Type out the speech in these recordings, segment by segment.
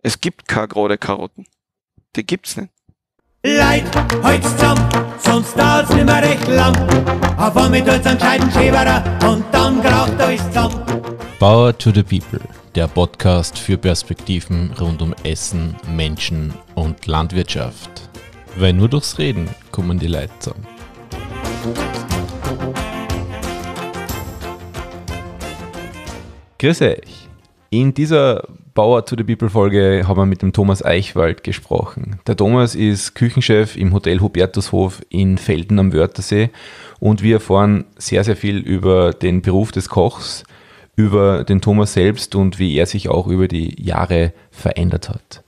Es gibt keine graue Karotten. Die gibt's nicht. Leid, heut's zusammen, sonst dauert's nicht mehr recht lang. Auf einmal tut's anscheinend Schäberer und dann kracht euch zusammen. Power to the People, der Podcast für Perspektiven rund um Essen, Menschen und Landwirtschaft. Weil nur durchs Reden kommen die Leute zusammen. Grüß euch! In dieser Bauer to the People Folge haben wir mit dem Thomas Eichwald gesprochen. Der Thomas ist Küchenchef im Hotel Hubertushof in Felden am Wörthersee und wir erfahren sehr, sehr viel über den Beruf des Kochs, über den Thomas selbst und wie er sich auch über die Jahre verändert hat.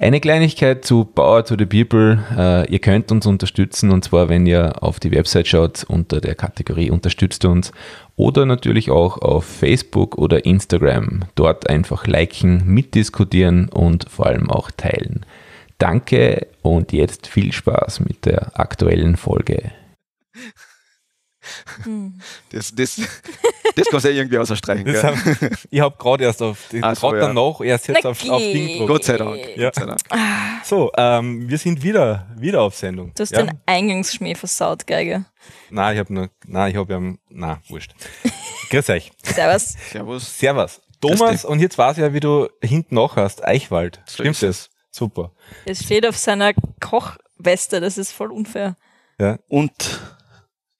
Eine Kleinigkeit zu Power to the People. Äh, ihr könnt uns unterstützen und zwar, wenn ihr auf die Website schaut unter der Kategorie Unterstützt uns oder natürlich auch auf Facebook oder Instagram. Dort einfach liken, mitdiskutieren und vor allem auch teilen. Danke und jetzt viel Spaß mit der aktuellen Folge. Mhm. Das, das, das kannst du ja irgendwie außerstreichen. Das ich habe gerade erst auf, den so, ja. danach erst jetzt auf, auf Ding gedruckt. Gott sei Dank. Ja. Gott sei Dank. Ah. So, ähm, wir sind wieder, wieder auf Sendung. Du hast ja? den Eingangsschmäh versaut, Geige. Nein, ich habe nur, nein, ich habe ja, na, wurscht. Grüß euch. Servus. Servus. Servus. Thomas, und jetzt weiß ich ja, wie du hinten noch hast, Eichwald. Stimmt das? Super. Es steht auf seiner Kochweste, das ist voll unfair. Ja. Und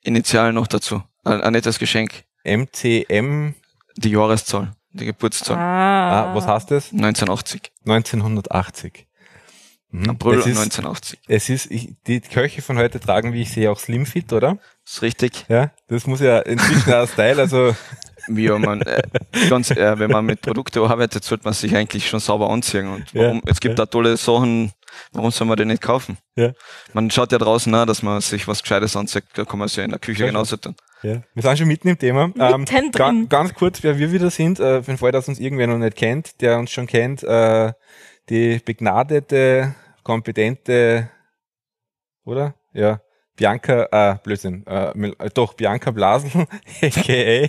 Initialen noch dazu. Ein, ein nettes Geschenk. MCM. Die Jahreszahl, die Geburtszahl. Ah. ah was heißt das? 1980. 1980. Mhm. April es ist, 1980. Es ist, ich, die Köche von heute tragen, wie ich sehe, auch Slimfit, oder? Das ist richtig. Ja, das muss ja inzwischen auch Style, also. Ja, man, äh, ganz, äh, wenn man mit Produkten arbeitet, sollte man sich eigentlich schon sauber anziehen. Und warum, ja, es gibt da tolle Sachen, warum soll man den nicht kaufen? Ja. Man schaut ja draußen nach, ne, dass man sich was Gescheites anzeigt, da kann man es ja in der Küche ja, genauso tun. Ja. Wir sind schon mitten im Thema. Ähm, mitten drin. ganz kurz, wer wir wieder sind, äh, für den Fall, dass uns irgendwer noch nicht kennt, der uns schon kennt, äh, die begnadete, kompetente, oder? Ja. Bianca, äh, Blödsinn, äh, äh doch, Bianca Blasen, a.k.a.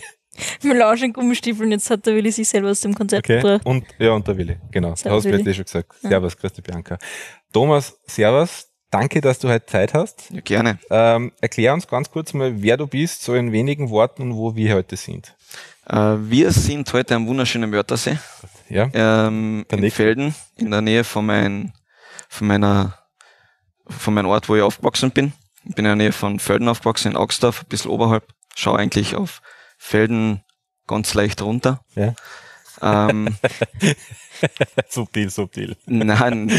Melange in Gummistiefeln. Jetzt hat der Willi sich selber aus dem Konzept okay. gebracht. Und, ja, und der Willi, genau. Servus, hast du eh schon gesagt. Servus, grüß dich, Bianca. Thomas, servus. Danke, dass du heute Zeit hast. Ja, gerne. Ähm, erklär uns ganz kurz mal, wer du bist, so in wenigen Worten und wo wir heute sind. Äh, wir sind heute am wunderschönen Wörthersee. Ja. Ähm, in Felden, in der Nähe von, mein, von meiner, von meinem Ort, wo ich aufgewachsen bin. Ich bin in der Nähe von Felden aufgewachsen, in Augsdorf, ein bisschen oberhalb. Schau eigentlich auf Felden ganz leicht runter. Ja. Ähm, subtil, subtil. Nein,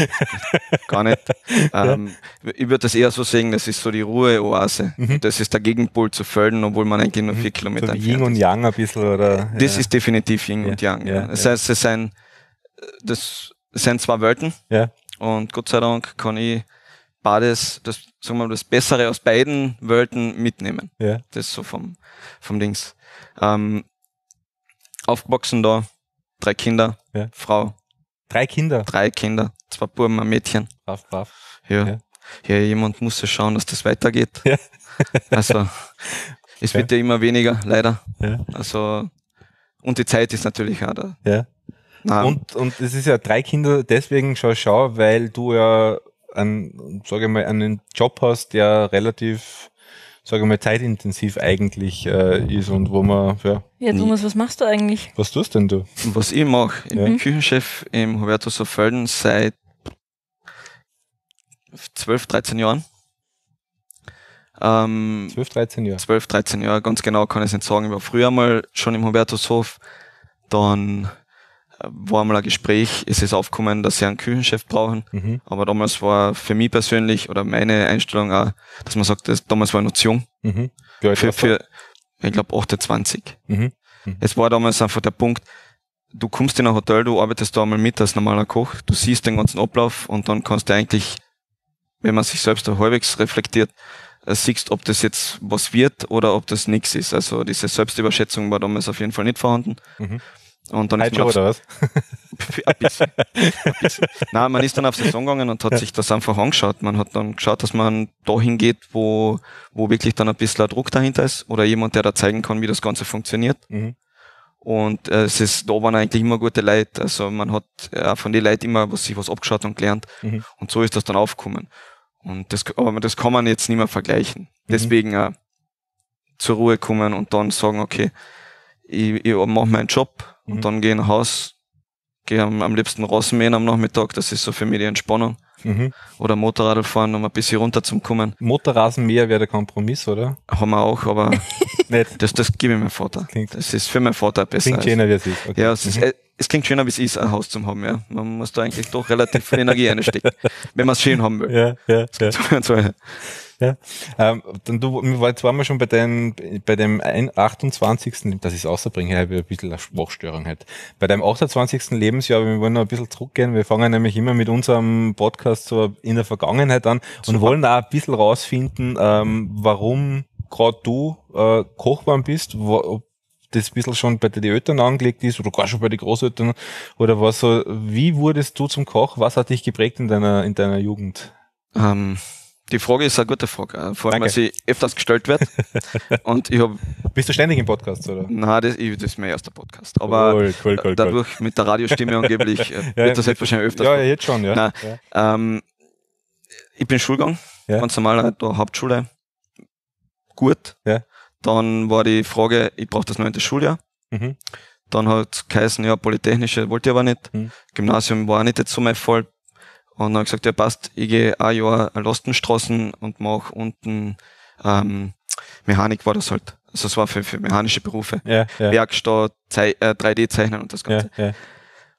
gar nicht. Ähm, ja. Ich würde das eher so sehen, das ist so die Ruhe-Oase. Mhm. Das ist der Gegenpol zu Földen, obwohl man eigentlich nur mhm. vier Kilometer so Yin und Yang ein bisschen, oder? Das ist definitiv Yin ja. und Yang. Ja. Das heißt, es sind, das sind zwei Welten. Ja. Und Gott sei Dank kann ich beides, das, sagen wir mal, das Bessere aus beiden Welten mitnehmen. Ja. Das ist so vom, vom Dings. Ähm, aufgewachsen da, drei Kinder, ja. Frau. Drei Kinder? Drei Kinder, zwei Buben, ein Mädchen. Brav, brav. Ja. ja. ja jemand muss ja schauen, dass das weitergeht. Ja. also, es wird ja immer weniger, leider. Ja. Also, und die Zeit ist natürlich auch da. Ja. Nein. Und, und es ist ja drei Kinder deswegen schau, schau, weil du ja einen, sage ich mal, einen Job hast, der relativ sage mal, zeitintensiv eigentlich äh, ist und wo man, ja. Ja, Thomas, was machst du eigentlich? Was tust denn du? Was ich mache, ich ja. bin Küchenchef im Huberto Sofölden seit 12, 13 Jahren. Ähm, 12, 13 Jahre. 12, 13 Jahre, ganz genau kann ich es nicht sagen. Ich war früher mal schon im Hubertushof, dann war einmal ein Gespräch, es ist aufgekommen, dass sie einen Küchenchef brauchen. Mhm. Aber damals war für mich persönlich oder meine Einstellung auch, dass man sagt, dass damals war ich noch zu jung. Mhm. Für, für, für, ich glaube, 28. Mhm. mhm. Es war damals einfach der Punkt, du kommst in ein Hotel, du arbeitest da einmal mit als normaler Koch, du siehst den ganzen Ablauf und dann kannst du eigentlich, wenn man sich selbst halbwegs reflektiert, äh, siehst, ob das jetzt was wird oder ob das nichts ist. Also diese Selbstüberschätzung war damals auf jeden Fall nicht vorhanden. Mhm. Und dann Heitsche ist man aufs, oder was? ein bisschen. Ein bisschen. Nein, man ist dann auf Saison gegangen und hat sich das einfach angeschaut. Man hat dann geschaut, dass man dahin geht, wo, wo wirklich dann ein bisschen Druck dahinter ist oder jemand, der da zeigen kann, wie das Ganze funktioniert. Mhm. Und äh, es ist, da waren eigentlich immer gute Leute. Also man hat äh, von den Leuten immer was, sich was abgeschaut und gelernt. Mhm. Und so ist das dann aufgekommen. Und das, aber das kann man jetzt nicht mehr vergleichen. Mhm. Deswegen äh, zur Ruhe kommen und dann sagen, okay, ich, ich mache meinen Job, und mhm. dann gehe in Haus, gehe am, am liebsten Rossmähen am Nachmittag, das ist so für mich die Entspannung. Mhm. Oder Motorrad fahren, um ein bisschen runterzukommen. Motorrasenmäher wäre der Kompromiss, oder? Haben wir auch, aber das, das gebe ich meinem Vater. Das, das, ist für meinen Vater besser. Klingt schöner, wie es ist. Okay. Ja, es, ist, mhm. äh, es klingt schöner, wie es ist, ein Haus zu haben. Ja. Man muss da eigentlich doch relativ viel Energie einstecken, wenn man es schön haben will. Ja, ja, ja. Ja. Ähm, dann du, jetzt waren wir schon bei, den, bei dem 28. Das ist außerbringen, ich habe ein bisschen eine Sprachstörung halt. Bei deinem 28. Lebensjahr, wir wollen noch ein bisschen zurückgehen. Wir fangen nämlich immer mit unserem Podcast so in der Vergangenheit an und wollen auch ein bisschen rausfinden, ähm, warum gerade du äh, Kochbahn bist, wo, ob das ein bisschen schon bei den Eltern angelegt ist oder gar schon bei den Großeltern oder was so. Wie wurdest du zum Koch? Was hat dich geprägt in deiner, in deiner Jugend? Ähm, die Frage ist eine gute Frage, äh, vor allem, Danke. weil sie öfters gestellt wird. Und ich hab, Bist du ständig im Podcast, oder? Nein, das, ich, das ist mein erster Podcast. Aber cool, cool, cool, äh, dadurch mit der Radiostimme angeblich äh, ja, wird das jetzt wahrscheinlich öfters. Ja, jetzt schon, ja. Nein, ja. Ähm, ich bin Schulgang, ja. ganz normal, da Hauptschule. Gut. Ja. Dann war die Frage, ich brauche das neunte Schuljahr. Mhm. Dann hat es geheißen, ja, Polytechnische wollte ich aber nicht. Mhm. Gymnasium war auch nicht jetzt so mein Fall. Und dann gesagt, ja passt, ich gehe ein Jahr Lastenstraßen und mache unten ähm, Mechanik war das halt. Also es war für, für mechanische Berufe. Ja, ja. Werkstatt, Zei äh, 3D-Zeichnen und das Ganze. Ja, ja.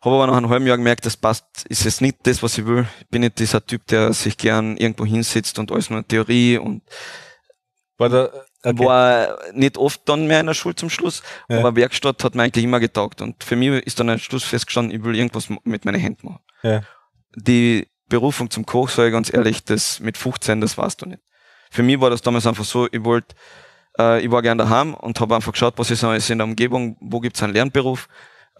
Habe aber nach einem halben Jahr gemerkt, das passt, ist jetzt nicht das, was ich will. Ich bin nicht dieser Typ, der sich gern irgendwo hinsetzt und alles nur Theorie und war, da, äh, okay. war nicht oft dann mehr in der Schule zum Schluss, ja. aber Werkstatt hat mir eigentlich immer getaugt. Und für mich ist dann ein Schluss festgestanden, ich will irgendwas mit meinen Händen machen. Ja die Berufung zum Koch, sage ich ganz ehrlich, das mit 15, das warst du nicht. Für mich war das damals einfach so, ich wollte, äh, ich war gerne daheim und habe einfach geschaut, was ist alles in der Umgebung, wo gibt es einen Lernberuf,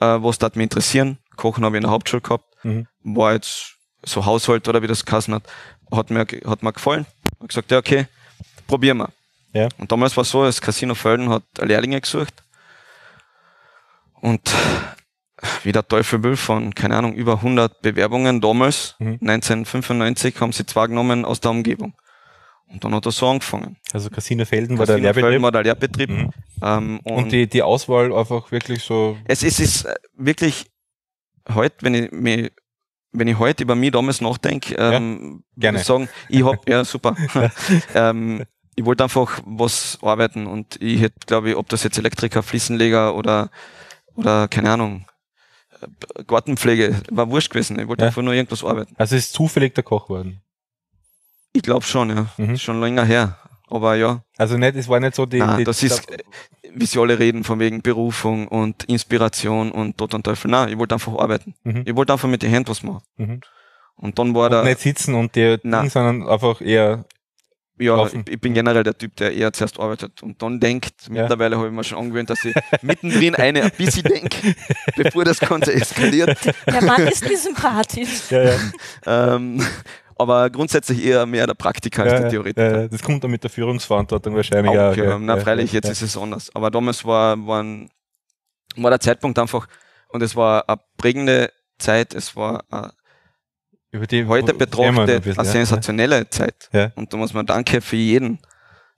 äh, was darf mich interessieren. Kochen habe ich in der Hauptschule gehabt, mhm. war jetzt so Haushalt oder wie das geheißen hat, hat mir, hat mir gefallen. Ich gesagt, ja, okay, probieren wir. Ja. Und damals war es so, das Casino Felden hat Lehrlinge gesucht. Und wie der Teufel will, von, keine Ahnung, über 100 Bewerbungen damals, mhm. 1995, haben sie zwei genommen aus der Umgebung. Und dann hat er so angefangen. Also Cassine Felden war der Lehrbetrieb. Felden war der Lehrbetrieb. Mhm. Ähm, und, und die, die Auswahl einfach wirklich so. Es ist, es ist äh, wirklich heute, wenn ich mir wenn ich heute über mich damals nachdenke, ähm, ja, gerne. ich sagen, ich hab, ja super. ähm, ich wollte einfach was arbeiten und ich hätte, glaube ich, ob das jetzt Elektriker, Fliesenleger oder oder keine Ahnung, äh, Gartenpflege, war wurscht gewesen. Ich wollte ja. einfach nur irgendwas arbeiten. Also ist zufällig der Koch worden? Ich glaube schon, ja. Mhm. Schon länger her. Aber ja. Also nicht, es war nicht so die. Nein, die, das ist, äh, wie sie alle reden, von wegen Berufung und Inspiration und Tod und Teufel. Nein, ich wollte einfach arbeiten. Mhm. Ich wollte einfach mit den Händen was machen. Mhm. Und dann war und da. Nicht sitzen und dir, sondern einfach eher ja, laufen. ich bin generell der Typ, der eher zuerst arbeitet und dann denkt. Mittlerweile ja. habe ich mir schon angewöhnt, dass ich mittendrin eine ein bisschen denke, bevor das Ganze eskaliert. Der Mann ist mir sympathisch. Ja, ja. ähm, aber grundsätzlich eher mehr der Praktiker als der Theoretiker. das kommt dann mit der Führungsverantwortung wahrscheinlich auch. auch ja. Na, freilich, jetzt ist es anders. Aber damals war, waren, war der Zeitpunkt einfach, und es war eine prägende Zeit, es war eine über die heute betrachtet eine sensationelle ja. Zeit. Ja. Und da muss man danke für jeden,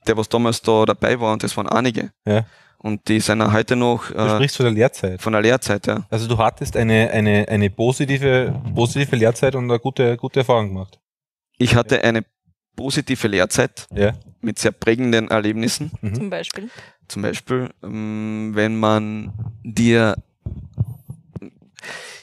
der was damals da dabei war, und das waren einige. Ja. Und die sind auch heute noch. Äh, du sprichst von der Lehrzeit. Von der Lehrzeit, ja. Also du hattest eine, eine, eine positive, positive Lehrzeit und eine gute, gute Erfahrung gemacht. Ich hatte eine positive Lehrzeit ja. mit sehr prägenden Erlebnissen. Mhm. Zum Beispiel. Zum Beispiel, ähm, wenn man dir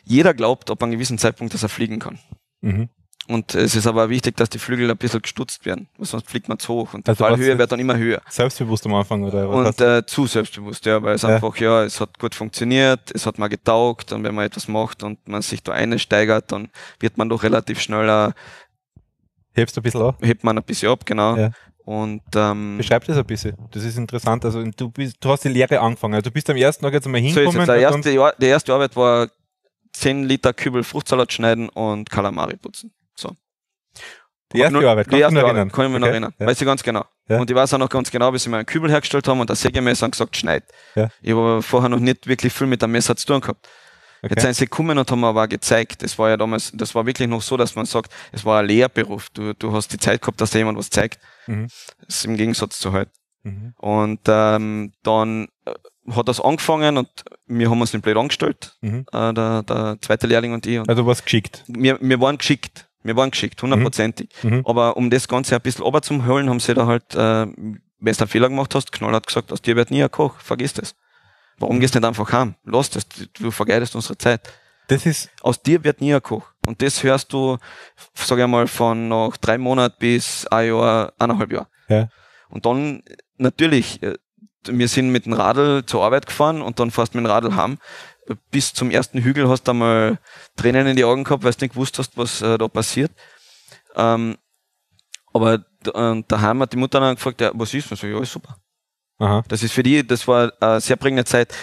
jeder glaubt ab einem gewissen Zeitpunkt, dass er fliegen kann. Mhm. Und es ist aber wichtig, dass die Flügel ein bisschen gestutzt werden, sonst fliegt man zu hoch und die also Fallhöhe wird dann immer höher. Selbstbewusst am Anfang oder was? Und äh, zu selbstbewusst, ja, weil es ja. einfach, ja, es hat gut funktioniert, es hat mal getaugt und wenn man etwas macht und man sich da eine steigert, dann wird man doch relativ schneller. Äh, Hebst du ein bisschen ab? Hebt man ein bisschen ab, genau. Ja. Und, ähm, Beschreib das ein bisschen. Das ist interessant. Also du, bist, du hast die Lehre angefangen. Also du bist am ersten Tag jetzt einmal hingekommen. So jetzt, der erste, Jahr, die erste Arbeit war 10 Liter Kübel Fruchtsalat schneiden und Kalamari putzen. So. Die erste nur, Arbeit, die erinnern. kann ich mich okay. erinnern. Ja. Weiß ich ganz genau. Ja. Und ich weiß auch noch ganz genau, wie sie mir einen Kübel hergestellt haben und das Sägemesser und gesagt, schneid. Ja. Ich habe vorher noch nicht wirklich viel mit dem Messer zu tun gehabt. Okay. Jetzt sind sie gekommen und haben mir aber gezeigt. Das war ja damals, das war wirklich noch so, dass man sagt, es war ein Lehrberuf. Du, du hast die Zeit gehabt, dass dir jemand was zeigt. Mhm. Das ist im Gegensatz zu heute. Mhm. Und ähm, dann hat das angefangen und wir haben uns den Blöd angestellt, mhm. äh, der, der, zweite Lehrling und ich. Und also was geschickt? Wir, wir waren geschickt. Wir waren geschickt, mhm. hundertprozentig. Mhm. Aber um das Ganze ein bisschen runter zu holen, haben sie da halt, äh, wenn du einen Fehler gemacht hast, Knoll hat gesagt, aus dir wird nie ein Koch, vergiss das. Warum gehst du nicht einfach heim? Lass das, du vergeidest unsere Zeit. Das ist aus dir wird nie ein Koch. Und das hörst du, sage ich mal, von nach drei Monaten bis ein Jahr, eineinhalb Jahr. Ja. Und dann, natürlich, äh, wir sind mit dem Radl zur Arbeit gefahren und dann fährst du mit dem Radl mhm. heim. Bis zum ersten Hügel hast du einmal Tränen in die Augen gehabt, weil du nicht gewusst hast, was äh, da passiert. Ähm, aber äh, daheim hat die Mutter dann gefragt, ja, was ist? Und so, ja, ist super. Aha. Das ist für die, das war eine sehr prägende Zeit, äh,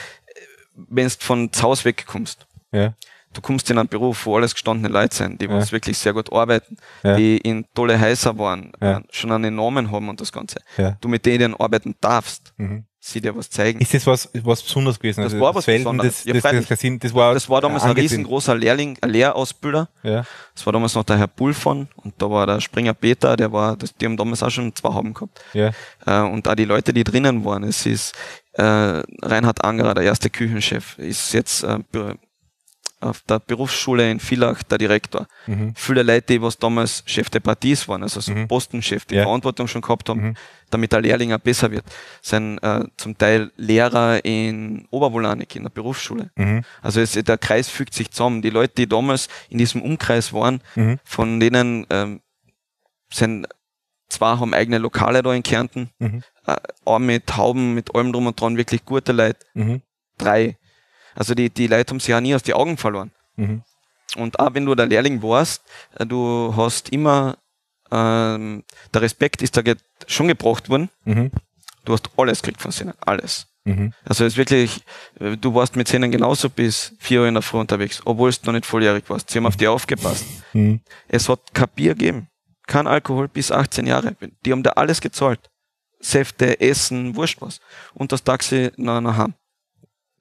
wenn du von zu Hause wegkommst. Ja du kommst in einen Beruf, wo alles gestandene Leute sind, die ja. was wirklich sehr gut arbeiten, ja. die in tolle Häuser waren, ja. schon einen Namen haben und das Ganze. Du mit denen arbeiten darfst. Mhm. Sie dir was zeigen. Ist das was, was Besonderes gewesen? Das also war was Besonderes. Das, das, das, Kasin, das, war, das war damals angesehen. ein riesengroßer Lehrling, ein Lehrausbilder. Ja. Das war damals noch der Herr Pulfon und da war der Springer Peter, der war, das, die haben damals auch schon zwei Hauben gehabt. Ja. Äh, und da die Leute, die drinnen waren, es ist äh, Reinhard Angerer, der erste Küchenchef, ist jetzt äh, auf der Berufsschule in Villach der Direktor. Mhm. Viele Leute, die was damals Chef der Partys waren, also so mhm. Postenchef, die ja. Verantwortung schon gehabt haben, mhm. damit der Lehrling auch besser wird, sind äh, zum Teil Lehrer in Obervolanik, in der Berufsschule. Mhm. Also es, der Kreis fügt sich zusammen. Die Leute, die damals in diesem Umkreis waren, mhm. von denen ähm, sind zwar haben eigene Lokale da in Kärnten, mhm. äh, auch mit Hauben, mit allem drum und dran, wirklich gute Leute. Drei also die, die Leute haben sich ja nie aus den Augen verloren. Mhm. Und auch wenn du der Lehrling warst, äh, du hast immer, ähm, der Respekt ist da ge schon gebracht worden. Mhm. Du hast alles gekriegt von denen, alles. Mhm. Also es ist wirklich, äh, du warst mit denen genauso bis vier Uhr in der Früh unterwegs, obwohl es noch nicht volljährig warst. Sie haben auf dich aufgepasst. Mhm. Es hat kein Bier gegeben, kein Alkohol bis 18 Jahre. Die haben da alles gezahlt. Säfte, Essen, Wurscht was. Und das Taxi nach, nach Hause.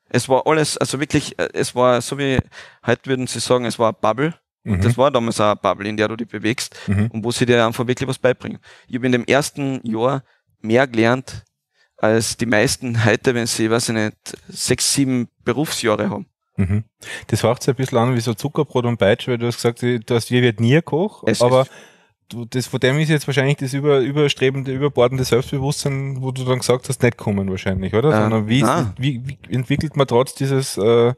Es war alles, also wirklich, äh, es war so wie, heute würden sie sagen, es war eine Bubble. Und mhm. das war damals auch eine Bubble, in der du dich bewegst mhm. und wo sie dir einfach wirklich was beibringen. Ich habe in dem ersten Jahr mehr gelernt als die meisten heute, wenn sie, weiß ich nicht, sechs, sieben Berufsjahre haben. Mhm. Das hört sich ein bisschen an wie so Zuckerbrot und Peitsche, weil du hast gesagt, du hast, wir wird nie Koch, es aber ist, das, von dem ist jetzt wahrscheinlich das über, überstrebende, überbordende Selbstbewusstsein, wo du dann gesagt hast, nicht kommen wahrscheinlich, oder? Äh, Sondern wie, wie, wie, entwickelt man trotz dieses äh,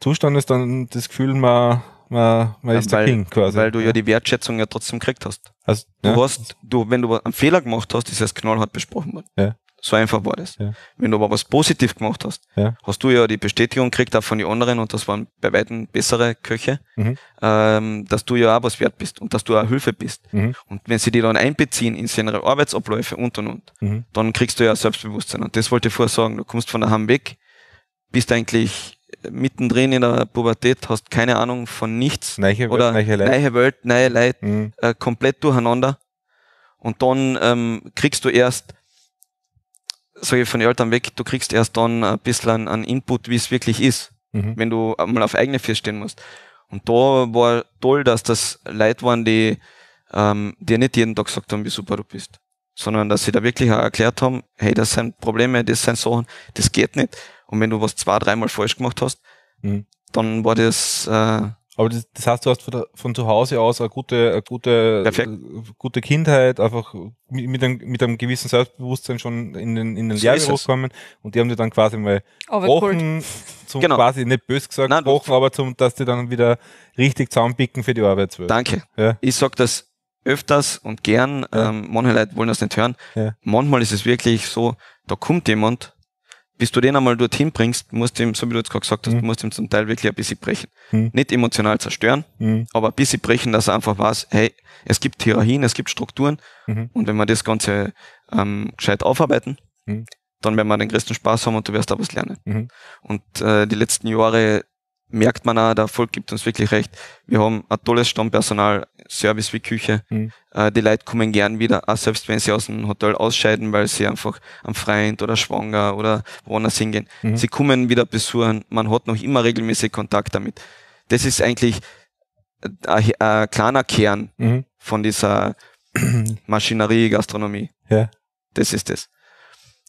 Zustandes dann das Gefühl, man, man, man ja, ist weil, der King quasi? Weil du ja die Wertschätzung ja trotzdem gekriegt hast. Also, du ja. hast, du, wenn du einen Fehler gemacht hast, ist das knallhart besprochen worden. Ja so einfach war das. Ja. Wenn du aber was positiv gemacht hast, ja. hast du ja die Bestätigung gekriegt, auch von den anderen, und das waren bei weitem bessere Köche, mhm. ähm, dass du ja auch was wert bist und dass du auch Hilfe bist. Mhm. Und wenn sie die dann einbeziehen in ihre Arbeitsabläufe und und und, mhm. dann kriegst du ja Selbstbewusstsein. Und das wollte ich vorher sagen, du kommst von daheim weg, bist eigentlich mittendrin in der Pubertät, hast keine Ahnung von nichts. Neue, oder neue, Leute. neue Welt, neue Leute, mhm. äh, komplett durcheinander. Und dann ähm, kriegst du erst sage ich von den Eltern weg, du kriegst erst dann ein bisschen einen Input, wie es wirklich ist, mhm. wenn du mal auf eigene Füße stehen musst. Und da war toll, dass das Leute waren, die ähm, dir nicht jeden Tag gesagt haben, wie super du bist, sondern dass sie da wirklich auch erklärt haben, hey, das sind Probleme, das sind Sachen, das geht nicht. Und wenn du was zwei, dreimal falsch gemacht hast, mhm. dann war das äh, aber das, das heißt, du hast von, von zu Hause aus eine gute, eine gute, Perfekt. Äh, gute Kindheit, einfach mit einem, mit einem gewissen Selbstbewusstsein schon in den, in den so Lehrberuf kommen und die haben dir dann quasi mal Wochen zum genau. quasi nicht bös gesagt, Nein, Wochen, aber zum, dass die dann wieder richtig zusammenpicken für die Arbeitswelt. Danke. Ja. Ich sag das öfters und gern, ja. ähm, manche Leute wollen das nicht hören. Ja. Manchmal ist es wirklich so, da kommt jemand, bis du den einmal dorthin bringst, musst du ihm, so wie du jetzt gerade gesagt hast, mhm. musst du ihm zum Teil wirklich ein bisschen brechen. Mhm. Nicht emotional zerstören, mhm. aber ein bisschen brechen, dass er einfach weiß, hey, es gibt Hierarchien, es gibt Strukturen mhm. und wenn wir das Ganze ähm, gescheit aufarbeiten, hm. dann werden wir den größten Spaß haben und du wirst da was lernen. Mhm. Und äh, die letzten Jahre merkt man auch, der Erfolg gibt uns wirklich recht. Wir haben ein tolles Stammpersonal, Service wie Küche. Mhm. Äh, die Leute kommen gern wieder, auch selbst wenn sie aus dem Hotel ausscheiden, weil sie einfach am Freund oder schwanger oder woanders hingehen. Mhm. Sie kommen wieder besuchen, man hat noch immer regelmäßig Kontakt damit. Das ist eigentlich ein, ein kleiner Kern mhm. von dieser Maschinerie, Gastronomie. Ja. Das ist es.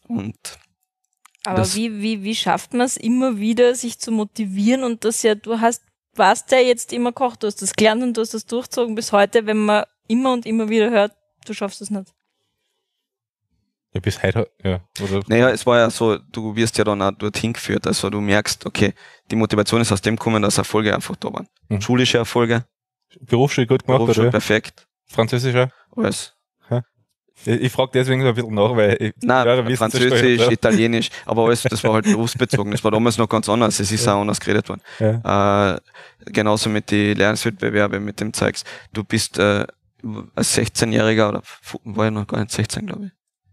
Und aber das wie, wie, wie schafft man es immer wieder, sich zu motivieren und das ja, du hast, warst ja jetzt immer Koch, du hast das gelernt und du hast das durchzogen bis heute, wenn man immer und immer wieder hört, du schaffst es nicht. Ja, bis heute, ja. Oder? Naja, es war ja so, du wirst ja dann auch dorthin geführt, also du merkst, okay, die Motivation ist aus dem gekommen, dass Erfolge einfach da waren. Mhm. Schulische Erfolge. Berufsschule gut gemacht, Berufsschule oder? perfekt. Französischer? Alles. Ich frage deswegen so ein bisschen nach, weil ich Nein, höre, Französisch, so Italienisch, aber alles, das war halt berufsbezogen. Das war damals noch ganz anders. Es ist ja. auch anders geredet worden. Ja. Äh, genauso mit den Lernenswettbewerben, mit dem Zeugs. Du bist äh, als 16-Jähriger, oder war ja noch gar nicht 16, glaube ich.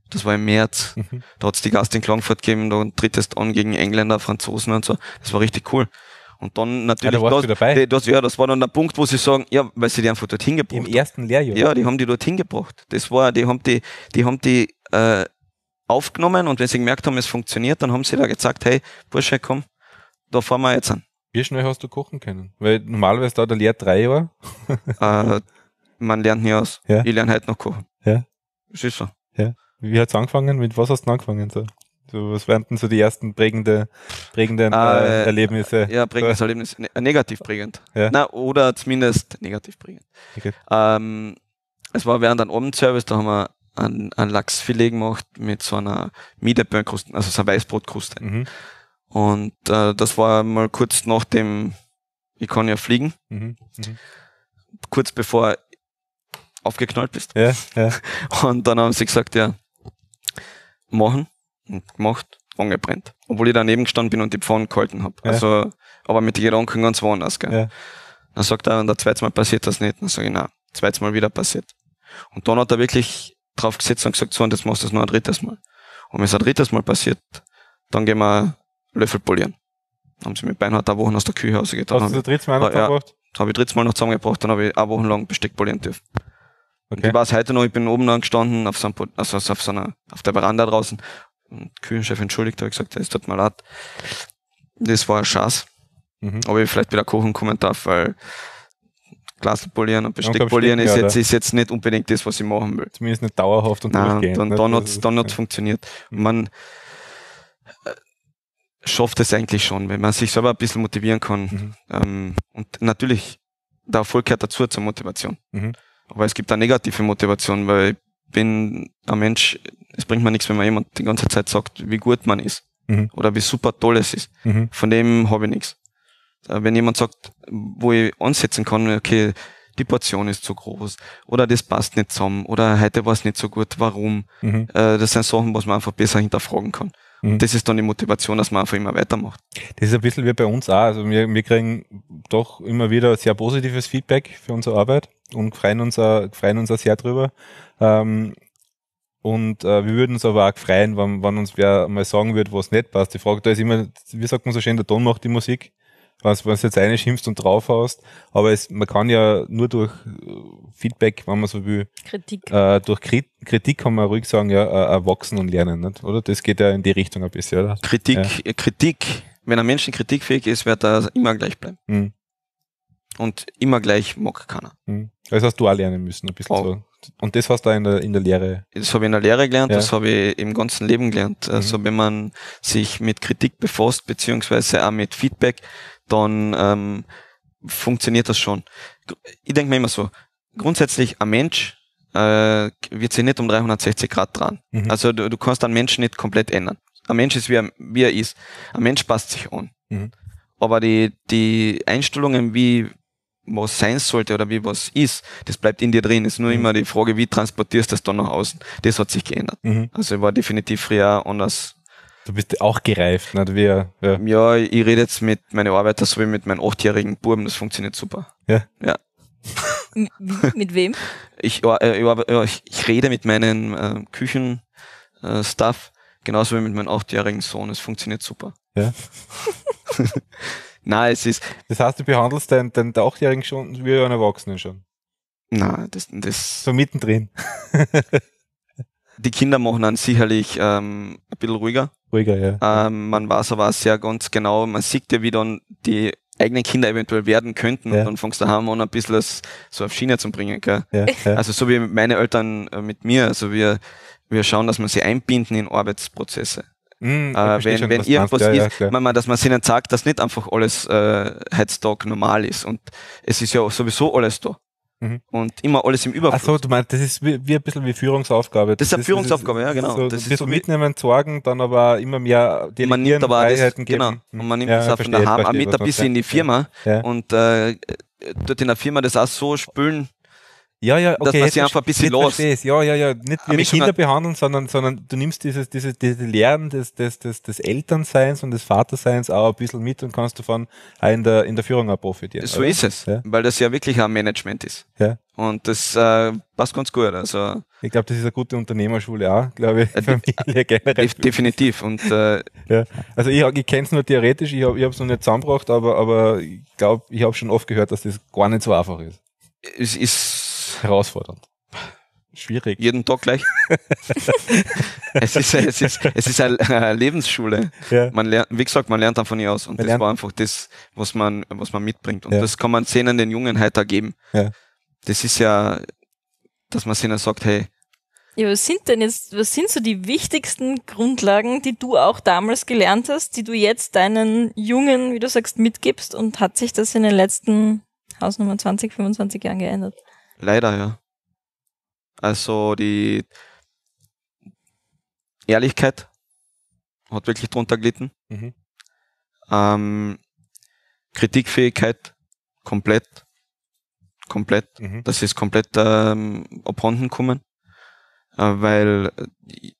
Das war im März. Mhm. Da hat es die Gast in Klangfurt gegeben, da trittest an gegen Engländer, Franzosen und so. Das war richtig cool. Und dann natürlich. Ja, da das, dabei. Das, ja, das war dann der Punkt, wo sie sagen, ja, weil sie die einfach dorthin gebracht haben. Im ersten Lehrjahr. Ja, die haben die dorthin gebracht. Das war, die haben die, die haben die äh, aufgenommen und wenn sie gemerkt haben, es funktioniert, dann haben sie da gesagt, hey, Bursche, komm, da fahren wir jetzt an. Wie schnell hast du kochen können? Weil normalerweise dauert der Lehr drei Jahre. äh, man lernt nie aus. Ja. Ich lerne heute noch kochen. Ja. Ist so. Ja. Wie hat's angefangen? Mit was hast du angefangen? So? du, was wären denn so die ersten prägende, prägenden äh, ah, äh, Erlebnisse? Ja, prägendes Erlebnis, ne, negativ prägend. Ja. Na, oder zumindest negativ prägend. Okay. Ähm, es war während einem Abendservice, da haben wir ein, ein Lachsfilet gemacht mit so einer Miedeböhnkruste, also so einer Weißbrotkruste. Mhm. Und äh, das war mal kurz nach dem, ich kann ja fliegen, mhm. Mhm. kurz bevor aufgeknallt bist. Ja, ja. Und dann haben sie gesagt, ja, machen gemacht, angebrennt. Obwohl ich daneben gestanden bin und die Pfanne gehalten habe. Ja. Also, aber mit den Gedanken ganz woanders, gell. Ja. Dann sagt er, und der zweites Mal passiert das nicht. Dann sage ich, nein, zweites Mal wieder passiert. Und dann hat er wirklich drauf gesetzt und gesagt, so, und jetzt machst du das noch ein drittes Mal. Und wenn es ein drittes Mal passiert, dann gehen wir Löffel polieren. Dann haben sie mit Beinhard eine Woche aus der Küche rausgetan. Hast du das drittes Mal noch ja, gebracht? Das habe ich drittes Mal noch zusammengebracht, dann habe ich eine Woche lang Besteck polieren dürfen. Okay. Und ich weiß heute noch, ich bin oben angestanden auf, so einem, also auf, so einer, auf der Veranda draußen und Küchenchef entschuldigt, habe ich gesagt, es tut mir leid. Das war ein Schatz. Mhm. Ob ich vielleicht wieder kochen kommen darf, weil Glas polieren und Besteck polieren ist, jetzt, ist jetzt nicht unbedingt das, was ich machen will. Zumindest nicht dauerhaft und Nein, durchgehend. dann, nicht? dann hat es funktioniert. Mhm. Man äh, schafft es eigentlich schon, wenn man sich selber ein bisschen motivieren kann. Mhm. Ähm, und natürlich, der Erfolg gehört dazu zur Motivation. Mhm. Aber es gibt da negative Motivation, weil bin ein Mensch, es bringt mir nichts, wenn mir jemand die ganze Zeit sagt, wie gut man ist mhm. oder wie super toll es ist. Mhm. Von dem habe ich nichts. Äh, wenn jemand sagt, wo ich ansetzen kann, okay, die Portion ist zu groß oder das passt nicht zusammen oder heute war es nicht so gut, warum? Mhm. Äh, das sind Sachen, was man einfach besser hinterfragen kann. Und mhm. das ist dann die Motivation, dass man einfach immer weitermacht. Das ist ein bisschen wie bei uns auch. Also wir, wir kriegen doch immer wieder sehr positives Feedback für unsere Arbeit und freuen uns, auch, freuen uns auch sehr drüber. Ähm, und äh, wir würden uns aber auch freuen, wenn, wenn uns wer mal sagen würde, was nicht passt. Die Frage da ist immer, wie sagt man so schön, der Ton macht die Musik. Was, was jetzt eine schimpfst und draufhaust. Aber es, man kann ja nur durch äh, Feedback, wenn man so will, Kritik. Äh, durch Krit Kritik kann man ruhig sagen, ja, äh, erwachsen äh, und lernen, nicht? oder? Das geht ja in die Richtung ein bisschen, oder? Kritik, ja. Kritik. Wenn ein Mensch kritikfähig ist, wird er immer gleich bleiben. Mhm. Und immer gleich mag keiner. Hm. Das hast du auch lernen müssen, ein bisschen oh. so. Und das hast du in der, in der Lehre? Das habe ich in der Lehre gelernt, ja. das habe ich im ganzen Leben gelernt. Mhm. Also wenn man sich mit Kritik befasst, beziehungsweise auch mit Feedback, dann ähm, funktioniert das schon. Ich denke mir immer so, grundsätzlich ein Mensch äh, wird sich nicht um 360 Grad dran. Mhm. Also du, du, kannst einen Menschen nicht komplett ändern. Ein Mensch ist, wie er, wie er ist. Ein Mensch passt sich an. Mhm. Aber die, die Einstellungen, wie was sein sollte oder wie was ist, das bleibt in dir drin. Es ist nur mhm. immer die Frage, wie transportierst du das dann nach außen. Das hat sich geändert. Mhm. Also ich war definitiv früher anders. Du bist auch gereift, nicht? Wie, ja. ja, ich rede jetzt mit meinen Arbeiter wie mit meinen achtjährigen Buben, das funktioniert super. Ja. Ja. mit wem? Ich, äh, ja, ich, ich, rede mit meinen ähm, äh, Küchenstaff, äh, genauso wie mit meinem achtjährigen Sohn. Es funktioniert super. Ja. Nein, es ist. Das heißt, du behandelst deinen, deinen Achtjährigen schon wie einen Erwachsenen schon. Nein, das, das. So mittendrin. die Kinder machen dann sicherlich ähm, ein bisschen ruhiger. Ruhiger, ja. Ähm, man weiß aber auch sehr ganz genau, man sieht ja, wie dann die eigenen Kinder eventuell werden könnten ja. und dann fängst du daheim an, ein bisschen das so auf Schiene zu bringen. Gell? Ja, ja. Also so wie meine Eltern äh, mit mir, also wir, wir schauen, dass wir sie einbinden in Arbeitsprozesse. Mm, äh, wenn schon, wenn irgendwas ja, ist, ja, man, dass man ihnen sagt, dass nicht einfach alles äh, heutzutage normal ist. Und es ist ja sowieso alles da. Mhm. Und immer alles im Überfluss. Achso, du meinst, das ist wie, wie ein bisschen wie Führungsaufgabe. Das, das ist eine Führungsaufgabe, ist, ja, genau. So, das ist so mitnehmen, sorgen, dann aber immer mehr delegieren, man nimmt aber Freiheiten das, geben. Genau. Mhm. Und man nimmt ja, das auch von daheim mit ein bisschen in die Firma. Und äh, dort in der Firma das auch so spülen, ja, ja, okay. Dass man sich einfach ein bisschen los. Ja, ja, ja. Nicht wie Kinder behandeln, sondern, sondern du nimmst dieses, diese, diese Lehren des, des, des, des Elternseins und des Vaterseins auch ein bisschen mit und kannst davon auch in der, in der Führung auch profitieren. So oder? ist es, ja? weil das ja wirklich ein Management ist. Ja. Und das äh, passt ganz gut. Also, ich glaube, das ist eine gute Unternehmerschule auch, glaube ich. Äh, Familie generell. definitiv. Und, äh, ja. Also ich, ich kenne es nur theoretisch, ich habe es noch nicht zusammengebracht, aber, aber ich glaube, ich habe schon oft gehört, dass das gar nicht so einfach ist. Es ist herausfordernd. Schwierig. Jeden Tag gleich. es ist, es ist, es ist eine Lebensschule. Ja. Man lernt, wie gesagt, man lernt einfach nie aus. Und man das war einfach das, was man, was man mitbringt. Und ja. das kann man Szenen den Jungen heute geben. Ja. Das ist ja, dass man denen sagt, hey. Ja, was sind denn jetzt, was sind so die wichtigsten Grundlagen, die du auch damals gelernt hast, die du jetzt deinen Jungen, wie du sagst, mitgibst und hat sich das in den letzten Hausnummer 20, 25 Jahren geändert? Leider, ja. Also die Ehrlichkeit hat wirklich drunter gelitten. Mhm. Ähm, Kritikfähigkeit komplett, komplett. Mhm. Das ist komplett ähm, abhanden gekommen, äh, weil äh,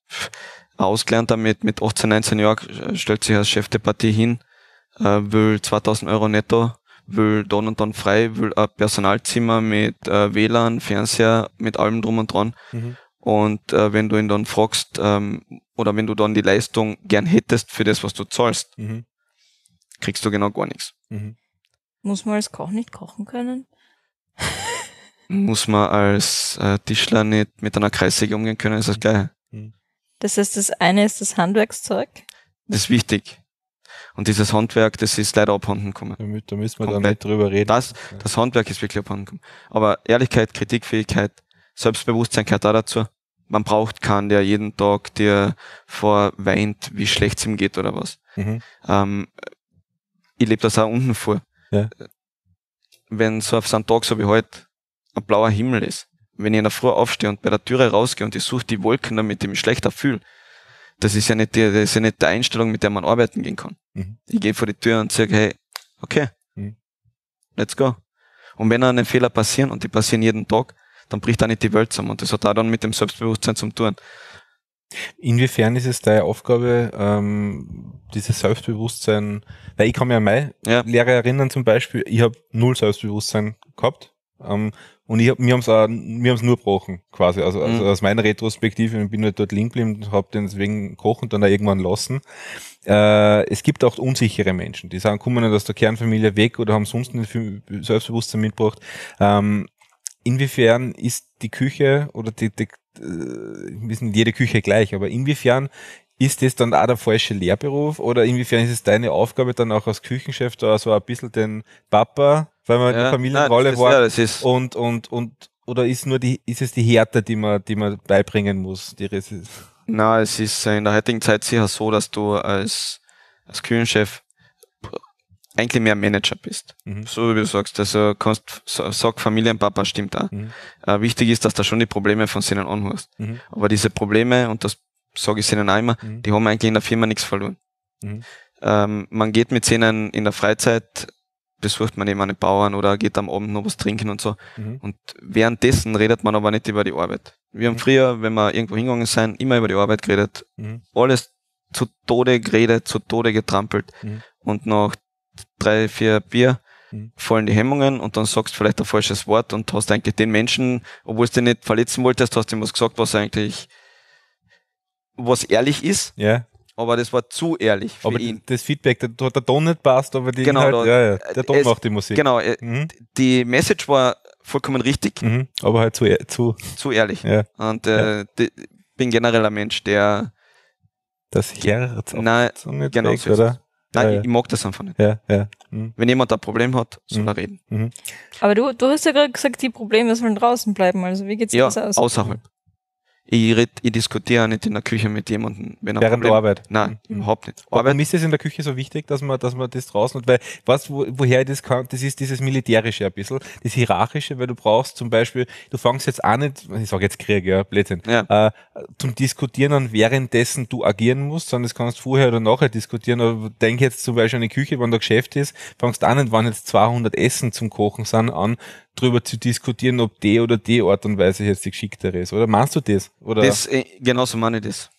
ausgelernter mit, mit 18, 19 Jahren äh, stellt sich als Chef der Partie hin, äh, will 2000 Euro netto will dann und dann frei, will ein Personalzimmer mit äh, WLAN, Fernseher, mit allem drum und dran. Mhm. Und äh, wenn du ihn dann fragst, ähm, oder wenn du dann die Leistung gern hättest für das, was du zahlst, mhm. kriegst du genau gar nichts. Mhm. Muss man als Koch nicht kochen können? Muss man als äh, Tischler nicht mit einer Kreissäge umgehen können, ist das mhm. gleiche. Mhm. Das heißt, das eine ist das Handwerkszeug? Das ist wichtig. Und dieses Handwerk, das ist leider abhanden gekommen. Damit, da müssen wir dann nicht drüber reden. Das, das Handwerk ist wirklich abhanden gekommen. Aber Ehrlichkeit, Kritikfähigkeit, Selbstbewusstsein gehört auch dazu. Man braucht keinen, der jeden Tag dir vorweint, wie schlecht es ihm geht oder was. Mhm. Ähm, ich lebe das auch unten vor. Ja. Wenn so auf so einem Tag so wie heute ein blauer Himmel ist, wenn ich in der Früh aufstehe und bei der Türe rausgehe und ich suche die Wolken, damit ich mich schlechter fühle, das ist ja nicht die, das ist ja nicht die Einstellung, mit der man arbeiten gehen kann. Mhm. Ich gehe vor die Tür und sage, hey, okay, mhm. let's go. Und wenn dann Fehler passieren und die passieren jeden Tag, dann bricht da nicht die Welt zusammen. Und das hat auch dann mit dem Selbstbewusstsein zu Tun. Inwiefern ist es deine Aufgabe, ähm, dieses Selbstbewusstsein, weil ich kann mich an meine ja. Lehrer erinnern zum Beispiel, ich habe null Selbstbewusstsein gehabt, ähm, und ich hab, wir haben's auch, mir haben's nur gebrochen, quasi. Also, also mhm. aus meiner Retrospektive, ich bin halt dort liegen und hab den deswegen kochen dann auch irgendwann lassen. Äh, es gibt auch unsichere Menschen, die sagen, kommen aus der Kernfamilie weg oder haben sonst ein Selbstbewusstsein mitgebracht. Ähm, inwiefern ist die Küche oder die, die äh, ist nicht jede Küche gleich, aber inwiefern ist das dann auch der falsche Lehrberuf oder inwiefern ist es deine Aufgabe dann auch als Küchenchef da so ein bisschen den Papa weil man ja, die Familienrolle nein, war ja, und, und, und, oder ist nur die, ist es die Härte, die man, die man beibringen muss, die Resist? Na, es ist in der heutigen Zeit sicher so, dass du als, als Küchenchef eigentlich mehr Manager bist. Mhm. So wie du sagst, also kannst, sag Familienpapa stimmt da. Mhm. Äh, wichtig ist, dass du schon die Probleme von Sinnen anhörst. Mhm. Aber diese Probleme, und das sage ich denen einmal, mhm. die haben eigentlich in der Firma nichts verloren. Mhm. Ähm, man geht mit Sinnen in der Freizeit besucht man eben einen Bauern oder geht am Abend noch was trinken und so. Mhm. Und währenddessen redet man aber nicht über die Arbeit. Wir haben mhm. früher, wenn wir irgendwo hingegangen sind, immer über die Arbeit geredet. Mhm. Alles zu Tode geredet, zu Tode getrampelt. Mhm. Und nach drei, vier Bier mhm. fallen die Hemmungen und dann sagst du vielleicht ein falsches Wort und hast eigentlich den Menschen, obwohl du den nicht verletzen wolltest, hast du ihm was gesagt, was eigentlich was ehrlich ist. Ja aber das war zu ehrlich für aber ihn. Das Feedback, der, der Ton nicht passt, aber die genau, Inhalt, da, ja, ja, der Ton macht die Musik. Genau, äh, mhm. die Message war vollkommen richtig. Mhm, aber halt zu, e-, zu, zu ehrlich. Ja. Und äh, ja. die, bin generell ein Mensch, der das Herz auf nein, Zunge genau, trägt, so oder? Nein, ja, ich, ich, mag das einfach nicht. Ja, ja. Mhm. Wenn jemand ein Problem hat, soll mhm. er reden. Mhm. Aber du, du hast ja gerade gesagt, die Probleme sollen draußen bleiben. Also wie geht's ja, das aus? Außerhalb. Ich, red, ich diskutiere auch nicht in der Küche mit jemandem. Wenn Während der Arbeit? Nein, mhm. überhaupt nicht. Arbeit. mir ist es in der Küche so wichtig, dass man, dass man das draußen hat? Weil, was, wo, woher das kann, das ist dieses Militärische ein bisschen, das Hierarchische, weil du brauchst zum Beispiel, du fangst jetzt an, nicht, ich sage jetzt Krieg, ja, Blödsinn, ja. Äh, zum Diskutieren an, währenddessen du agieren musst, sondern das kannst vorher oder nachher diskutieren. Aber denk jetzt zum Beispiel an die Küche, wenn da Geschäft ist, fangst an, wenn jetzt 200 Essen zum Kochen sind, an, drüber zu diskutieren, ob die oder die Art und Weise jetzt die geschicktere ist, oder? Meinst du das? Oder? Das, äh, genauso meine ich das.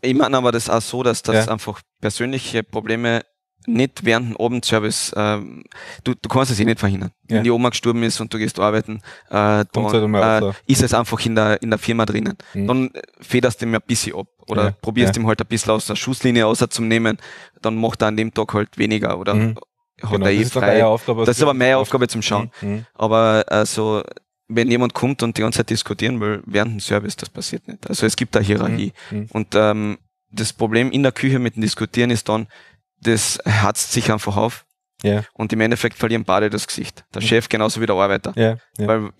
Ich meine aber das auch so, dass das ja. einfach persönliche Probleme nicht während dem Abendservice, ähm, du, du kannst es eh nicht verhindern. Ja. Wenn die Oma gestorben ist und du gehst arbeiten, äh, dann, halt äh, ist es einfach in der, in der Firma drinnen. Mhm. Dann federst du ihm ein bisschen ab oder ja. probierst ja. ihm halt ein bisschen aus der Schusslinie außer zu nehmen, dann macht er an dem Tag halt weniger oder mhm. Hat genau, er das, eh ist frei. Aufgabe, das ist aber meine Aufgabe zum Schauen. Mhm. Aber also, wenn jemand kommt und die ganze Zeit diskutieren will, während dem Service, das passiert nicht. Also es gibt da Hierarchie. Mhm. Und ähm, das Problem in der Küche mit dem Diskutieren ist dann, das herzt sich einfach auf. Yeah. Und im Endeffekt verlieren beide das Gesicht. Der Chef genauso wie der Arbeiter. Yeah, yeah. Weil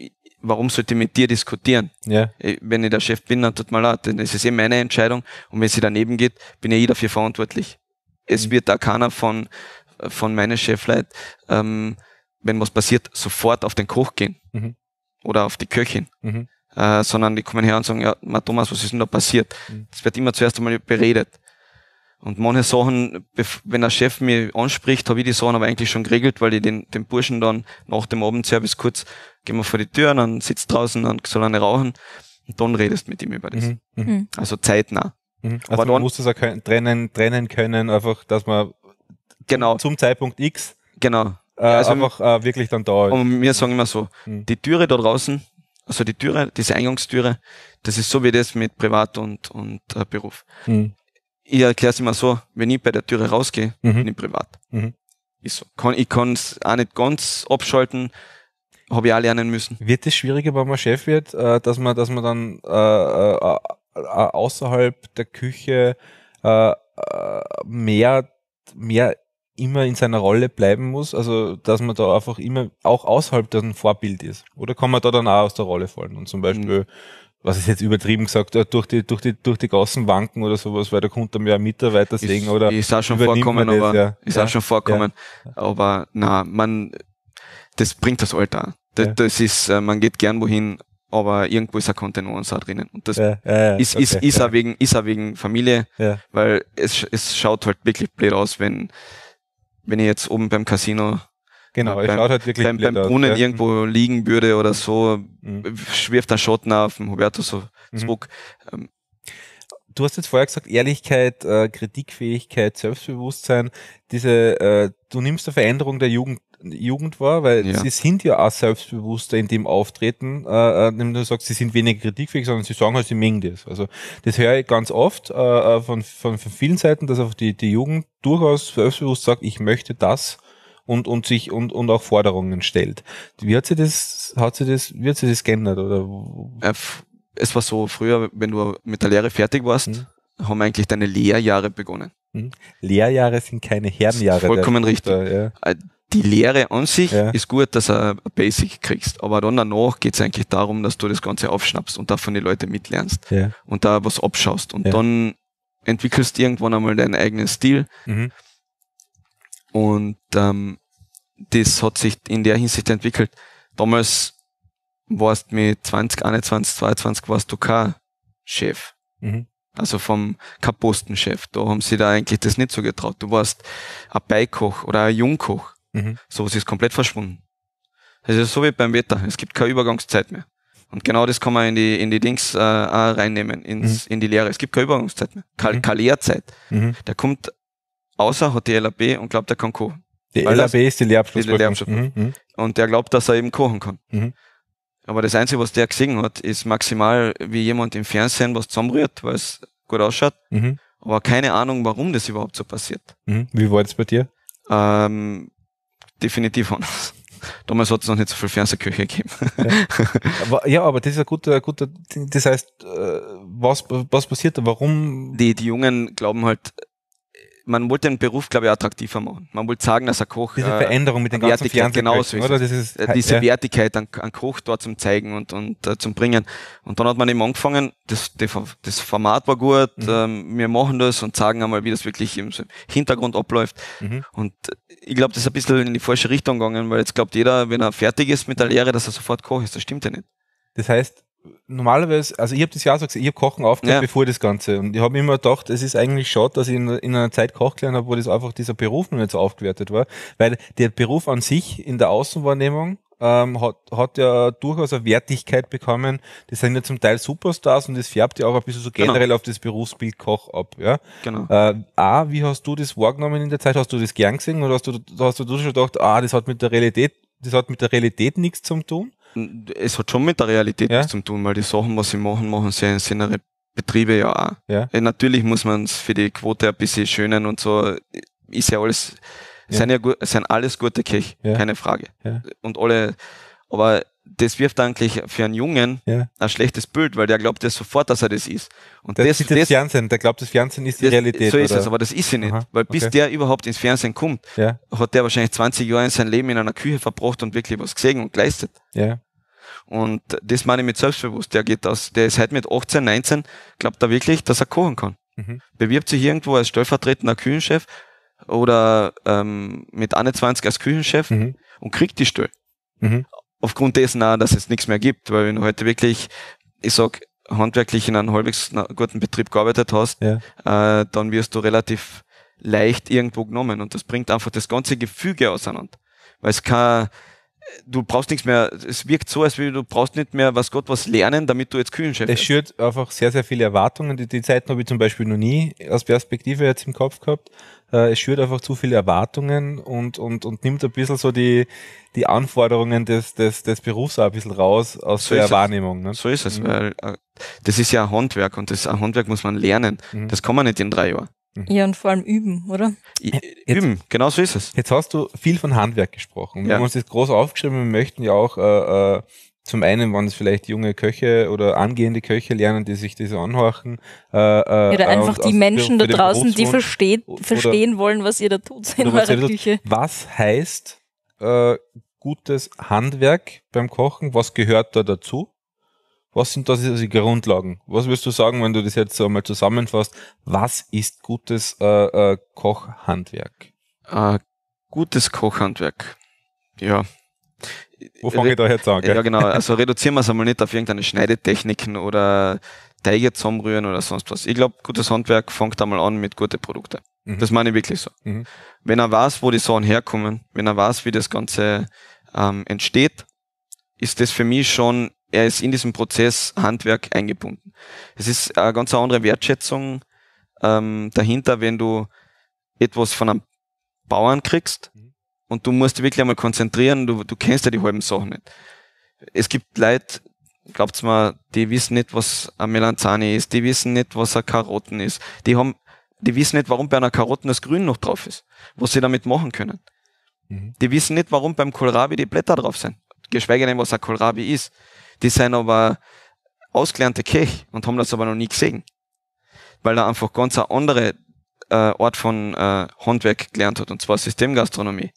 warum sollte ich mit dir diskutieren? Yeah. Äh, wenn ich der Chef bin, dann tut mir leid, denn es ist eh meine Entscheidung und wenn sie daneben geht, bin ja ich dafür verantwortlich. Es mhm. wird da keiner von von meinen Chefleuten, ähm, wenn was passiert, sofort auf den Koch gehen mhm. oder auf die Köchin. Mhm. Äh, sondern die kommen her und sagen, ja, Thomas, was ist denn da passiert? Mhm. Das wird immer zuerst einmal beredet. Und manche Sachen, wenn der Chef mir anspricht, habe ich die Sachen aber eigentlich schon geregelt, weil ich den, den Burschen dann nach dem Abendservice kurz, gehen wir vor die Tür, dann sitzt draußen, dann soll er rauchen und dann redest mit ihm über das. Mhm. Mhm. Mhm. Also zeitnah. Mhm. Also aber man muss das auch können, trennen, trennen können, einfach, dass man genau. zum Zeitpunkt X. Genau. Äh, also einfach äh, wirklich dann da ist. Und wir sagen immer so, mhm. die Türe da draußen, also die Türe, diese Eingangstüre, das ist so wie das mit Privat und, und äh, Beruf. Mhm. Ich erkläre es immer so, wenn ich bei der Türe rausgehe, mhm. bin ich privat. Mhm. Ist so. Kann, ich kann es auch nicht ganz abschalten, habe ich auch lernen müssen. Wird es schwieriger, wenn man Chef wird, äh, dass man, dass man dann äh, äh, außerhalb der Küche mehr, mehr immer in seiner Rolle bleiben muss, also dass man da einfach immer auch außerhalb dann Vorbild ist. Oder kann man da dann auch aus der Rolle fallen und zum Beispiel, mhm. was ist jetzt übertrieben gesagt, äh, durch die, durch die, durch die Gassen wanken oder sowas, weil da kommt dann ja Mitarbeiter ist, oder. Ist auch schon vorkommen, aber, ja. ist ja. auch schon vorkommen. Ja. Aber na, man, das bringt das Alter. Das, das ist, äh, man geht gern wohin, aber irgendwo ist eine Kontenance drinnen. Und das ja, ja, ja, ist, okay, ist, ist, ja. Auch wegen, ist auch wegen Familie, weil es, es schaut halt wirklich blöd aus, wenn wenn ich jetzt oben beim Casino Genau, beim, halt wirklich beim, beim Brunnen aus, irgendwo liegen würde oder so, mhm. schwirft ein Schotten auf den Huberto so mhm. zurück. Mhm. Du hast jetzt vorher gesagt, Ehrlichkeit, äh, Kritikfähigkeit, Selbstbewusstsein, diese, äh, du nimmst der Veränderung der Jugend Jugend war, weil ja. sie sind ja auch selbstbewusster in dem Auftreten, äh, äh, nämlich du sagst, sie sind weniger kritikfähig, sondern sie sagen halt, sie mengen das. Also das höre ich ganz oft äh, äh von, von, von vielen Seiten, dass auch die, die Jugend durchaus selbstbewusst sagt, ich möchte das und, und sich und, und auch Forderungen stellt. Wie hat sie das, hat sie das, wie hat sie das geändert? Oder? Äh, es war so, früher, wenn du mit der Lehre fertig warst, mhm. haben eigentlich deine Lehrjahre begonnen. Mhm. Lehrjahre sind keine Herrenjahre. Vollkommen richtig. ja die Lehre an sich ja. ist gut, dass du ein Basic kriegst, aber dann danach geht's eigentlich darum, dass du das Ganze aufschnappst und davon die Leute mitlernst ja. und da was abschaust und ja. dann entwickelst du irgendwann einmal deinen eigenen Stil mhm. und ähm, das hat sich in der Hinsicht entwickelt. Damals warst mit 20, 21, 22 warst du kein Chef. Mhm. Also vom Kapostenchef. Da haben sie da eigentlich das nicht so getraut. Du warst ein Beikoch oder ein Jungkoch. Mhm. So Sowas ist komplett verschwunden. Es ist so wie beim Wetter. Es gibt keine Übergangszeit mehr. Und genau das kann man in die, in die Dings äh, reinnehmen, ins, mhm. in die Lehre. Es gibt keine Übergangszeit mehr. Keine, mhm. keine Lehrzeit. Mhm. Der kommt außer, hat die LAB und glaubt, er kann kochen. Die Weil LAB ist die Lehrabschlussprüfung. Mhm, mhm. Und der glaubt, dass er eben kochen kann. Aber das Einzige, was der gesehen hat, ist maximal, wie jemand im Fernsehen was zusammenrührt, weil es gut ausschaut. Aber keine Ahnung, warum das überhaupt so passiert. Wie war das bei dir? Ähm, definitiv anders. Damals hat es noch nicht so viel Fernsehküche gegeben. Ja. aber, ja, aber das ist ein guter, guter, das heißt, äh, was, was passiert da? Warum? Die, die Jungen glauben halt, man wollte den Beruf, glaube ich, attraktiver machen. Man wollte sagen, dass er Koch. Diese äh, Veränderung mit den ganzen Wertigkeit, genau so ist, ist äh, Diese ja. Wertigkeit an, an, Koch dort zum Zeigen und, und äh, zum Bringen. Und dann hat man eben angefangen, das, das Format war gut, mhm. ähm, wir machen das und sagen einmal, wie das wirklich im Hintergrund abläuft. Mhm. Und ich glaube, das ist ein bisschen in die falsche Richtung gegangen, weil jetzt glaubt jeder, wenn er fertig ist mit der Lehre, dass er sofort Koch ist. Das stimmt ja nicht. Das heißt, normalerweise, also ich habe das ja so gesagt, ich habe Kochen aufgehört, ja. bevor das Ganze. Und ich habe immer gedacht, es ist eigentlich schade, dass ich in, in einer Zeit Koch gelernt habe, wo das einfach dieser Beruf noch nicht so aufgewertet war. Weil der Beruf an sich in der Außenwahrnehmung ähm, hat, hat ja durchaus eine Wertigkeit bekommen. Das sind ja zum Teil Superstars und das färbt ja auch ein bisschen so genau. generell genau. auf das Berufsbild Koch ab. Ja? Genau. Äh, A, wie hast du das wahrgenommen in der Zeit? Hast du das gern gesehen oder hast du, hast du schon gedacht, ah, das hat mit der Realität, das hat mit der Realität nichts zu tun? Es hat schon mit der Realität ja? was zu tun, weil die Sachen, was sie machen, machen sie in Sinne Betriebe ja auch. Ja. Äh, natürlich muss man es für die Quote ein bisschen schönen und so. Äh, ist ja alles, ja. Sind, ja gut, sind alles gute Kirche, ja. keine Frage. Und alle, aber das wirft eigentlich für einen Jungen ja. ein schlechtes Bild, weil der glaubt ja sofort, dass er das ist. Und der das, sieht das, das Fernsehen, der glaubt, das Fernsehen ist die Realität. So ist oder? es, aber das ist sie nicht. Aha, weil bis okay. der überhaupt ins Fernsehen kommt, ja. hat der wahrscheinlich 20 Jahre sein Leben in einer Küche verbracht und wirklich was gesehen und geleistet. Ja. Und das meine ich mit selbstbewusst. Der geht aus, der ist halt mit 18, 19, glaubt er wirklich, dass er kochen kann. Mhm. Bewirbt sich irgendwo als stellvertretender Küchenchef oder ähm, mit 21 als Küchenchef mhm. und kriegt die Stelle. Mhm aufgrund dessen auch, dass es nichts mehr gibt, weil wenn du heute wirklich, ich sag, handwerklich in einem halbwegs guten Betrieb gearbeitet hast, ja. äh, dann wirst du relativ leicht irgendwo genommen und das bringt einfach das ganze Gefüge auseinander. Weil es kann, du brauchst nichts mehr, es wirkt so, als würde du brauchst nicht mehr, was Gott, was lernen, damit du jetzt Küchenchef bist. Es schürt einfach sehr, sehr viele Erwartungen. Die, die Zeiten habe ich zum Beispiel noch nie aus Perspektive jetzt im Kopf gehabt äh, es schürt einfach zu viele Erwartungen und, und, und nimmt ein bisschen so die, die Anforderungen des, des, des Berufs auch ein bisschen raus aus so der Wahrnehmung. Ne? So ist es, mhm. weil äh, das ist ja ein Handwerk und das ein Handwerk muss man lernen. Mhm. Das kann man nicht in drei Jahren. Mhm. Ja, und vor allem üben, oder? Äh, jetzt, üben, genau so ist es. Jetzt hast du viel von Handwerk gesprochen. Wir ja. haben uns das groß aufgeschrieben, wir möchten ja auch äh, äh zum einen waren es vielleicht junge Köche oder angehende Köche lernen, die sich das anhorchen. Äh, äh, oder äh, einfach die Menschen da draußen, die versteht, verstehen wollen, was ihr da tut in eurer Küche. Was heißt äh, gutes Handwerk beim Kochen? Was gehört da dazu? Was sind das also die Grundlagen? Was würdest du sagen, wenn du das jetzt einmal zusammenfasst? Was ist gutes äh, äh, Kochhandwerk? gutes Kochhandwerk. Ja, wo fange ich da jetzt an? Gell? Ja, genau. Also reduzieren wir es einmal nicht auf irgendeine Schneidetechniken oder Teige zusammenrühren oder sonst was. Ich glaube, gutes Handwerk fängt einmal an mit guten Produkten. Mhm. Das meine ich wirklich so. Mhm. Wenn er weiß, wo die Sachen herkommen, wenn er weiß, wie das Ganze ähm, entsteht, ist das für mich schon, er ist in diesem Prozess Handwerk eingebunden. Es ist eine ganz andere Wertschätzung ähm, dahinter, wenn du etwas von einem Bauern kriegst, und du musst dich wirklich einmal konzentrieren, du, du kennst ja die halben Sachen nicht. Es gibt Leute, glaubt's mir, die wissen nicht, was ein Melanzani ist, die wissen nicht, was ein Karotten ist. Die haben, die wissen nicht, warum bei einer Karotten das Grün noch drauf ist, was sie damit machen können. Mhm. Die wissen nicht, warum beim Kohlrabi die Blätter drauf sind, geschweige denn, was ein Kohlrabi ist. Die sind aber ausgelernte Kech und haben das aber noch nie gesehen, weil da einfach ganz eine andere äh, Art von äh, Handwerk gelernt hat, und zwar Systemgastronomie.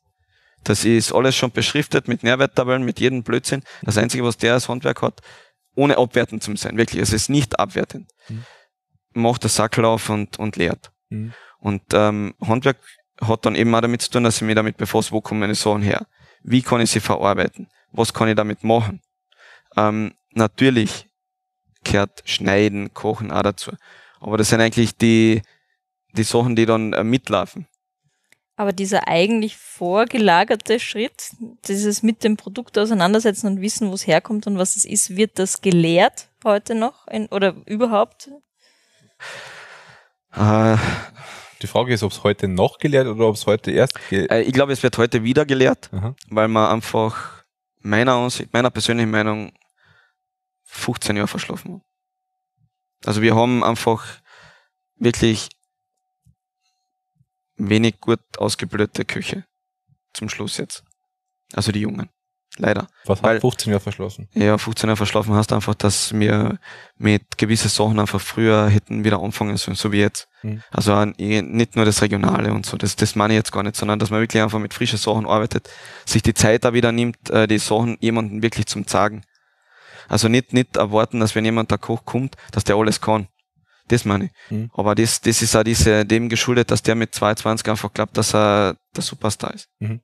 Das ist alles schon beschriftet mit Nährwerttabellen, mit jedem Blödsinn. Das Einzige, was der als Handwerk hat, ohne abwertend zu sein, wirklich, es ist nicht abwertend, mhm. macht der Sackel auf und, und lehrt. Mhm. Und ähm, Handwerk hat dann eben auch damit zu tun, dass ich mich damit befasse, wo kommen meine Sachen her? Wie kann ich sie verarbeiten? Was kann ich damit machen? Ähm, natürlich kehrt Schneiden, Kochen auch dazu. Aber das sind eigentlich die, die Sachen, die dann äh, mitlaufen. Aber dieser eigentlich vorgelagerte Schritt, dieses mit dem Produkt auseinandersetzen und wissen, wo es herkommt und was es ist, wird das gelehrt heute noch in, oder überhaupt? Äh, die Frage ist, ob es heute noch gelehrt oder ob es heute erst äh, Ich glaube, es wird heute wieder gelehrt, mhm. weil man einfach meiner, Ansicht, meiner persönlichen Meinung 15 Jahre verschlafen hat. Also wir haben einfach wirklich wenig gut ausgebildete Köche. Zum Schluss jetzt. Also die Jungen. Leider. Was Weil, 15 Jahre verschlossen? Ja, 15 Jahre verschlafen hast einfach, dass wir mit gewissen Sachen einfach früher hätten wieder anfangen sollen, so wie jetzt. Mhm. Also eh nicht nur das Regionale und so, das, das meine ich jetzt gar nicht, sondern dass man wirklich einfach mit frischen Sachen arbeitet, sich die Zeit da wieder nimmt, äh, die Sachen jemandem wirklich zum Zagen. Also nicht, nicht erwarten, dass wenn jemand da Koch kommt, dass der alles kann. Das meine ich. Mhm. Aber das, das ist auch diese, dem geschuldet, dass der mit 22 einfach glaubt, dass er der Superstar ist. Mhm.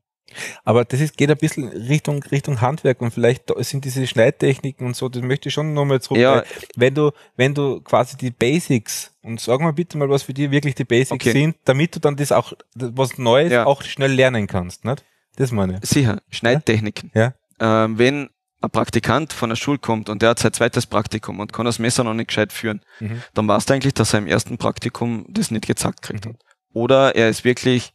Aber das ist, geht ein bisschen Richtung, Richtung Handwerk und vielleicht sind diese Schneidtechniken und so, das möchte ich schon nochmal zurück. Ja. Wenn du, wenn du quasi die Basics und sag mal bitte mal, was für dich wirklich die Basics okay. sind, damit du dann das auch, was Neues ja. auch schnell lernen kannst, nicht? Das meine ich. Sicher, Schneidtechniken. Ja. Ähm, wenn ein Praktikant von der Schule kommt und der hat sein zweites Praktikum und kann das Messer noch nicht gescheit führen, mhm. dann weißt du eigentlich, dass er im ersten Praktikum das nicht gezackt kriegt mhm. hat. Oder er ist wirklich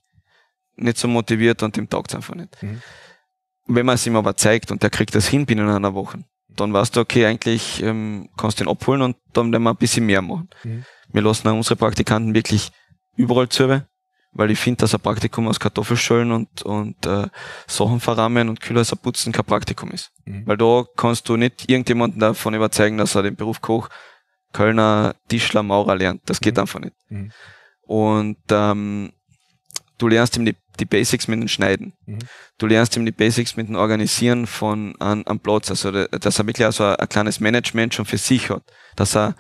nicht so motiviert und dem taugt es einfach nicht. Mhm. Wenn man es ihm aber zeigt und der kriegt das hin binnen einer Woche, mhm. dann weißt du, okay, eigentlich ähm, kannst du ihn abholen und dann werden wir ein bisschen mehr machen. Mhm. Wir lassen unsere Praktikanten wirklich überall zu weil ich finde, dass ein Praktikum aus Kartoffelschälen und, und äh, Sachen verrammen und Kühlhäuser putzen kein Praktikum ist. Mhm. Weil da kannst du nicht irgendjemanden davon überzeugen, dass er den Beruf Koch, Kölner, Tischler, Maurer lernt. Das geht mhm. einfach nicht. Mhm. Und ähm, du lernst ihm die, die Basics mit dem Schneiden. Mhm. Du lernst ihm die Basics mit dem Organisieren von an, am Platz. Also dass er wirklich also ein, ein kleines Management schon für sich hat. Dass er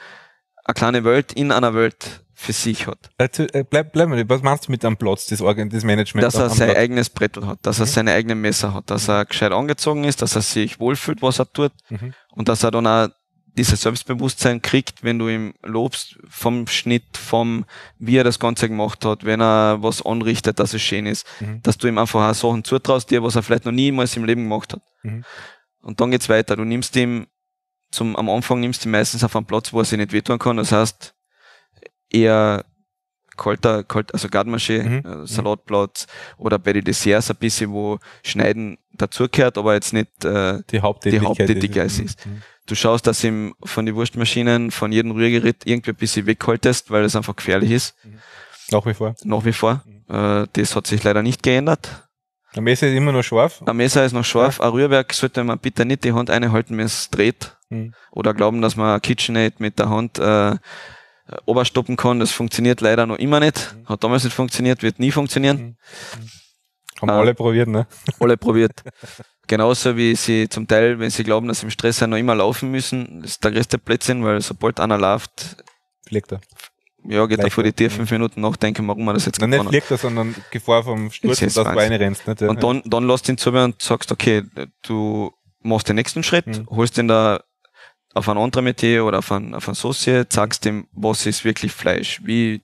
eine kleine Welt in einer Welt für sich hat. Äh, bleib, bleib mal, was meinst du mit einem Platz das, Organ das Management? Dass er sein Platz? eigenes Brettel hat, dass mhm. er seine eigenen Messer hat, dass er gescheit angezogen ist, dass er sich wohlfühlt, was er tut mhm. und dass er dann auch dieses Selbstbewusstsein kriegt, wenn du ihm lobst vom Schnitt, vom wie er das Ganze gemacht hat, wenn er was anrichtet, dass es schön ist, mhm. dass du ihm einfach auch Sachen zutraust, dir was er vielleicht noch niemals im Leben gemacht hat. Mhm. Und dann geht's weiter. Du nimmst ihm zum am Anfang nimmst du ihn meistens auf einen Platz, wo er sich nicht wehtun kann. Das heißt, eher Kolter, Kolter also Gardemaché, mhm. äh, Salatblatt oder bei den Desserts ein bisschen, wo Schneiden dazugehört, aber jetzt nicht äh, die Haupttätigkeit ist. Mhm. Du schaust, dass ihm von den Wurstmaschinen, von jedem Rührgerät irgendwie ein bisschen weghaltest, weil es einfach gefährlich ist. Mhm. Nach wie vor. Nach wie vor. Mhm. Äh, das hat sich leider nicht geändert. Ein Messer ist immer noch scharf. Ein Messer ist noch scharf. Ja. Ein Rührwerk sollte man bitte nicht die Hand einhalten, wenn es dreht. Mhm. Oder glauben, dass man KitchenAid mit der Hand äh, äh, oberstoppen kann. Das funktioniert leider noch immer nicht. Mhm. Hat damals nicht funktioniert, wird nie funktionieren. Mhm. Mhm. Haben äh, ne? alle probiert, ne? Alle probiert. Genauso wie sie zum Teil, wenn sie glauben, dass sie im Stress sind, noch immer laufen müssen. ist der größte Blödsinn, weil sobald einer läuft, fliegt er. Ja, geht Leicht er vor die Tür fünf Minuten nachdenken, warum er das jetzt Nein, nicht fliegt er, sondern Gefahr vom Sturz, dass du rennst. Nicht? Und dann, dann lässt ihn zu mir und sagst, okay, du machst den nächsten Schritt, mhm. holst ihn da auf ein anderen Metier oder auf ein, auf ein Socie, zeigst dem, was ist wirklich Fleisch, wie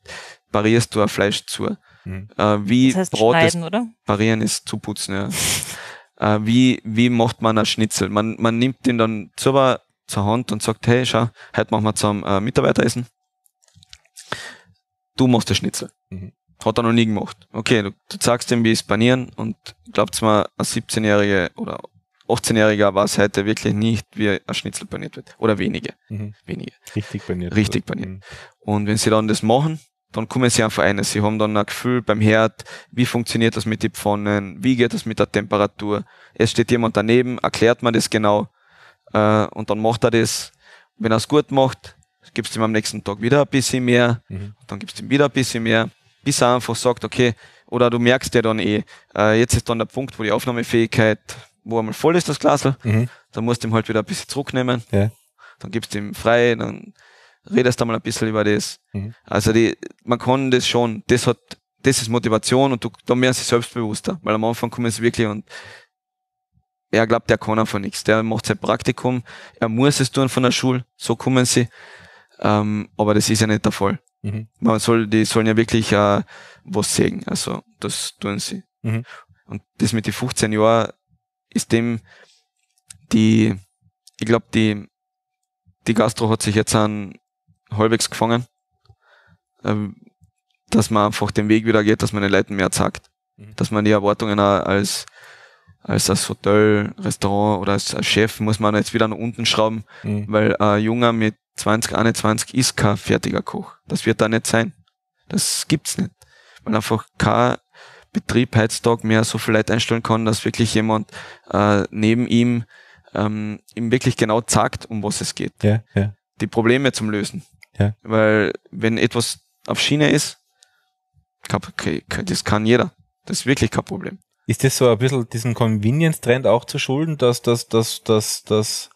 parierst du ein Fleisch zu, mhm. äh, wie das heißt bratest, oder? parieren ist zu putzen, ja. äh, wie, wie macht man ein Schnitzel? Man, man nimmt den dann zur, zur Hand und sagt, hey, schau, heute machen wir zum äh, Mitarbeiteressen. Du machst das Schnitzel. Mhm. Hat er noch nie gemacht. Okay, du, du zeigst ihm, wie es panieren und glaubt mal, ein 17 jähriger oder 18-Jähriger weiß heute wirklich nicht, wie ein Schnitzel paniert wird. Oder wenige. Mhm. Wenige. Richtig paniert. Richtig paniert. Mhm. Und wenn sie dann das machen, dann kommen sie einfach eine. Sie haben dann ein Gefühl beim Herd, wie funktioniert das mit den Pfannen, wie geht das mit der Temperatur. Es steht jemand daneben, erklärt man das genau äh, und dann macht er das. Wenn er es gut macht, gibst ihm am nächsten Tag wieder ein bisschen mehr, mhm. dann gibst ihm wieder ein bisschen mehr, bis er einfach sagt, okay, oder du merkst ja dann eh, äh, jetzt ist dann der Punkt, wo die Aufnahmefähigkeit wo einmal voll ist das Glas, mhm. dann musst du ihm halt wieder ein bisschen zurücknehmen. Ja. Dann gibst du ihm frei, dann redest du mal ein bisschen über das. Mhm. Also die, man kann das schon, das hat, das ist Motivation und du, dann werden sie selbstbewusster, weil am Anfang kommen sie wirklich und er glaubt, der kann einfach nichts. Der macht sein Praktikum, er muss es tun von der Schule, so kommen sie. Ähm, aber das ist ja nicht der Fall. Mhm. Man soll, die sollen ja wirklich äh, was sehen. Also das tun sie. Mhm. Und das mit den 15 Jahren, ist dem die, ich glaube, die, die Gastro hat sich jetzt an halbwegs gefangen, ähm, dass man einfach den Weg wieder geht, dass man den Leuten mehr zeigt, mhm. dass man die Erwartungen als, als als Hotel, Restaurant oder als, als Chef muss man jetzt wieder nach unten schrauben, mhm. weil ein Junge mit 20, 21 ist kein fertiger Koch. Das wird da nicht sein. Das gibt's nicht. Weil einfach kein Betrieb heutzutage mehr so viel Leute einstellen kann, dass wirklich jemand äh, neben ihm ähm, ihm wirklich genau sagt, um was es geht. Ja, ja. Die Probleme zum Lösen. Ja. Weil wenn etwas auf Schiene ist, das kann jeder. Das ist wirklich kein Problem. Ist das so ein bisschen diesem Convenience-Trend auch zu schulden, dass, dass, dass, dass, dass,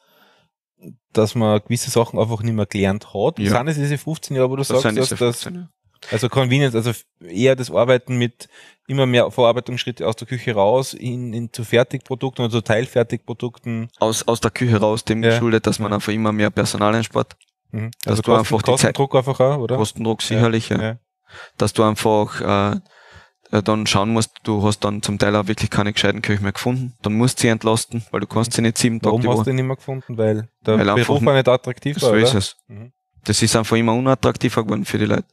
dass man gewisse Sachen einfach nicht mehr gelernt hat? Ja. Sind es diese 15 Jahre, wo du das sagst, dass, 15, dass, ja. Also Convenience, also eher das Arbeiten mit immer mehr Verarbeitungsschritte aus der Küche raus in, in zu Fertigprodukten oder zu Teilfertigprodukten. Aus, aus der Küche raus, dem ja. geschuldet, dass man einfach immer mehr Personal einspart. Mhm. Dass also du Kosten, einfach Kostendruck einfach auch, oder? Kostendruck sicherlich, ja. ja. Dass du einfach äh, äh, dann schauen musst, du hast dann zum Teil auch wirklich keine gescheiten Küche mehr gefunden. Dann musst du sie entlasten, weil du kannst sie nicht sieben Tage Warum hast Woche. du nicht mehr gefunden? Weil der weil Beruf war nicht attraktiv war, So oder? ist es. Mhm. Das ist einfach immer unattraktiver geworden für die Leute.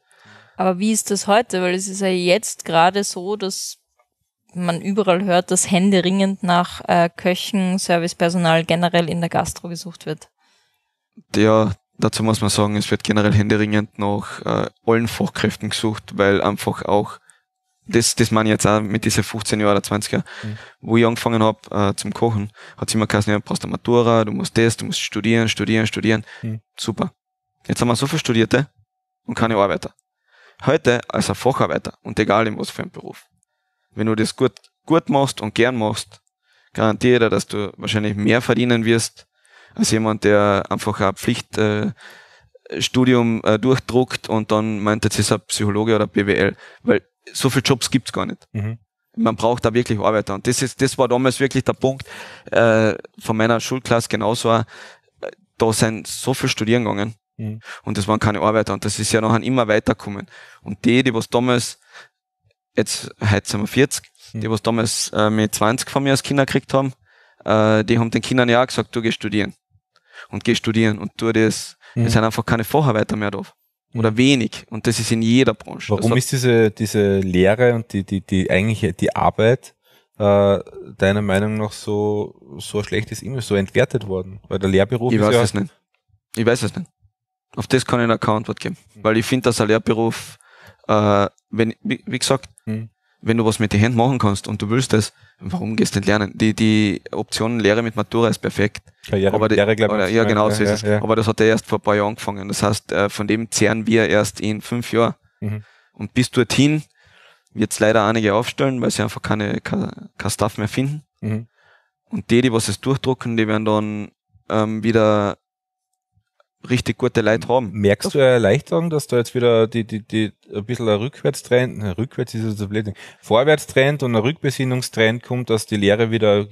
Aber wie ist das heute? Weil es ist ja jetzt gerade so, dass man überall hört, dass händeringend nach äh, Köchen, Servicepersonal generell in der Gastro gesucht wird. Ja, dazu muss man sagen, es wird generell händeringend nach äh, allen Fachkräften gesucht, weil einfach auch das, das meine ich jetzt auch mit diesen 15 Jahren oder 20 Jahren, mhm. wo ich angefangen habe äh, zum Kochen, hat es immer geheißen, ja, du brauchst eine Matura, du musst das, du musst studieren, studieren, studieren. Mhm. Super. Jetzt haben wir so viele Studierte und keine Arbeiter heute als ein Facharbeiter und egal in was für einem Beruf. Wenn du das gut, gut machst und gern machst, garantiere dir, dass du wahrscheinlich mehr verdienen wirst, als jemand, der einfach ein Pflichtstudium äh, äh, durchdruckt und dann meint, jetzt ist er Psychologe oder BWL, weil so viele Jobs gibt's gar nicht. Mhm. Man braucht da wirklich Arbeiter. Und das ist, das war damals wirklich der Punkt äh, von meiner Schulklasse genauso. Äh, da sind so viele studieren gegangen Mhm. Und das waren keine Arbeiter. Und das ist ja nachher immer weitergekommen. Und die, die was damals, jetzt, heute sind wir 40, mhm. die was damals äh, mit 20 von mir als Kinder gekriegt haben, äh, die haben den Kindern ja auch gesagt, du gehst studieren. Und geh studieren und du das. Mhm. Es sind einfach keine Facharbeiter mehr da oder mhm. wenig. Und das ist in jeder Branche. Warum ist diese, diese Lehre und die, die, die eigentliche, die Arbeit äh, deiner Meinung nach so, so schlecht ist immer so entwertet worden? Weil der Lehrberuf ich ist weiß ja es nicht. Ich weiß es nicht auf das kann ich keine Antwort geben. Hm. Weil ich finde, dass ein Lehrberuf, äh, wenn, wie, wie gesagt, mhm. wenn du was mit den Händen machen kannst und du willst das, warum gehst du nicht lernen? Die, die Option Lehre mit Matura ist perfekt. Karriere aber die, Lehre, glaube ich. ja, genau, so ja, ist ja. es. Aber das hat er erst vor ein paar Jahren angefangen. Das heißt, äh, von dem zehren wir erst in fünf Jahren. Mhm. Und bis dorthin wird es leider einige aufstellen, weil sie einfach keine, kein, kein Staff mehr finden. Mhm. Und die, die was es durchdrucken, die werden dann ähm, wieder richtig gute Leute haben. Merkst du Erleichterung, dass da jetzt wieder die, die, die, ein bisschen ein Rückwärtstrend, rückwärts ist das blöd, Vorwärtstrend und ein Rückbesinnungstrend kommt, dass die Lehre wieder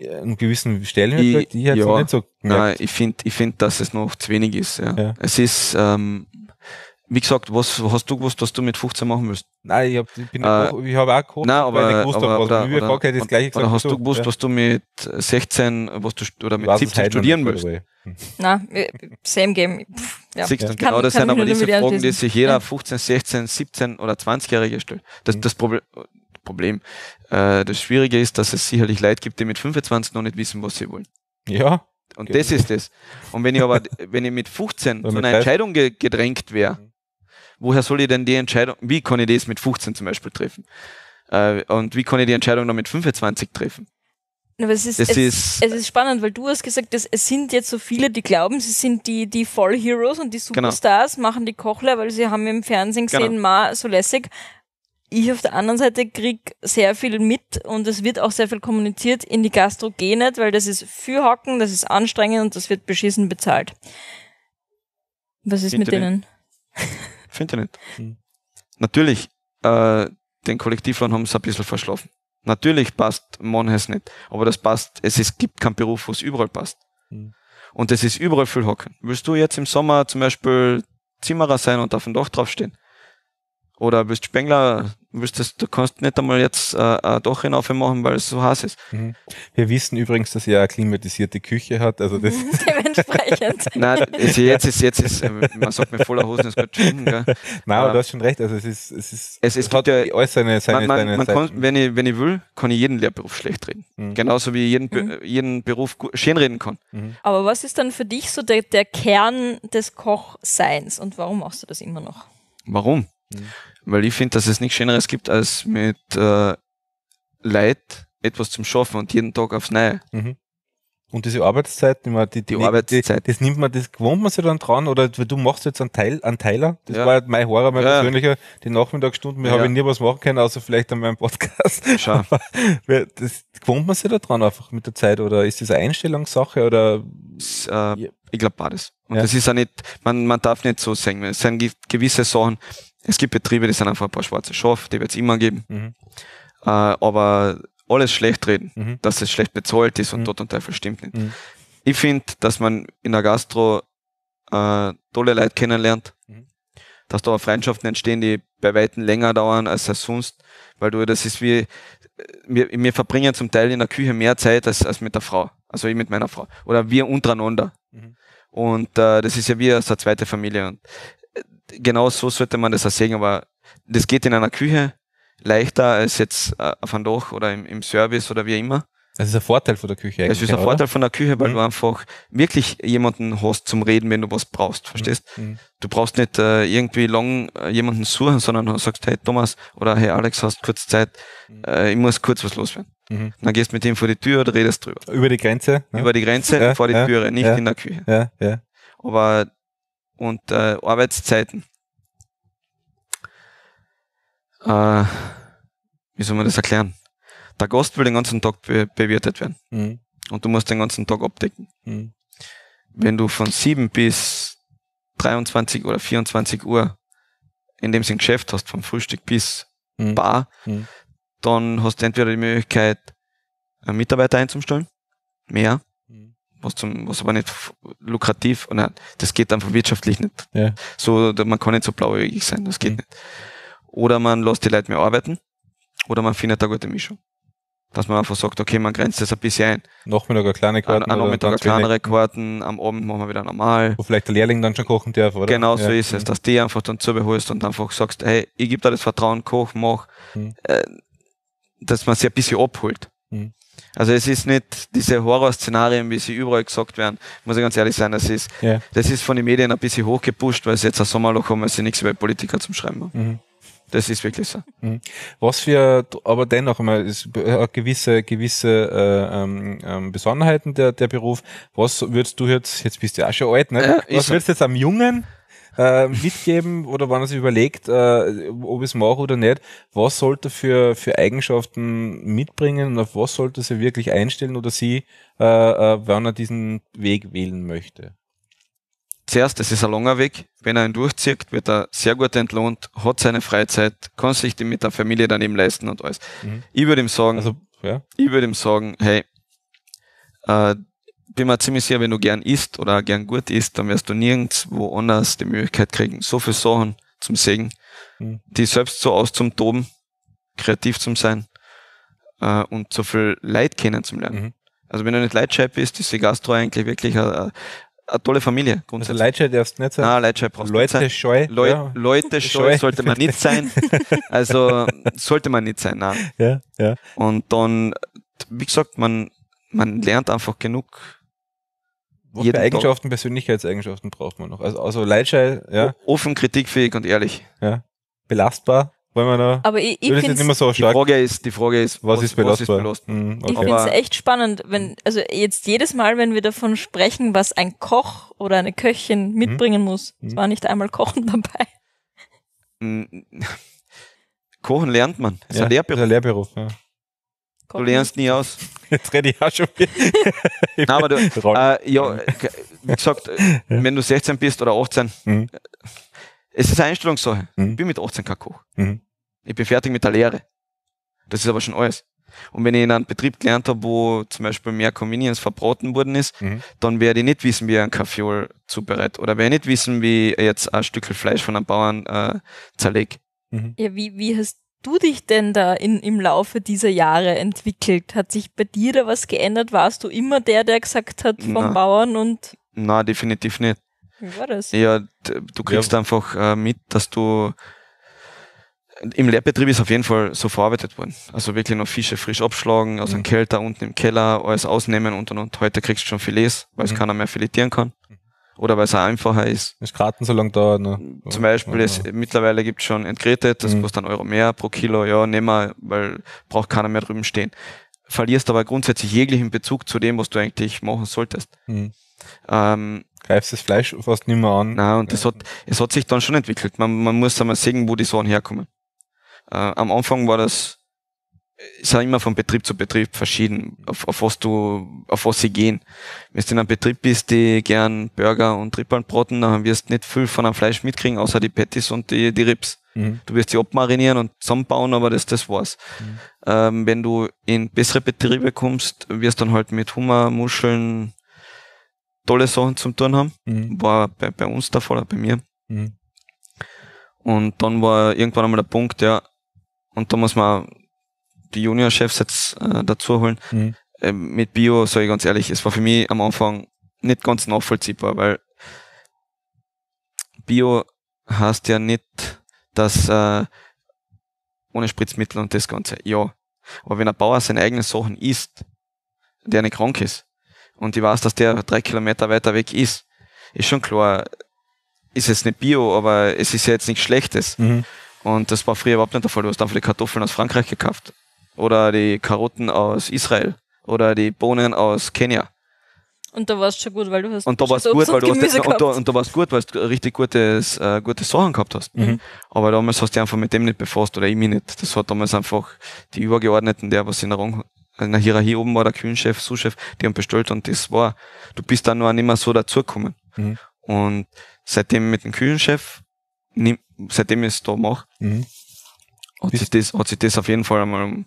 einen gewissen Stellenwert ich, kriegt? Ich ja, nicht so gemerkt. Nein, ich finde, ich finde, dass es noch zu wenig ist, ja. ja. Es ist, ähm, wie gesagt, was hast du gewusst, was du mit 15 machen willst? Nein, ich habe ich äh, ich hab auch gekocht, nein, aber, weil ich gewusst habe, was oder, ich oder, das gleiche gesagt. Oder hast du gewusst, ja. was du mit 16 was du, oder mit 17 studieren willst? Hm. Nein, äh, same game. Pff, ja. Siehst, ja. Genau, das sind aber diese Fragen, die sich jeder ja. 15, 16, 17 oder 20-Jährige stellt. Das, mhm. das Problem, äh, Problem. Äh, das Schwierige ist, dass es sicherlich Leute gibt, die mit 25 noch nicht wissen, was sie wollen. Ja. Und genau. das ist es. Und wenn ich aber, wenn ich mit 15 zu einer Entscheidung gedrängt wäre, mhm woher soll ich denn die Entscheidung, wie kann ich das mit 15 zum Beispiel treffen? Äh, und wie kann ich die Entscheidung dann mit 25 treffen? Aber es ist, es, ist, es ist spannend, weil du hast gesagt, dass es sind jetzt so viele, die glauben, sie sind die, die Vollheroes und die genau. Superstars, genau. machen die Kochler, weil sie haben im Fernsehen genau. gesehen, genau. ma, so lässig. Ich auf der anderen Seite krieg sehr viel mit und es wird auch sehr viel kommuniziert in die Gastro geh nicht, weil das ist für Hocken, das ist anstrengend und das wird beschissen bezahlt. Was ist Hinter mit denen? Finde ich nicht. Mhm. Natürlich, äh, den Kollektivlohn haben sie ein bisschen verschlafen. Natürlich passt Monhes nicht, aber das passt, es, es gibt keinen Beruf, wo es überall passt. Mhm. Und es ist überall viel Hocken. Willst du jetzt im Sommer zum Beispiel Zimmerer sein und auf dem Dach draufstehen? Oder willst Spengler, willst das, du kannst nicht einmal jetzt äh, ein Dach hinauf machen, weil es so heiß ist. Mhm. Wir wissen übrigens, dass er eine klimatisierte Küche hat, also das dementsprechend. Nein, jetzt ist, jetzt ist, man sagt mir voller Hosen, es wird schwimmen, gell? Nein, aber äh, du hast schon recht, also es ist, es ist, es, es hat ja, alles seine, seine, man, man, man kann, wenn ich, wenn ich will, kann ich jeden Lehrberuf schlecht reden. Mhm. Genauso wie ich jeden, mhm. jeden Beruf schön reden kann. Mhm. Aber was ist dann für dich so der, der Kern des Kochseins und warum machst du das immer noch? Warum? Mhm. Weil ich finde, dass es nichts Schöneres gibt, als mit äh, Leid etwas zum Schaffen und jeden Tag aufs Neue. Mhm. Und diese Arbeitszeit, die, die, die, Arbeitszeit. das nimmt man, das gewohnt man sich dann dran, oder du machst jetzt einen Teil, einen Teiler. Das ja. war halt mein Horror, mein ja. persönlicher, die Nachmittagsstunden, mir ja. habe ich nie was machen können, außer vielleicht an meinem Podcast. Schau. das gewohnt man sich da dran einfach mit der Zeit, oder ist das eine Einstellungssache, oder? Das, äh, ich glaube beides. Und ja. das ist auch nicht, man, man darf nicht so sagen, es sind gewisse Sachen, es gibt Betriebe, die sind einfach ein paar schwarze Schafe, die wird es immer geben. Mhm. Äh, aber alles schlecht reden, mhm. dass es schlecht bezahlt ist und mhm. dort und Teufel stimmt nicht. Mhm. Ich finde, dass man in der Gastro äh, tolle Leute kennenlernt, mhm. dass da Freundschaften entstehen, die bei Weitem länger dauern als sonst, weil du, das ist wie, wir, wir verbringen zum Teil in der Küche mehr Zeit als, als mit der Frau, also ich mit meiner Frau oder wir untereinander. Mhm. Und äh, das ist ja wie aus der zweite Familie und äh, genau so sollte man das auch sehen, aber das geht in einer Küche, leichter als jetzt äh, auf einem Dach oder im, im Service oder wie immer. Das ist ein Vorteil von der Küche eigentlich. Das ist ein oder? Vorteil von der Küche, weil mhm. du einfach wirklich jemanden hast zum Reden, wenn du was brauchst, verstehst? Mhm. mhm. Du brauchst nicht äh, irgendwie lang äh, jemanden suchen, sondern du sagst, hey Thomas oder hey Alex, hast kurz Zeit, mhm. äh, ich muss kurz was loswerden. Mhm. Dann gehst du mit ihm vor die Tür oder redest drüber. Über die Grenze? Ne? Über die Grenze, ja, vor die ja, Türe, nicht ja, in der Küche. Ja, ja. Aber und äh, Arbeitszeiten äh, wie soll man das erklären? Der Gast will den ganzen Tag be bewirtet werden. Mhm. Und du musst den ganzen Tag abdecken. Mhm. Wenn du von 7 bis 23 oder 24 Uhr in dem Sinn Geschäft hast, vom Frühstück bis mhm. Bar, mhm. dann hast du entweder die Möglichkeit, einen Mitarbeiter einzustellen, mehr, mhm. was, zum, was aber nicht lukrativ, oder das geht einfach wirtschaftlich nicht. Ja. So, man kann nicht so blauäugig sein, das geht mhm. nicht. Oder man lässt die Leute mehr arbeiten. Oder man findet eine gute Mischung. Dass man einfach sagt, okay, man grenzt das ein bisschen ein. Nachmittag eine kleine Karten. Am Nachmittag kleinere Karten, am Abend machen wir wieder normal. Wo vielleicht der Lehrling dann schon kochen darf, oder? Genau so ja. ist es, mhm. dass die einfach dann zubeholst und einfach sagst, hey, ich gebe dir das Vertrauen, koch, mach. Mhm. Äh, dass man sie ein bisschen abholt. Mhm. Also es ist nicht diese Horrorszenarien, wie sie überall gesagt werden, muss ich ganz ehrlich sein, das ist, yeah. das ist von den Medien ein bisschen hochgepusht, weil sie jetzt ein Sommerloch haben, weil sie nichts über Politiker zum Schreiben haben. Mhm. Das ist wirklich so. Mhm. Was wir aber dennoch einmal ist äh, gewisse gewisse äh, ähm, ähm, Besonderheiten der der Beruf. Was würdest du jetzt jetzt bist du ja schon alt, ne? Äh, Was würdest du jetzt am Jungen äh, mitgeben oder wenn er sich überlegt, äh, ob ich es mache oder nicht, was sollte für für Eigenschaften mitbringen und auf was sollte sie wirklich einstellen oder sie, äh, äh, wenn er diesen Weg wählen möchte? Zuerst, es ist ein langer Weg. Wenn er ihn durchzieht, wird er sehr gut entlohnt, hat seine Freizeit, kann sich die mit der Familie daneben leisten und alles. Mhm. Ich würde ihm sagen, also, ja. ich würde ihm sagen, hey, äh, bin mir ziemlich sicher, wenn du gern isst oder gern gut isst, dann wirst du nirgendwo anders die Möglichkeit kriegen, so viel Sachen zum Segen, mhm. die selbst so auszutoben, kreativ zum sein äh, und so viel Leid kennen zum Lernen. Mhm. Also wenn du nicht Leidscheibe bist, ist die Gastro eigentlich wirklich ein, eine tolle Familie. Also grundsätzlich. Also Leute darfst du nicht sein. Nein, Leute brauchst Leute sein. scheu. Leu ja. Leute scheu, sollte man nicht sein. Also sollte man nicht sein, nein. Ja, ja. Und dann, wie gesagt, man, man lernt einfach genug. Welche Eigenschaften, Tag. Persönlichkeitseigenschaften braucht man noch? Also, also Leidschei, ja. O offen, kritikfähig und ehrlich. Ja. Belastbar bei da Aber ich, ich finde nicht so stark. Die Frage ist, die Frage ist, was, was ist belastbar? Was ist belastbar? Mhm, okay. Ich finde es echt spannend, wenn also jetzt jedes Mal, wenn wir davon sprechen, was ein Koch oder eine Köchin hm? mitbringen mhm. muss. Es hm? war nicht einmal Kochen dabei. Hm. Kochen lernt man. Es ja, ist ein Lehrberuf. Ist ein Lehrberuf ja. Du lernst nie aus. Jetzt rede ich auch schon wieder. Nein, aber du, äh, ja, wie gesagt, ja. wenn du 16 bist oder 18, mhm. Es ist eine Einstellungssache. Mhm. Ich bin mit 18 kein Koch. Mhm. Ich bin fertig mit der Lehre. Das ist aber schon alles. Und wenn ich in einem Betrieb gelernt habe, wo zum Beispiel mehr Convenience verbraten worden ist, mhm. dann werde ich nicht wissen, wie ich einen Kaffeeol zubereite. Oder werde ich nicht wissen, wie ich jetzt ein Stück Fleisch von einem Bauern äh, zerlege. Mhm. Ja, wie, wie hast du dich denn da in, im Laufe dieser Jahre entwickelt? Hat sich bei dir da was geändert? Warst du immer der, der gesagt hat vom Nein. Bauern und? Nein, definitiv nicht. Wie war das? Ja, du kriegst ja. einfach äh, mit, dass du im Lehrbetrieb ist auf jeden Fall so verarbeitet worden. Also wirklich noch Fische frisch abschlagen, aus mhm. einem Kelter unten im Keller, alles ausnehmen und und und. Heute kriegst du schon Filets, weil es mhm. keiner mehr filetieren kann. Mhm. Oder weil es auch einfacher ist. Das Graten so lange dauert. Ne? Zum Beispiel, ja. es, mittlerweile gibt es schon entgrätet, das mhm. kostet einen Euro mehr pro Kilo, ja, nehmen wir, weil braucht keiner mehr drüben stehen. Verlierst aber grundsätzlich jeglichen Bezug zu dem, was du eigentlich machen solltest. Mhm. Ähm, greifst das Fleisch fast nicht mehr an. Nein, und das hat, es hat sich dann schon entwickelt. Man, man muss einmal sehen, wo die Sachen herkommen. Äh, am Anfang war das, ist ja immer von Betrieb zu Betrieb verschieden, auf, auf was du, auf was sie gehen. Wenn du in einem Betrieb bist, die gern Burger und Rippeln braten, dann wirst du nicht viel von einem Fleisch mitkriegen, außer die Patties und die, die Rips. Mhm. Du wirst sie abmarinieren und zusammenbauen, aber das, das war's. Mhm. Ähm, wenn du in bessere Betriebe kommst, wirst du dann halt mit Hummer, Muscheln, tolle Sachen zum Tun haben. Mhm. War bei, bei uns der Fall, bei mir. Mhm. Und dann war irgendwann einmal der Punkt, ja, und da muss man die Junior-Chefs jetzt äh, dazu holen. Mhm. Äh, mit Bio, sage ich ganz ehrlich, es war für mich am Anfang nicht ganz nachvollziehbar, weil Bio heißt ja nicht, dass äh, ohne Spritzmittel und das Ganze. Ja. Aber wenn ein Bauer seine eigenen Sachen isst, der nicht krank ist, und ich weiß, dass der drei Kilometer weiter weg ist, ist schon klar, ist jetzt nicht Bio, aber es ist ja jetzt nichts Schlechtes. Mhm. Und das war früher überhaupt nicht der Fall. Du hast einfach die Kartoffeln aus Frankreich gekauft. Oder die Karotten aus Israel. Oder die Bohnen aus Kenia. Und da warst du schon gut, weil du hast und da war's gut, weil du hast, und, da, und da war's gut, weil du richtig gutes, äh, gute Sachen gehabt hast. Mhm. Aber damals hast du dich einfach mit dem nicht befasst oder ich mich nicht. Das hat damals einfach die Übergeordneten, der was in der in der Hierarchie oben war der Kühnchef, Souschef, die haben bestellt und das war, du bist dann noch nicht mehr so dazugekommen. Mhm. Und seitdem mit dem Kühnchef, seitdem ich es da mache, mhm. hat, sich das, hat sich das auf jeden Fall einmal um,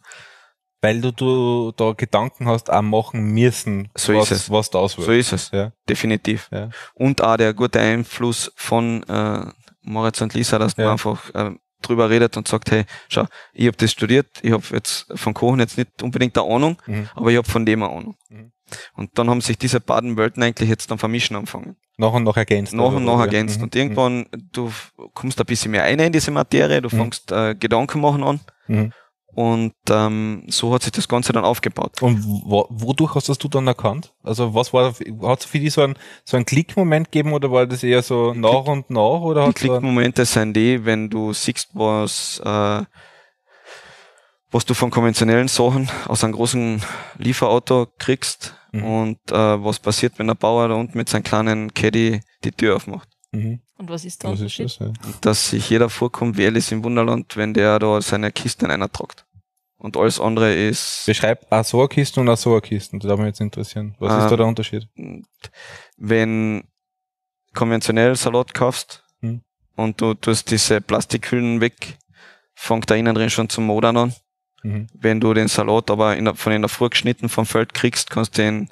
weil du, du da Gedanken hast, auch machen müssen, so was, ist es. was da auswirkt. So ist es, ja. definitiv. Ja. Und auch der gute Einfluss von äh, Moritz und Lisa, dass ja. man einfach äh, drüber redet und sagt, hey, schau, ich habe das studiert, ich habe jetzt von Kochen jetzt nicht unbedingt eine Ahnung, mhm. aber ich habe von dem eine Ahnung. Mhm. Und dann haben sich diese beiden Welten eigentlich jetzt dann vermischen angefangen. Nach und nach ergänzt. Nach und nach oder? ergänzt. Mhm. Und irgendwann, du kommst ein bisschen mehr ein in diese Materie, du mhm. fängst äh, Gedanken machen an mhm. Und ähm, so hat sich das Ganze dann aufgebaut. Und wo, wodurch hast das du dann erkannt? Also was war, hat es für dich so einen, so einen Klickmoment gegeben oder war das eher so nach Klick, und nach? Oder die Klickmomente sind die, wenn du siehst, was, äh, was du von konventionellen Sachen aus einem großen Lieferauto kriegst mhm. und äh, was passiert, wenn der Bauer da unten mit seinem kleinen Caddy die Tür aufmacht. Mhm. Und was ist da was Ist das, ja. Dass sich jeder vorkommt wie Alice im Wunderland, wenn der da seine Kisten in einer tragt. Und alles andere ist. Beschreib auch so eine Kiste und auch so eine Kiste. Das würde mich jetzt interessieren. Was äh, ist da der ähm, Unterschied? Wenn konventionell Salat kaufst hm. und du tust diese Plastikhüllen weg, fängt da innen drin schon zum Modern an. Mhm. Wenn du den Salat aber in der, von in der Früh geschnitten vom Feld kriegst, kannst du den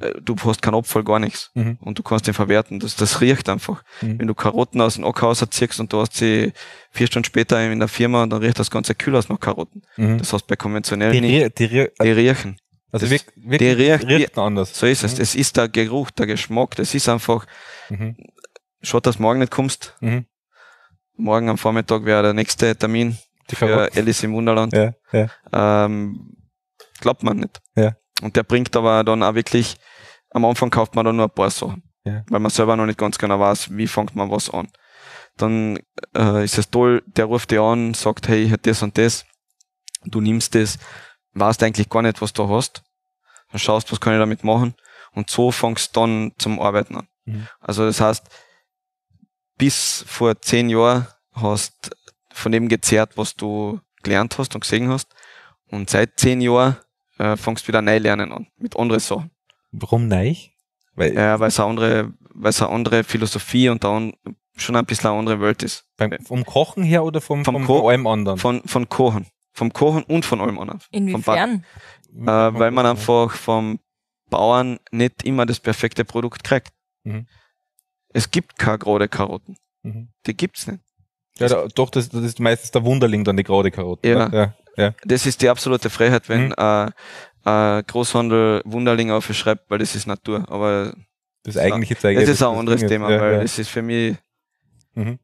äh, du hast keinen Abfall, gar nichts. Mhm. Und du kannst den verwerten. Das, das riecht einfach. Mhm. Wenn du Karotten aus dem Acker ziehst und du hast sie vier Stunden später in der Firma, dann riecht das ganze Kühl aus nach Karotten. Mhm. Das heißt bei konventionellen die, nicht. Die, die, die riechen. Also wirklich, die riecht, riecht anders. So ist es. Mhm. Es ist der Geruch, der Geschmack. Das ist einfach, mhm. schaut, dass du morgen nicht kommst. Mhm. Morgen am Vormittag wäre der nächste Termin die für Alice im Wunderland. Ja, ja. Ähm, glaubt man nicht. Ja. Und der bringt aber dann auch wirklich, am Anfang kauft man dann nur ein paar Sachen, ja. weil man selber noch nicht ganz genau weiß, wie fängt man was an. Dann äh, ist es toll, der ruft dir an, sagt, hey, ich hätte das und das, du nimmst das, weißt eigentlich gar nicht, was du hast, dann schaust, was kann ich damit machen und so fängst du dann zum Arbeiten an. Mhm. Also das heißt, bis vor zehn Jahren hast von dem gezehrt, was du gelernt hast und gesehen hast und seit zehn Jahren äh, fängst wieder neu lernen an, mit anderen Sachen. Warum neu? Weil ja, weil es eine andere, eine andere Philosophie und dann schon ein bisschen eine andere Welt ist. Beim, vom Kochen her oder vom, vom, vom von allem anderen? Von, von Kochen. Vom Kochen und von allem anderen. Inwiefern? Hm, äh, weil man einfach vom Bauern nicht immer das perfekte Produkt kriegt. Mhm. Es gibt keine gerade Karotten. Mhm. Die es nicht. Ja, da, doch, das, das, ist meistens der Wunderling dann, die gerade Karotten. Ne? Genau. Ja. ja. Ja. Das ist die absolute Freiheit, wenn mhm. äh, äh, Großhandel Wunderling aufschreibt, weil das ist Natur. Aber das eigentliche Zeichen. Das, ist ein anderes Ding Thema, ja, weil ja. das ist für mich. Mhm.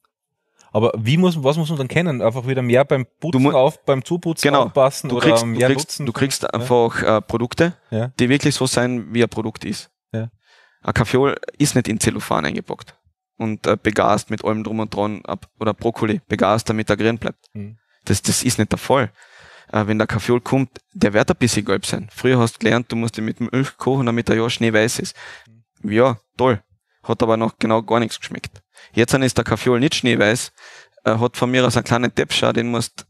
Aber wie muss, was muss man dann kennen? Einfach wieder mehr beim Putzen auf, beim Zuputzen genau. aufpassen du kriegst, oder mehr du kriegst, nutzen? Du kriegst ja. einfach äh, Produkte, ja. die wirklich so sein, wie ein Produkt ist. Ja. Ein Kaffeeol ist nicht in Zellophan eingepackt und äh, begast mit allem drum und dran ab, oder Brokkoli begast, damit er grün bleibt. Mhm. Das, das ist nicht der Fall äh, wenn der Kaffeeol kommt, der wird ein bisschen gelb sein. Früher hast du gelernt, du musst ihn mit Milch kochen, damit er ja schneeweiß ist. Ja, toll. Hat aber noch genau gar nichts geschmeckt. Jetzt ist der Kaffeeol nicht schneeweiß, äh, hat von mir aus einen kleinen Deppscher, den musst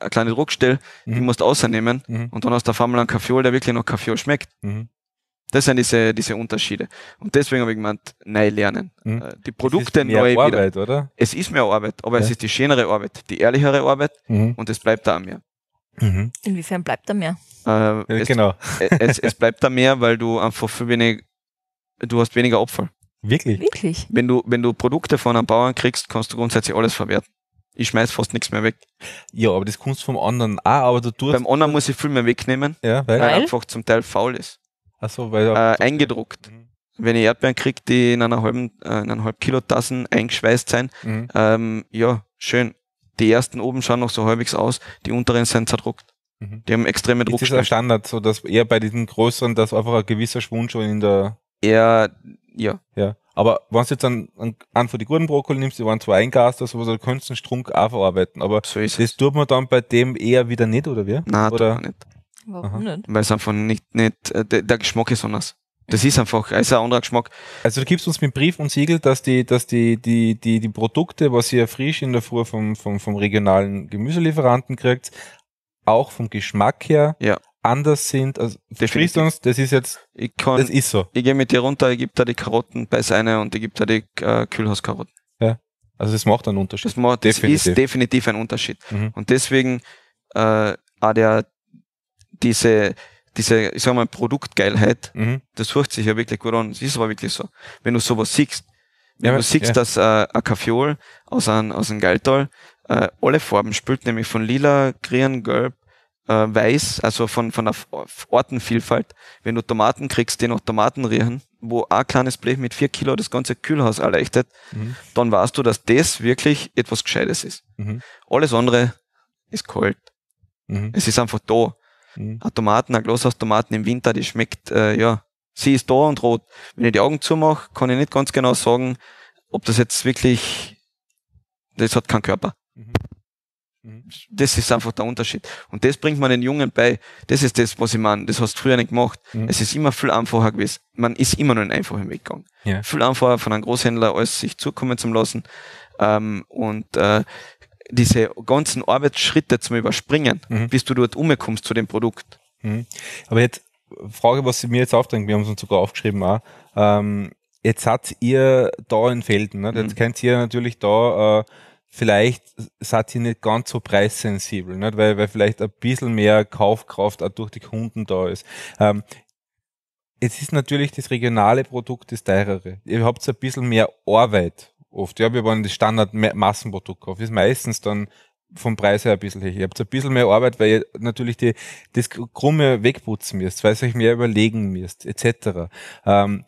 eine kleine Druckstelle, mhm. die musst du rausnehmen mhm. und dann hast du auf einmal einen Kaffeeol, der wirklich noch Kaffeeol schmeckt. Mhm. Das sind diese, diese Unterschiede. Und deswegen habe ich gemeint, neu lernen. Mhm. Äh, die Produkte neu Es ist mehr Arbeit, Oder? Es ist mehr Arbeit, aber ja. es ist die schönere Arbeit, die ehrlichere Arbeit mhm. und es bleibt da mehr. Mhm. Inwiefern bleibt da mehr? Äh, es, genau. Äh, es, es, bleibt da mehr, weil du einfach für wenig, du hast weniger Opfer. Wirklich? Wirklich. Wenn du, wenn du Produkte von einem Bauern kriegst, kannst du grundsätzlich alles verwerten. Ich schmeiß fast nichts mehr weg. Ja, aber das kannst du vom anderen auch, aber du tust. Beim anderen muss ich viel mehr wegnehmen, ja, weil, weil er einfach zum Teil faul ist. Ach so, weil äh, eingedruckt. Mhm. Wenn ich Erdbeeren kriege, die in einer halben, äh, in einer halben Kilo Tassen eingeschweißt sind, mhm. ähm, ja, schön die ersten oben schauen noch so halbwegs aus, die unteren sind zerdruckt. Mhm. Die haben extreme Druck. Das ist ein Standard, so dass eher bei diesen größeren, dass einfach ein gewisser Schwund schon in der. Ja, ja. Ja. Aber wenn du jetzt einen, einen von den guten Brokkoli nimmst, die waren zwar eingast oder sowas, also, dann könntest du einen Strunk auch verarbeiten. Aber so das es. tut man dann bei dem eher wieder nicht, oder wie? Nein, oder? tut man nicht. Warum Aha. nicht? Weil es einfach nicht, nicht, äh, der, der Geschmack ist anders. Das ist einfach, ist ein anderer Geschmack. Also du gibst uns mit Brief und Siegel, dass die, dass die, die, die, die Produkte, was ihr frisch in der Früh vom, vom, vom regionalen Gemüselieferanten kriegt, auch vom Geschmack her ja. anders sind. Also versprichst uns, das ist jetzt, ich kann, das ist so. Ich gehe mit dir runter, ich gebe da die Karotten bei beiseine und ich gebe da die äh, Kühlhauskarotten. Ja. Also es macht einen Unterschied. Das, macht, definitiv. das ist definitiv ein Unterschied. Mhm. Und deswegen äh, auch der, diese diese, ich sag mal, Produktgeilheit, mhm. das hört sich ja wirklich gut an. Es ist aber wirklich so. Wenn du sowas siehst, wenn ja, du siehst, ja. dass äh, ein Kaffeeol aus einem, aus einem Galtal äh, alle Farben spült, nämlich von lila, grün, gelb, äh, weiß, also von, von der Ortenvielfalt. Wenn du Tomaten kriegst, die noch Tomaten riechen, wo ein kleines Blech mit vier Kilo das ganze Kühlhaus erleichtert, mhm. dann weißt du, dass das wirklich etwas Gescheites ist. Mhm. Alles andere ist kalt. Mhm. Es ist einfach da. Mhm. Tomaten, ein Glas aus Tomaten im Winter, die schmeckt, äh, ja, sie ist da und rot. Wenn ich die Augen zumache, kann ich nicht ganz genau sagen, ob das jetzt wirklich, das hat keinen Körper. Mhm. Mhm. Das ist einfach der Unterschied. Und das bringt man den Jungen bei. Das ist das, was ich meine. Das hast du früher nicht gemacht. Mhm. Es ist immer viel einfacher gewesen. Man ist immer nur einen einfachen Weg gegangen. Ja. Viel einfacher von einem Großhändler, als sich zukommen zu lassen. Ähm, und äh, diese ganzen Arbeitsschritte zum Überspringen, mhm. bis du dort umkommst zu dem Produkt. Mhm. Aber jetzt, Frage, was mir jetzt aufdrängt, wir haben es uns sogar aufgeschrieben auch, ähm, jetzt hat ihr da in Felden, ne? jetzt mhm. kennt ihr natürlich da, äh, vielleicht seid ihr nicht ganz so preissensibel, ne? weil, weil vielleicht ein bisschen mehr Kaufkraft auch durch die Kunden da ist. Ähm, es ist natürlich das regionale Produkt das teurere. Ihr habt ein bisschen mehr Arbeit oft. Ja, wir wollen das Standard-Massenprodukt kaufen. Ist meistens dann vom Preis her ein bisschen her. Ihr habt ein bisschen mehr Arbeit, weil ihr natürlich die, das Krumme wegputzen müsst, weil ihr euch mehr überlegen müsst, etc. Ähm,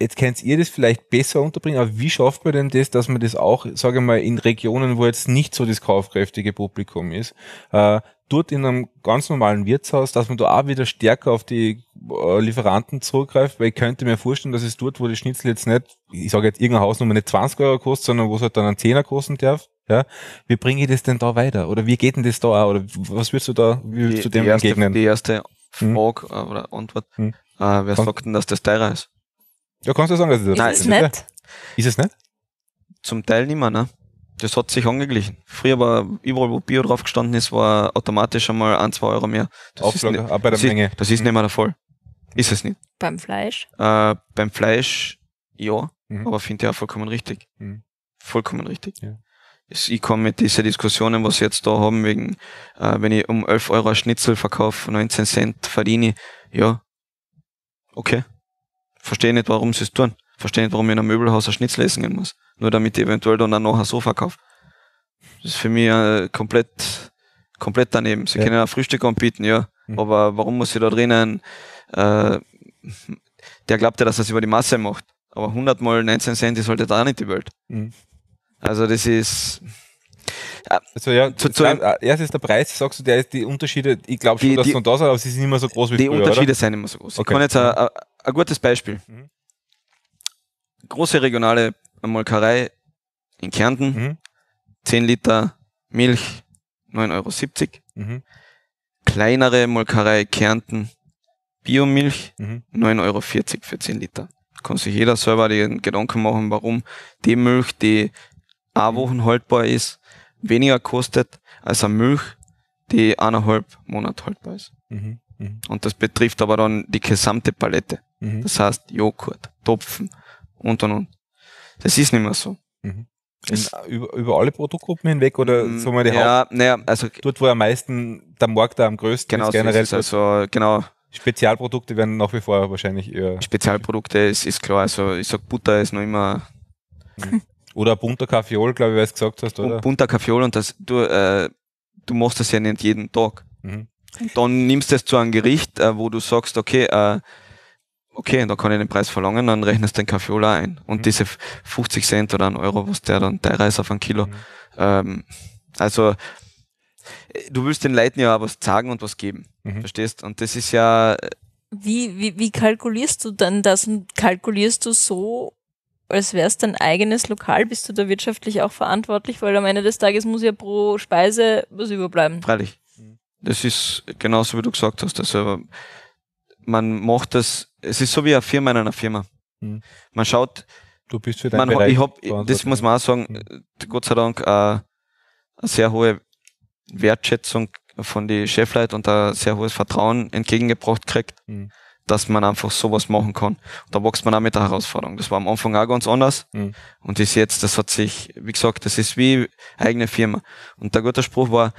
jetzt könnt ihr das vielleicht besser unterbringen, aber wie schafft man denn das, dass man das auch, sage ich mal, in Regionen, wo jetzt nicht so das kaufkräftige Publikum ist, äh, dort in einem ganz normalen Wirtshaus, dass man da auch wieder stärker auf die äh, Lieferanten zurückgreift, weil ich könnte mir vorstellen, dass es dort, wo die Schnitzel jetzt nicht, ich sage jetzt irgendein Hausnummer nicht 20 Euro kostet, sondern wo es halt dann einen Zehner kosten darf, ja, wie bringe ich das denn da weiter? Oder wie geht denn das da auch? Oder was würdest du da, wie die, du dem die erste, entgegnen? Die erste hm? Frage hm? oder Antwort, hm? äh, wer Kann, sagt denn, dass das teurer ist? Ja, kannst du sagen, dass das Nein, ist es nicht? Ist es nicht? Zum Teil nicht mehr, ne? das hat sich angeglichen. Früher war überall, wo Bio drauf gestanden ist, war automatisch einmal ein, zwei Euro mehr. Das Auflage, ist, auch bei der das Menge. Ist, das ist mhm. nicht mehr der Fall. Ist es nicht. Beim Fleisch? Äh, beim Fleisch, ja, mhm. aber finde ich auch vollkommen richtig. Mhm. Vollkommen richtig. Ja. Ich komme mit diesen Diskussionen, was wir jetzt da haben, wegen, äh, wenn ich um 11 Euro Schnitzel verkaufe, 19 Cent verdiene, ja, okay. Verstehe nicht, warum sie es tun verstehe nicht, warum ich in einem Möbelhaus ein Schnitzel essen gehen muss. Nur damit ich eventuell dann noch ein Sofa kaufe. Das ist für mich äh, komplett, komplett daneben. Sie ja. können ja Frühstück anbieten, ja. Mhm. Aber warum muss ich da drinnen, äh, der glaubt ja, dass er es über die Masse macht. Aber 100 mal 19 Cent ist halt auch nicht die Welt. Mhm. Also das ist, äh, also ja, zu, zu äh, erst ist der Preis, sagst du, der ist die Unterschiede, ich glaube schon, die, dass die, von da sind, aber sie sind nicht mehr so groß wie Die früher, Unterschiede oder? sind nicht so groß. Okay. Ich kann jetzt ein, mhm. ein gutes Beispiel. Mhm große regionale Molkerei in Kärnten, mhm. 10 Liter Milch, 9,70 Euro. Mhm. Kleinere Molkerei Kärnten, Biomilch, mhm. 9,40 Euro für 10 Liter. Kann sich jeder selber den Gedanken machen, warum die Milch, die a mhm. Wochen haltbar ist, weniger kostet als eine Milch, die eineinhalb Monate haltbar ist. Mhm. mhm. Und das betrifft aber dann die gesamte Palette. Mhm. Das heißt Joghurt, Topfen, und und und. Das ist nicht mehr so. Mhm. In, über, über alle Produktgruppen hinweg oder mhm. so mal die ja, Haupt naja, also dort wo am meisten der Markt da am größten genau ist generell so ist also genau Spezialprodukte werden nach wie vor wahrscheinlich eher Spezialprodukte ist, ist klar also ich sag Butter ist noch immer mhm. oder bunter Kaffeeol glaube ich weil es gesagt hast oder und bunter Kaffeeol und das du äh, du machst das ja nicht jeden Tag mhm. dann nimmst du es zu einem Gericht äh, wo du sagst okay äh, okay, da kann ich den Preis verlangen, dann rechnest du den Kaffeeola ein. Und mhm. diese 50 Cent oder ein Euro, was der dann der Reis auf ein Kilo. Mhm. Ähm, also du willst den Leuten ja auch was sagen und was geben. Mhm. Verstehst? Und das ist ja. Wie, wie, wie kalkulierst du dann das? Und kalkulierst du so, als wäre es dein eigenes Lokal? Bist du da wirtschaftlich auch verantwortlich? Weil am Ende des Tages muss ja pro Speise was überbleiben. Freilich. Mhm. Das ist genauso, wie du gesagt hast. Also man macht das, es ist so wie eine Firma in einer Firma. Mhm. Man schaut, du bist für deinen man, Bereich ich hab, das muss man auch sagen, mhm. Äh, Gott sei Dank äh, eine sehr hohe Wertschätzung von den Chefleuten und ein sehr hohes Vertrauen entgegengebracht kriegt, mhm. dass man einfach sowas machen kann. Und da wächst man auch mit der Herausforderung. Das war am Anfang auch ganz anders mhm. und ist jetzt, das hat sich, wie gesagt, das ist wie eigene Firma. Und der gute Spruch war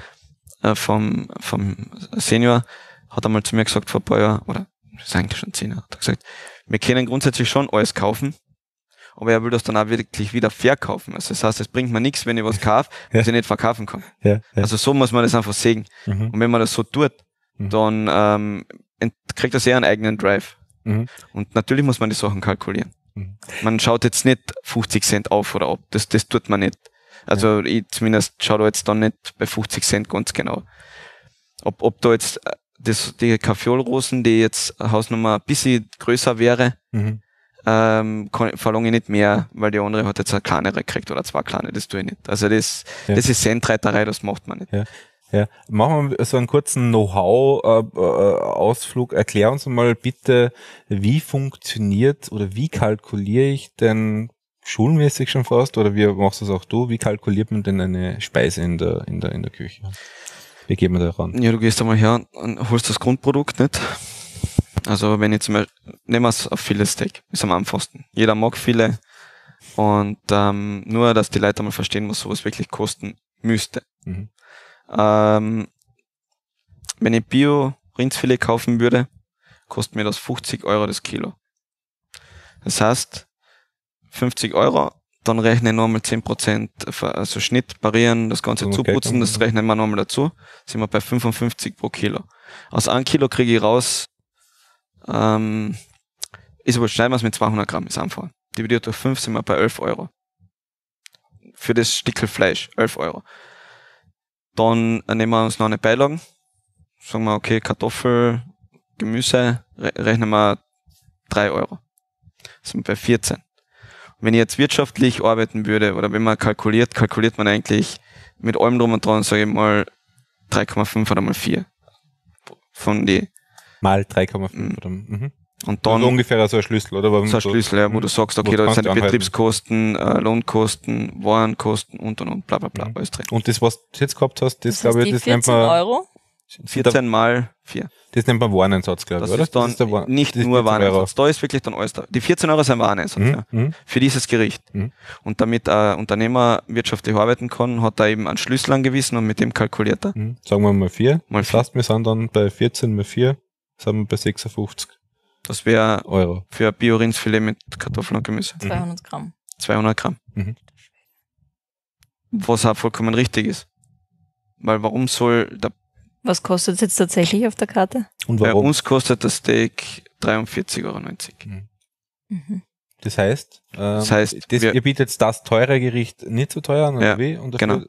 äh, vom, vom Senior, hat einmal zu mir gesagt vor ein paar Jahren, oder das ist eigentlich schon Zehner, hat er gesagt, wir können grundsätzlich schon alles kaufen, aber er will das dann auch wirklich wieder verkaufen. Also das heißt, es bringt mir nichts, wenn ich was kaufe, ja. was ich nicht verkaufen kann. Ja, ja. Also so muss man das einfach sehen. Mhm. Und wenn man das so tut, mhm. dann ähm, kriegt das eher einen eigenen Drive. Mhm. Und natürlich muss man die Sachen kalkulieren. Mhm. Man schaut jetzt nicht 50 Cent auf oder ab. Das, das tut man nicht. Also ich zumindest schaue da jetzt dann nicht bei 50 Cent ganz genau. Ob, ob da jetzt äh, das, die Kaffeolrosen, die jetzt Hausnummer ein bisschen größer wäre, mhm. ähm, kann, verlange ich nicht mehr, weil die andere hat jetzt eine kleinere gekriegt oder zwei kleine, das tue ich nicht. Also das, ja. das ist Sendreiterei, das macht man nicht. Ja. Ja, machen wir so einen kurzen Know-how-Ausflug. Äh, äh, Erklär uns mal bitte, wie funktioniert oder wie kalkuliere ich denn schulmäßig schon fast oder wie machst du das auch du? Wie kalkuliert man denn eine Speise in der, in der, in der Küche? Wie geht man da ran? Ja, du gehst einmal her und holst das Grundprodukt nicht. Also wenn ich zum Beispiel, nehmen wir es auf viele Steak, ist am einfachsten. Jeder mag viele. Und ähm, nur, dass die Leute mal verstehen, was sowas wirklich kosten müsste. Mhm. Ähm, wenn ich Bio-Rindsfilet kaufen würde, kostet mir das 50 Euro das Kilo. Das heißt, 50 Euro dann rechne ich nochmal 10%, also Schnitt, parieren, das Ganze okay, zuputzen, das rechnen wir nochmal dazu. Sind wir bei 55 pro Kilo. Aus einem Kilo kriege ich raus, ähm, ist aber schneiden wir es mit 200 Gramm, ist einfach. Dividiert durch 5 sind wir bei 11 Euro. Für das Stickel Fleisch, 11 Euro. Dann äh, nehmen wir uns noch eine Beilage. Sagen wir, okay, Kartoffel, Gemüse, re rechnen wir 3 Euro. Sind wir bei 14 wenn ich jetzt wirtschaftlich arbeiten würde oder wenn man kalkuliert, kalkuliert man eigentlich mit allem drum und dran, sage ich mal, 3,5 oder mal 4 von die. Mal 3,5 mhm. oder mhm. Und dann. Also ungefähr so ein Schlüssel, oder? So ein Schlüssel, ja, wo du mhm. sagst, okay, da sind Betriebskosten, äh, Lohnkosten, Warenkosten und und und, bla bla bla, mhm. alles drin. Und das, was du jetzt gehabt hast, das, das glaube ich, das nennt man. Euro? 14 mal 4. Das nennt man Warnensatz, glaube ich, oder? Ist dann das ist War nicht das nur Warnensatz. Da ist wirklich dann alles da. Die 14 Euro sind Warnensatz, mhm. ja, mhm. für dieses Gericht. Mhm. Und damit ein Unternehmer wirtschaftlich arbeiten kann, hat er eben einen Schlüssel angewiesen und mit dem kalkuliert er. Mhm. Sagen wir mal 4. Mal Das heißt, wir sind dann bei 14 mal 4, sind wir bei 56. Das wäre Euro. für ein Biorinsfilet mit Kartoffeln und Gemüse. 200 mhm. Gramm. 200 Gramm. Mhm. Was auch vollkommen richtig ist. Weil warum soll der was kostet es jetzt tatsächlich auf der Karte? Und warum? Bei uns kostet das Steak 43,90 Euro. Mhm. Das heißt, ähm, das heißt das, ihr bietet das teure Gericht nicht so teuer an, ja, wie? Und genau.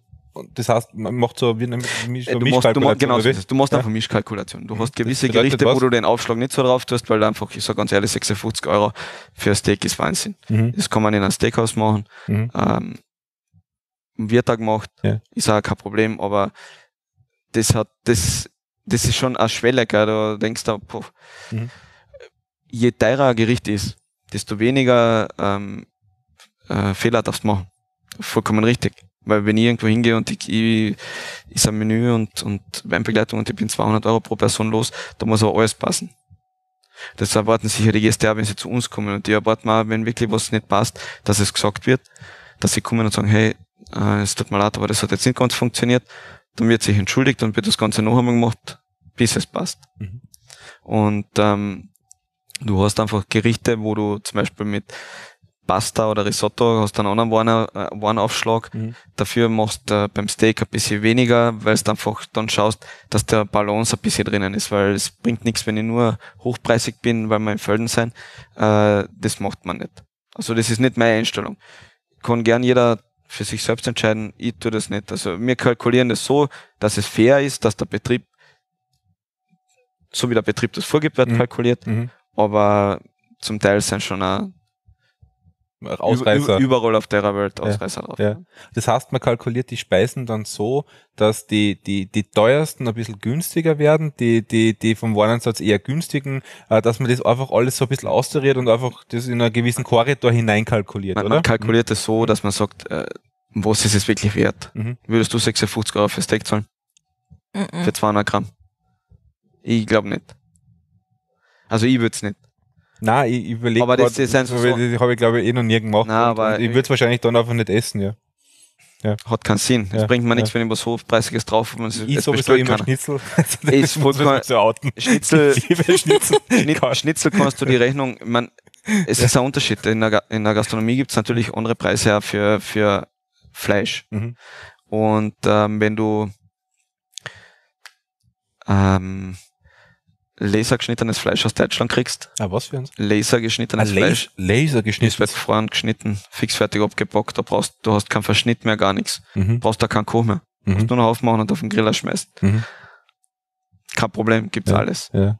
Das heißt, man macht so wie eine Mischkalkulation. du, genau, du machst einfach Mischkalkulation. Du mhm. hast gewisse Gerichte, was? wo du den Aufschlag nicht so drauf tust, weil du einfach, ich sage ganz ehrlich, 56 Euro für ein Steak ist Wahnsinn. Mhm. Das kann man in einem Steakhouse machen. Mhm. Ähm, Wirtag macht, ja. ist auch kein Problem, aber das hat, das, das ist schon eine Schwelle, gell? da denkst du, boah, mhm. je teurer ein Gericht ist, desto weniger ähm, äh, Fehler darfst du machen. Vollkommen richtig. Weil wenn ich irgendwo hingehe und ich, ich ich ein Menü und, und Weinbegleitung und ich bin 200 Euro pro Person los, da muss aber alles passen. Das erwarten sicher die Gäste auch, wenn sie zu uns kommen. Und die erwarten auch, wenn wirklich was nicht passt, dass es gesagt wird, dass sie kommen und sagen, hey, äh, es tut mir leid, aber das hat jetzt nicht ganz funktioniert. Dann wird sich entschuldigt und wird das Ganze noch einmal gemacht, bis es passt. Mhm. Und ähm, du hast einfach Gerichte, wo du zum Beispiel mit Pasta oder Risotto hast einen anderen Warnaufschlag. Äh, mhm. Dafür machst du äh, beim Steak ein bisschen weniger, weil du einfach dann schaust, dass der Balance ein bisschen drinnen ist, weil es bringt nichts, wenn ich nur hochpreisig bin, weil wir in Felden sein. Äh, das macht man nicht. Also das ist nicht meine Einstellung. Kann gern jeder für sich selbst entscheiden, ich tue das nicht. Also wir kalkulieren das so, dass es fair ist, dass der Betrieb, so wie der Betrieb das vorgibt, wird mhm. kalkuliert, mhm. aber zum Teil sind schon auch Ausreißer. Überall auf der Welt Ausreißer ja, drauf. Ja. Das heißt, man kalkuliert die Speisen dann so, dass die, die, die teuersten ein bisschen günstiger werden, die, die, die vom Warenansatz eher günstigen, äh, dass man das einfach alles so ein bisschen austariert und einfach das in einen gewissen Korridor hineinkalkuliert, man, oder? Man kalkuliert mhm. es so, dass man sagt, äh, was ist es wirklich wert? Mhm. Würdest du 56 Euro für Steak zahlen? Mhm. Für 200 Gramm? Ich glaube nicht. Also ich würde es nicht. Nein, ich überlege Aber grad, das ist einfach so. Das habe ich glaube ich eh noch nie gemacht. Nein, aber ich würde es wahrscheinlich dann einfach nicht essen, ja. ja. Hat keinen Sinn. Es ja, bringt mir nichts, wenn ich was Hochpreisiges drauf habe. Ich es sowieso immer keiner. Schnitzel. ich ist mal so outen. Schnitzel, Schnitzel. Schnitzel kannst du die Rechnung, ich mein, es ist ein Unterschied. In der, in der Gastronomie gibt es natürlich andere Preise für, für Fleisch. Mhm. Und ähm, wenn du ähm, lasergeschnittenes Fleisch aus Deutschland kriegst. Ah, was für ein Lasergeschnittenes ah, Fleisch. Lasergeschnittenes. Ist wird vorn geschnitten, fixfertig abgepackt. Da brauchst, du hast keinen Verschnitt mehr, gar nichts. Mhm. Brauchst da keinen Koch mehr. Mhm. Musst nur noch aufmachen und auf den Griller schmeißen. Mhm. Kein Problem, gibt's ja, alles. Ja.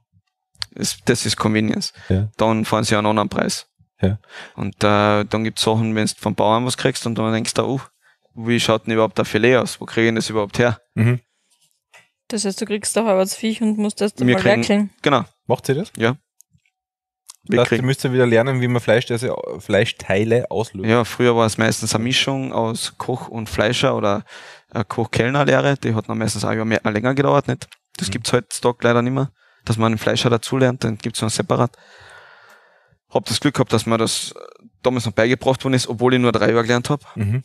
Das, das ist Convenience. Ja. Dann fahren sie auch noch einen anderen Preis. Ja. Und äh, dann gibt's Sachen, wenn du vom Bauern was kriegst und dann denkst du, oh, wie schaut denn überhaupt der Filet aus? Wo kriege ich das überhaupt her? Mhm. Das heißt, du kriegst doch da das Viech und musst das dann wir mal kriegen, werkeln. Genau. Macht sie das? Ja. Wir das heißt, ihr müsst ja wieder lernen, wie man Fleisch, also Fleischteile auslöst. Ja, früher war es meistens eine Mischung aus Koch und Fleischer oder äh, Koch-Kellner-Lehre. Die hat dann meistens auch mehr, länger gedauert, nicht? Das mhm. gibt's heutzutage leider nicht mehr, dass man einen Fleischer dazulernt, dann gibt's noch separat. Hab das Glück gehabt, dass mir das äh, damals noch beigebracht worden ist, obwohl ich nur drei Jahre gelernt habe. Mhm.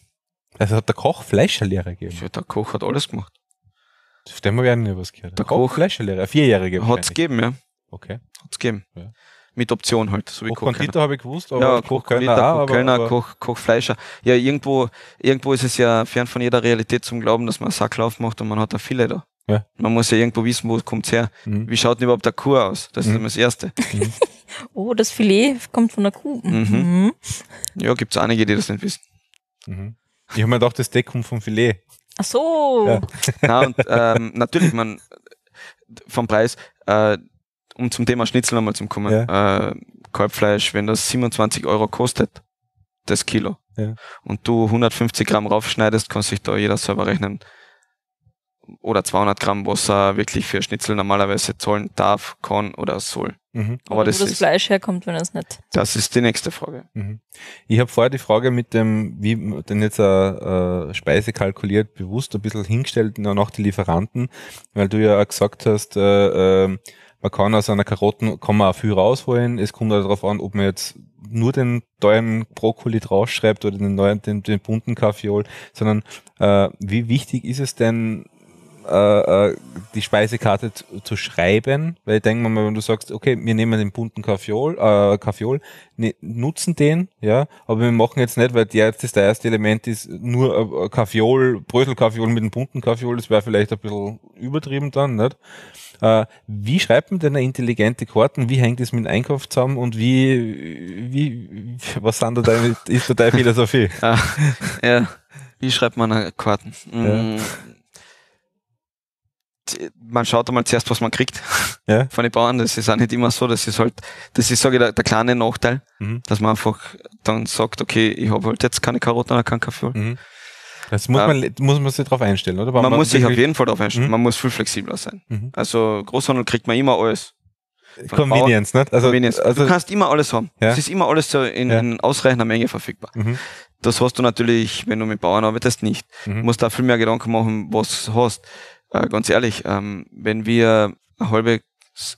Also hat der Koch Fleischerlehrer gegeben. Ja, der Koch hat alles gemacht. Auf dem habe ich auch was gehört. Der Koch, Koch Fleischerlehrer, vierjährige. Hat es gegeben, ja. Okay. Hat es gegeben. Ja. Mit Option halt. So wie Koch, Koch habe ich gewusst, aber ja, Koch Kölner, Koch, Kölner aber, Koch, Koch Fleischer. Ja, irgendwo, irgendwo ist es ja fern von jeder Realität zum Glauben, dass man einen Sacklauf macht und man hat da viele da. Ja. Man muss ja irgendwo wissen, wo kommt's her. Mhm. Wie schaut denn überhaupt der Kuh aus? Das ist mhm. immer das Erste. Mhm. oh, das Filet kommt von der Kuh. Mhm. Mhm. Ja, gibt es einige, die das nicht wissen. Mhm. Ich habe mir gedacht, das Steak kommt vom Filet. Ach so. Ja. Na, und, ähm, natürlich, man, vom Preis, äh, um zum Thema Schnitzel nochmal zu kommen, ja. äh, Kalbfleisch, wenn das 27 Euro kostet, das Kilo, ja. und du 150 Gramm raufschneidest, kann sich da jeder selber rechnen, oder 200 Gramm, was er wirklich für Schnitzel normalerweise zahlen darf, kann oder soll. Mhm. Aber das, wo das ist, Fleisch herkommt, wenn es nicht. Das ist die nächste Frage. Mhm. Ich habe vorher die Frage mit dem, wie denn jetzt eine äh, äh, Speise kalkuliert, bewusst ein bisschen hingestellt und auch die Lieferanten, weil du ja auch gesagt hast, äh, äh, man kann aus einer Karotten kann man auch viel rausholen. Es kommt halt darauf an, ob man jetzt nur den teuren Brokkoli draufschreibt oder den neuen, den, den bunten Kaffeeol, sondern äh, wie wichtig ist es denn, äh, äh, die Speisekarte zu schreiben, weil ich denke mal, wenn du sagst, okay, wir nehmen den bunten Kaffeeol, äh, Kaffeeol ne, nutzen den, ja, aber wir machen jetzt nicht, weil der jetzt das erste Element ist, nur äh, Kaffiol, Bröselkaffiol mit dem bunten Kaffeeol, das wäre vielleicht ein bisschen übertrieben dann, nicht? Äh, wie schreibt man denn eine intelligente Karten? Wie hängt es mit dem Einkauf zusammen und wie, wie, was sind da deine, ist da deine Philosophie? Ah, ja. Wie schreibt man eine Karten? Ja. Mm, äh, man schaut einmal zuerst, was man kriegt ja. von den Bauern. Das ist auch nicht immer so. Das ist halt, das ist, sage ich, der, der kleine Nachteil, mhm. dass man einfach dann sagt, okay, ich habe halt jetzt keine Karotten oder keinen Kaffee. Mhm. Das muss man, ähm, muss man sich darauf einstellen, oder? Man, man muss sich auf jeden Fall darauf einstellen. Mhm. Man muss viel flexibler sein. Mhm. Also Großhandel kriegt man immer alles. Von Convenience, Bauern, nicht? Also, Convenience. also, du kannst immer alles haben. Ja? Es ist immer alles so in, ja. in ausreichender Menge verfügbar. Mhm. Das hast du natürlich, wenn du mit Bauern arbeitest, nicht. Du mhm. musst da viel mehr Gedanken machen, was du hast äh, ganz ehrlich, ähm, wenn wir eine äh, äh, halbe,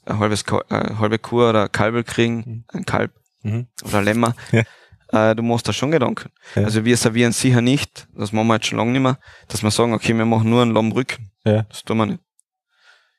ein halbes, eine halbe Kuh oder ein Kalb kriegen, mhm. ein Kalb mhm. oder ein Lämmer, ja. äh, du machst da schon Gedanken. Ja. Also wir servieren sicher nicht, das machen wir jetzt schon lange nicht mehr, dass wir sagen, okay, wir machen nur einen Lammrücken. Ja. Das tun wir nicht.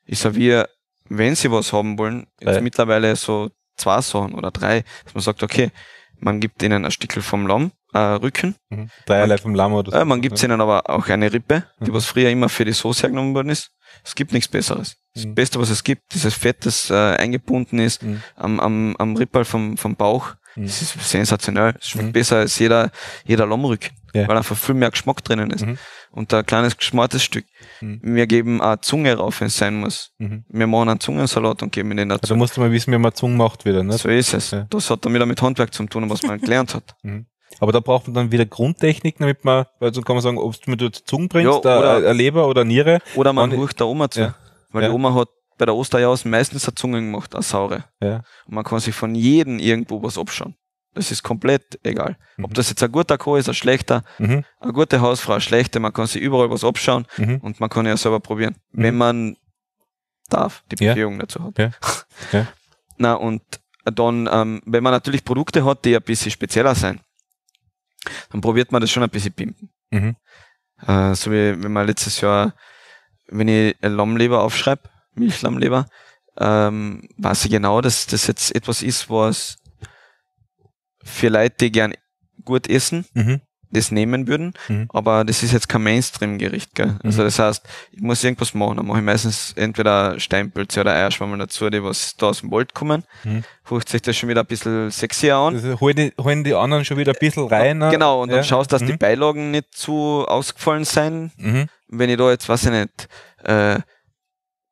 Ich serviere, wenn sie was haben wollen, jetzt mittlerweile so zwei Sachen oder drei, dass man sagt, okay, man gibt ihnen ein Stückel vom Lamm, äh, Rücken. Mhm. Dreierlei vom Lamm oder so. Äh, man gibt ne? ihnen aber auch eine Rippe, die mhm. was früher immer für die Soße hergenommen worden ist. Es gibt nichts Besseres. Das mhm. Beste, was es gibt, dieses Fett, das äh, eingebunden ist mhm. am, am, am Rippal vom, vom Bauch. Mhm. Das ist sensationell. Es schmeckt besser als jeder, jeder Lammrück, ja. weil einfach viel mehr Geschmack drinnen ist. Und ein kleines geschmortes Stück. Wir geben eine Zunge rauf, wenn es sein muss. Wir machen einen Zungensalat und geben ihn dazu. Also musst du mal wissen, wie man Zungen macht wieder, ne? So ist es. Ja. Das hat dann wieder mit Handwerk zu tun, was man gelernt hat. Aber da braucht man dann wieder Grundtechniken, damit man, weil sonst kann man sagen, ob du mir dort Zungen bringst, ja, oder, äh, eine Leber oder eine Niere. Oder man ruft der Oma zu. Ja. Weil ja. die Oma hat bei der Osterjausen meistens eine Zunge gemacht, eine saure. Ja. Und man kann sich von jedem irgendwo was abschauen. Das ist komplett egal. Mhm. Ob das jetzt ein guter Co ist, ein schlechter, mhm. eine gute Hausfrau, eine schlechte, man kann sich überall was abschauen mhm. und man kann ja selber probieren, mhm. wenn man darf, die Beziehung ja. dazu hat. Ja. Ja. Na, und dann, ähm, wenn man natürlich Produkte hat, die ein bisschen spezieller sind, dann probiert man das schon ein bisschen pimpen. Mhm. Äh, so wie wenn man letztes Jahr, wenn ich Lammleber aufschreibe, Milchlammleber, ähm, weiß ich genau, dass das jetzt etwas ist, was für Leute, die gern gut essen, mhm das nehmen würden, mhm. aber das ist jetzt kein Mainstream-Gericht, gell? Mhm. Also das heißt, ich muss irgendwas machen, dann mache ich meistens entweder Steinpilze oder Eierschwammeln dazu, die was da aus dem Wald kommen, mhm. Furcht sich das schon wieder ein bisschen sexier an. Also holen, die, holen die anderen schon wieder ein bisschen rein. Ja, ne? genau, und ja. dann schaust, dass mhm. die Beilagen nicht zu ausgefallen sind. Mhm. Wenn ich da jetzt, weiß ich nicht, äh,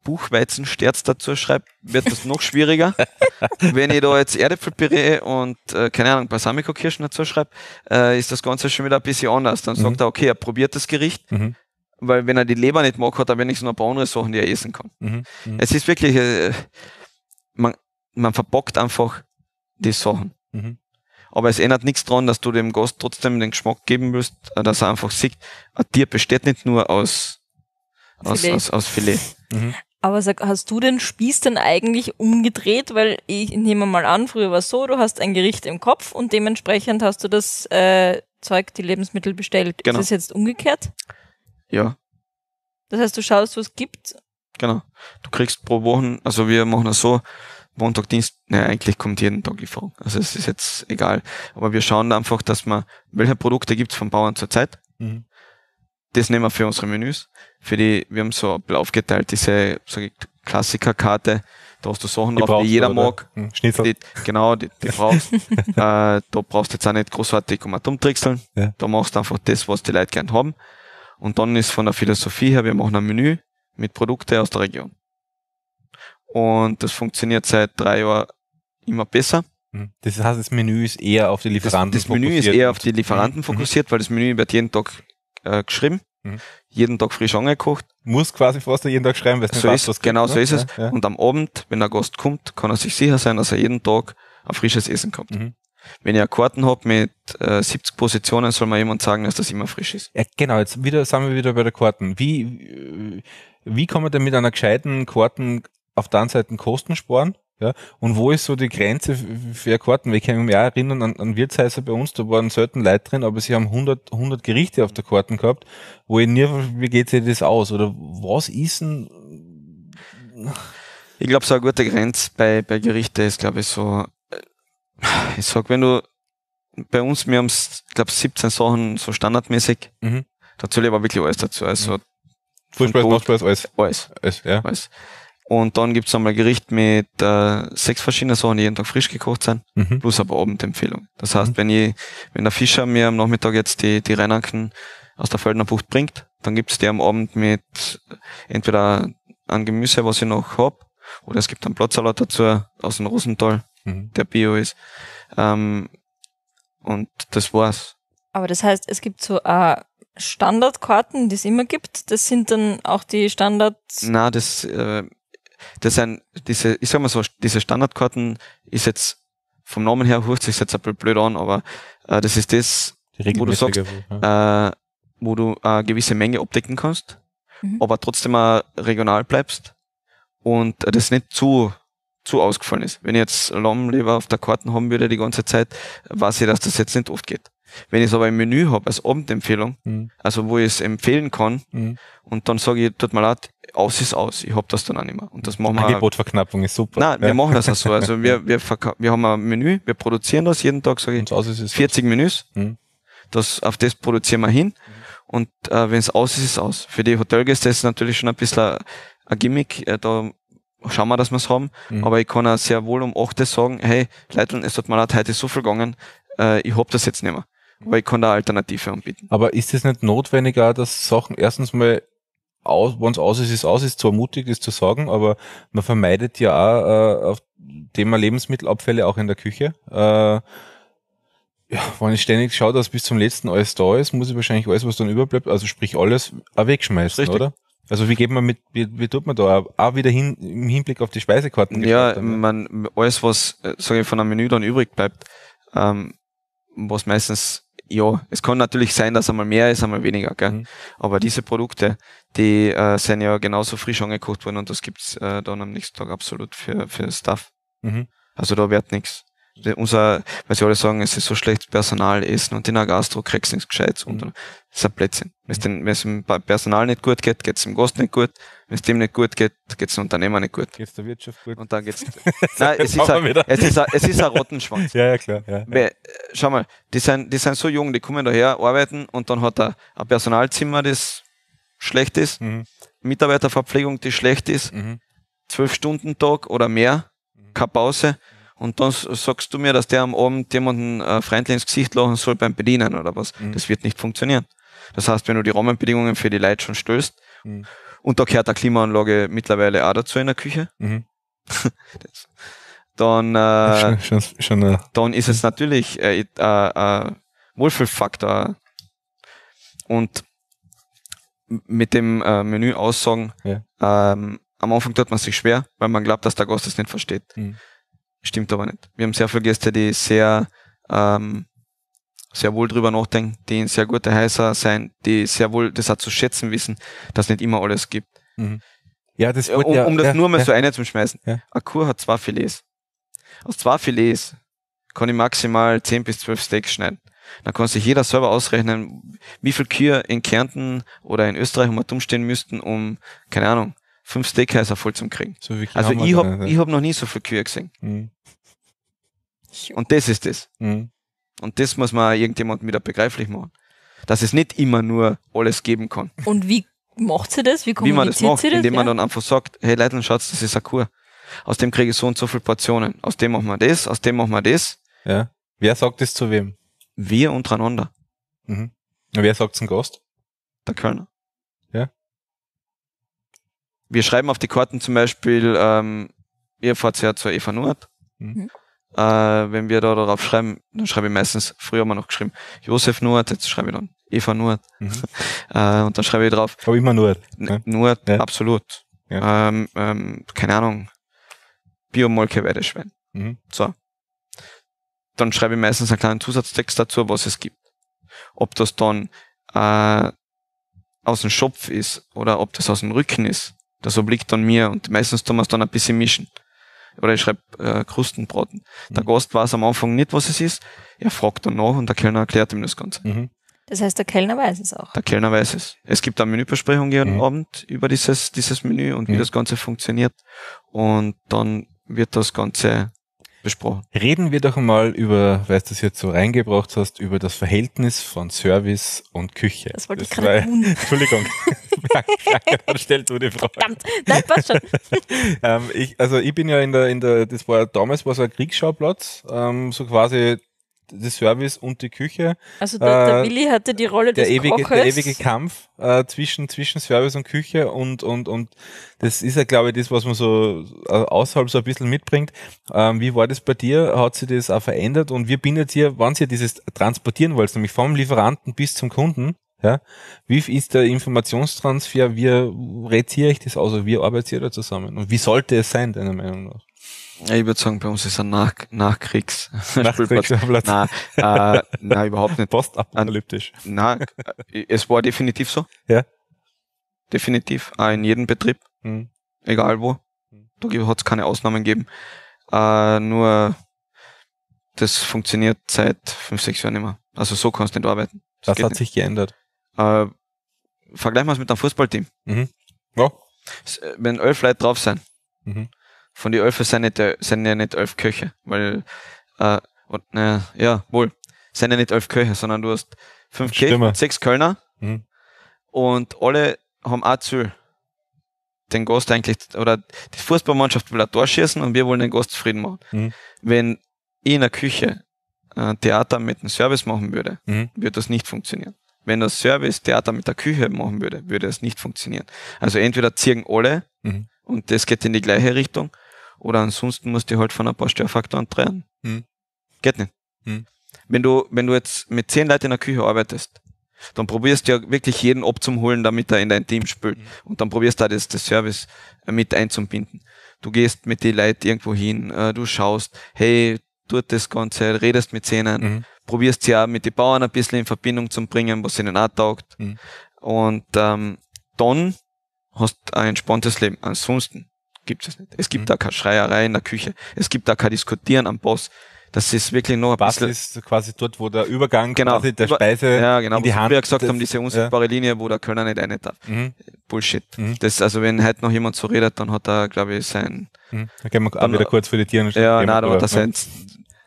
Buchweizensterz dazu schreibt, wird das noch schwieriger. Wenn ich da jetzt Erdäpfelpüree und, äh, keine Ahnung, Balsamico-Kirschen dazu schreibe, äh, ist das Ganze schon wieder ein bisschen anders. Dann mhm. sagt er, okay, er probiert das Gericht, mhm. weil wenn er die Leber nicht mag, hat er wenigstens noch ein paar andere Sachen, die er essen kann. Mhm. mhm. Es ist wirklich, äh, man, man verbockt einfach die Sachen. Mhm. Aber es ändert nichts daran, dass du dem Gast trotzdem den Geschmack geben willst, äh, dass er einfach sieht, ein Tier besteht nicht nur aus, aus Filet. Aus, aus Filet. Mhm. Aber sag, hast du den Spieß denn eigentlich umgedreht? Weil ich nehme mal an, früher war es so, du hast ein Gericht im Kopf und dementsprechend hast du das äh, Zeug, die Lebensmittel bestellt. Genau. Ist es jetzt umgekehrt? Ja. Das heißt, du schaust, was es gibt? Genau. Du kriegst pro Woche, also wir machen das so, Montag, Dienst, naja, ne, eigentlich kommt jeden Tag Lieferung. Also es ist jetzt egal. Aber wir schauen einfach, dass man, welche Produkte gibt's vom Bauern zurzeit? Mhm das nehmen wir für unsere Menüs. Für die, wir haben so ein bisschen aufgeteilt, diese sag ich, Klassikerkarte, da hast du Sachen drauf, die jeder mag. Hm, Schnitzel. Die, genau, die, die brauchst. äh, da brauchst du jetzt auch nicht großartig um rumtrickseln. Ja. Da machst du einfach das, was die Leute gern haben. Und dann ist von der Philosophie her, wir machen ein Menü mit Produkten aus der Region. Und das funktioniert seit drei Jahren immer besser. Hm. Das heißt, das Menü ist eher auf die Lieferanten fokussiert. Das, das Menü ist eher auf die Lieferanten hm. fokussiert, mhm. weil das Menü wird jeden Tag äh, geschrieben, mhm. jeden Tag frisch angekocht. Muss quasi fast jeden Tag schreiben, weil es so ist, was Genau kriegt, so ne? ist es. Ja, ja. Und am Abend, wenn ein Gast kommt, kann er sich sicher sein, dass er jeden Tag ein frisches Essen kommt. Mhm. Wenn ihr Karten habt mit äh, 70 Positionen, soll man jemand sagen, dass das immer frisch ist. Ja, genau, jetzt wieder, sind wir wieder bei der Karten. Wie, äh, wie kann man denn mit einer gescheiten Karten auf der einen Seite Kosten sparen ja, und wo ist so die Grenze für Karten? ich kann mich auch erinnern an, an Wirtshäuser bei uns, da waren selten Leute drin, aber sie haben 100, 100 Gerichte auf der Karten gehabt, wo ich nie, wie geht sich das aus? Oder was ist denn? Ich glaube, so eine gute Grenze bei, bei Gerichte ist, glaube ich, so, äh, ich sag, wenn du, bei uns, wir haben, glaube 17 Sachen so standardmäßig, mhm. da zähle ich aber wirklich alles dazu, also. Vorspeis, Nachspeis, alles. Alles. Alles, ja. Alles. Und dann gibt's einmal Gericht mit äh, sechs verschiedenen Sachen, die jeden Tag frisch gekocht sind, mhm. plus aber Abendempfehlung. Das heißt, mhm. wenn, ich, wenn der Fischer mir am Nachmittag jetzt die, die Reinanken aus der Feldner Bucht bringt, dann gibt's die am Abend mit entweder ein Gemüse, was ich noch hab, oder es gibt einen Platzsalat dazu aus dem Rosental, mhm. der bio ist. Ähm, und das war's. Aber das heißt, es gibt so äh, Standardkarten, die es immer gibt. Das sind dann auch die Standards. Na, das äh, das sind diese, ich sag mal so, diese Standardkarten ist jetzt vom Namen her hört sich jetzt ein bisschen blöd an, aber äh, das ist das, wo du sagst, äh, wo du eine gewisse Menge abdecken kannst, mhm. aber trotzdem auch regional bleibst und das nicht zu zu ausgefallen ist. Wenn ich jetzt Lammleber auf der Karten haben würde die ganze Zeit, weiß ich, dass das jetzt nicht oft geht. Wenn ich es aber im Menü habe als Abendempfehlung, mhm. also wo ich es empfehlen kann, mhm. und dann sage ich, tut mir leid, aus ist aus, ich habe das dann auch nicht mehr. Und das machen wir Angebotverknappung ist super. Nein, ja. wir machen das auch so. Also wir, wir, wir haben ein Menü, wir produzieren das jeden Tag, sage ich, aus ist es 40 aus. Menüs. Mhm. Das, auf das produzieren wir hin. Mhm. Und äh, wenn es aus ist, ist es aus. Für die Hotelgäste ist es natürlich schon ein bisschen ein Gimmick. Äh, da schauen wir, dass wir es haben. Mhm. Aber ich kann auch sehr wohl um 8 sagen, hey, Leute, es tut mir leid, heute ist so viel gegangen, äh, ich habe das jetzt nicht mehr weil ich kann da alternative anbieten. Aber ist es nicht notwendiger, dass Sachen erstens mal aus, wenn es aus ist, ist aus, ist zwar mutig, ist zu sagen, aber man vermeidet ja auch äh, auf Thema Lebensmittelabfälle auch in der Küche. Äh, ja, wenn ich ständig schaue, dass bis zum letzten alles da ist, muss ich wahrscheinlich alles, was dann überbleibt, also sprich alles, auch wegschmeißen, Richtig. oder? Also wie geht man mit, wie, wie tut man da auch wieder hin im Hinblick auf die Speisekarten? Ja, ne? man alles, was äh, sage ich von einem Menü dann übrig bleibt, ähm, was meistens ja, es kann natürlich sein, dass einmal mehr ist, einmal weniger, gell? Mhm. aber diese Produkte, die äh, sind ja genauso frisch angekocht worden und das gibt's äh, dann am nächsten Tag absolut für, für Staff. Mhm. Also da wird nichts. Unser, weil sie alle sagen, es ist so schlecht, Personal essen und in der Gastro kriegst du nichts Gescheites. Mhm. Und das ist ein Blödsinn. Wenn es dem Personal nicht gut geht, geht's dem Gast nicht gut wenn es dem nicht gut geht, geht es dem Unternehmer nicht gut. Geht es der Wirtschaft gut? Und dann geht es. nein, es ist, ein, es, ist ein, es ist ein Rottenschwanz. ja, ja, klar. Ja, ja. Äh, schau mal, die sind, die sind so jung, die kommen daher, arbeiten und dann hat er ein Personalzimmer, das schlecht ist, mhm. Mitarbeiterverpflegung, die schlecht ist, mhm. zwölf mhm. Stunden Tag oder mehr, mhm. keine Pause. Und dann sagst du mir, dass der am Abend jemanden äh, freundlich ins Gesicht lachen soll beim Bedienen oder was. Mhm. Das wird nicht funktionieren. Das heißt, wenn du die Rahmenbedingungen für die Leute schon stößt, mhm. Und da gehört eine Klimaanlage mittlerweile auch dazu in der Küche. Mhm. dann, äh, schon, schon, schon, ja. dann ist es natürlich äh, äh, äh, Wohlfühlfaktor. Und mit dem äh, Menü aussagen, ja. ähm, am Anfang tut man sich schwer, weil man glaubt, dass der Gast es nicht versteht. Mhm. Stimmt aber nicht. Wir haben sehr viele Gäste, die sehr ähm, sehr wohl drüber nachdenken, die ein sehr guter Heißer sein, die sehr wohl das auch zu schätzen wissen, dass nicht immer alles gibt. Mhm. Ja, das äh, wollte, um, um das ja, nur mal ja, so eine zum Schmeißen. Ja. Eine Kur hat zwei Filets. Aus zwei Filets kann ich maximal 10 bis 12 Steaks schneiden. Dann kann sich jeder selber ausrechnen, wie viel Kühe in Kärnten oder in Österreich um stehen müssten, um, keine Ahnung, fünf Steakhäuser voll zu kriegen. So also ich habe hab noch nie so viel Kühe gesehen. Mhm. Und das ist das. Mhm. Und das muss man irgendjemandem wieder begreiflich machen. Dass es nicht immer nur alles geben kann. Und wie macht sie das? Wie kommuniziert wie man das macht, sie das? Indem man ja? dann einfach sagt, hey Leute, schaut, das ist eine Kur. Aus dem kriege ich so und so viele Portionen. Aus dem machen wir das, aus dem machen wir das. Ja. Wer sagt das zu wem? Wir untereinander. Mhm. Und wer sagt zum Gast? Der Kölner. Ja. Wir schreiben auf die Karten zum Beispiel, ähm, ihr fahrt ja zur Eva Nord. Mhm. mhm. Äh, wenn wir da darauf schreiben, dann schreibe ich meistens, früher haben wir noch geschrieben, Josef Nord, jetzt schreibe ich dann Eva Nord. Mhm. äh, und dann schreibe ich drauf. Aber immer Nuert. Ne? Nuert, ja. absolut. Ja. Ähm, ähm, keine Ahnung. Biomolke Weideschwein. Mhm. So. Dann schreibe ich meistens einen kleinen Zusatztext dazu, was es gibt. Ob das dann äh, aus dem Schopf ist oder ob das aus dem Rücken ist, das obliegt dann mir und meistens tun wir es dann ein bisschen mischen oder ich schreibe äh, Krustenbraten. Mhm. Gast weiß am Anfang nicht, was es ist. Er fragt dann nach und der Kellner erklärt ihm das Ganze. Mhm. Das heißt, der Kellner weiß es auch. Der Kellner weiß es. Es gibt eine Menübesprechung jeden mhm. Abend über dieses, dieses Menü und wie mhm. das Ganze funktioniert. Und dann wird das Ganze besprochen. Reden wir doch mal über, weil du das jetzt so reingebracht hast, über das Verhältnis von Service und Küche. Das wollte das ich gerade tun. Entschuldigung. Dann stell du die Frage. Verdammt. Nein, passt schon. ähm, ich, also ich bin ja in der, in der, das war damals war so ein Kriegsschauplatz, ähm, so quasi des Service und die Küche. Also der, der äh, Willi hatte die Rolle der des ewige, Koches. Der ewige Kampf äh, zwischen, zwischen Service und Küche und, und, und das ist ja, glaube ich, das, was man so äh, außerhalb so ein bisschen mitbringt. Ähm, wie war das bei dir? Hat sich das auch verändert? Und wie bindet ihr, hier, wann ihr dieses transportieren wollt, nämlich vom Lieferanten bis zum Kunden, ja, wie ist der Informationstransfer? Wie retiere ich das aus? Also wie arbeitet ihr da zusammen? Und wie sollte es sein, deiner Meinung nach? Ich würde sagen, bei uns ist ein Nach Nachkriegs Nachkriegsplatz. Nein, äh, nein, überhaupt nicht. Postapokalyptisch. Nein, äh, es war definitiv so. Ja. Definitiv. Äh, in jedem Betrieb. Mhm. Egal wo. Hm. Da hat es keine Ausnahmen gegeben. Äh, nur das funktioniert seit fünf, sechs Jahren immer. Also so kannst du nicht arbeiten. Das, das hat nicht. sich geändert. Äh, vergleichen mal es mit einem Fußballteam. Mhm. Ja. Äh, wenn elf Leute drauf sind, mhm von den Elfen sind, nicht, äh, sind ja nicht elf Köche, weil, äh, und, naja, ja, wohl, sind ja nicht elf Köche, sondern du hast fünf Köche, sechs Kölner mhm. und alle haben auch Ziel. Den Gast eigentlich, oder die Fußballmannschaft will ein Tor schießen und wir wollen den Gast zufrieden machen. Mhm. Wenn ich in der Küche ein äh, Theater mit einem Service machen würde, mhm. würde das nicht funktionieren. Wenn das Service Theater mit der Küche machen würde, würde das nicht funktionieren. Also entweder ziehen alle mhm. und das geht in die gleiche Richtung oder ansonsten musst du halt von ein paar Störfaktoren trennen. Hm. Geht nicht. Hm. Wenn du, wenn du jetzt mit zehn Leuten in der Küche arbeitest, dann probierst du ja wirklich jeden abzuholen, damit er in dein Team spült. Mhm. Und dann probierst du auch das, das Service äh, mit einzubinden. Du gehst mit die Leuten irgendwo hin, äh, du schaust, hey, tut das Ganze, redest mit denen, mhm. probierst sie auch mit den Bauern ein bisschen in Verbindung zu bringen, was ihnen auch taugt. Mhm. Und ähm, dann hast du ein entspanntes Leben. Ansonsten gibt es nicht. Es gibt mhm. da keine Schreierei in der Küche. Es gibt da kein Diskutieren am Boss. Das ist wirklich nur ein Bass bisschen, ist quasi dort, wo der Übergang genau, quasi der Speise ja, genau, in die Hand. Wie wir gesagt haben, diese unsichtbare ja. Linie, wo der Kölner nicht rein darf. Mhm. Bullshit. Mhm. Das, also wenn heute noch jemand so redet, dann hat er, glaube ich, sein... Mhm. Da gehen wir dann, wieder kurz für die Tiere. Ja, nein, dann hat er ne? sein...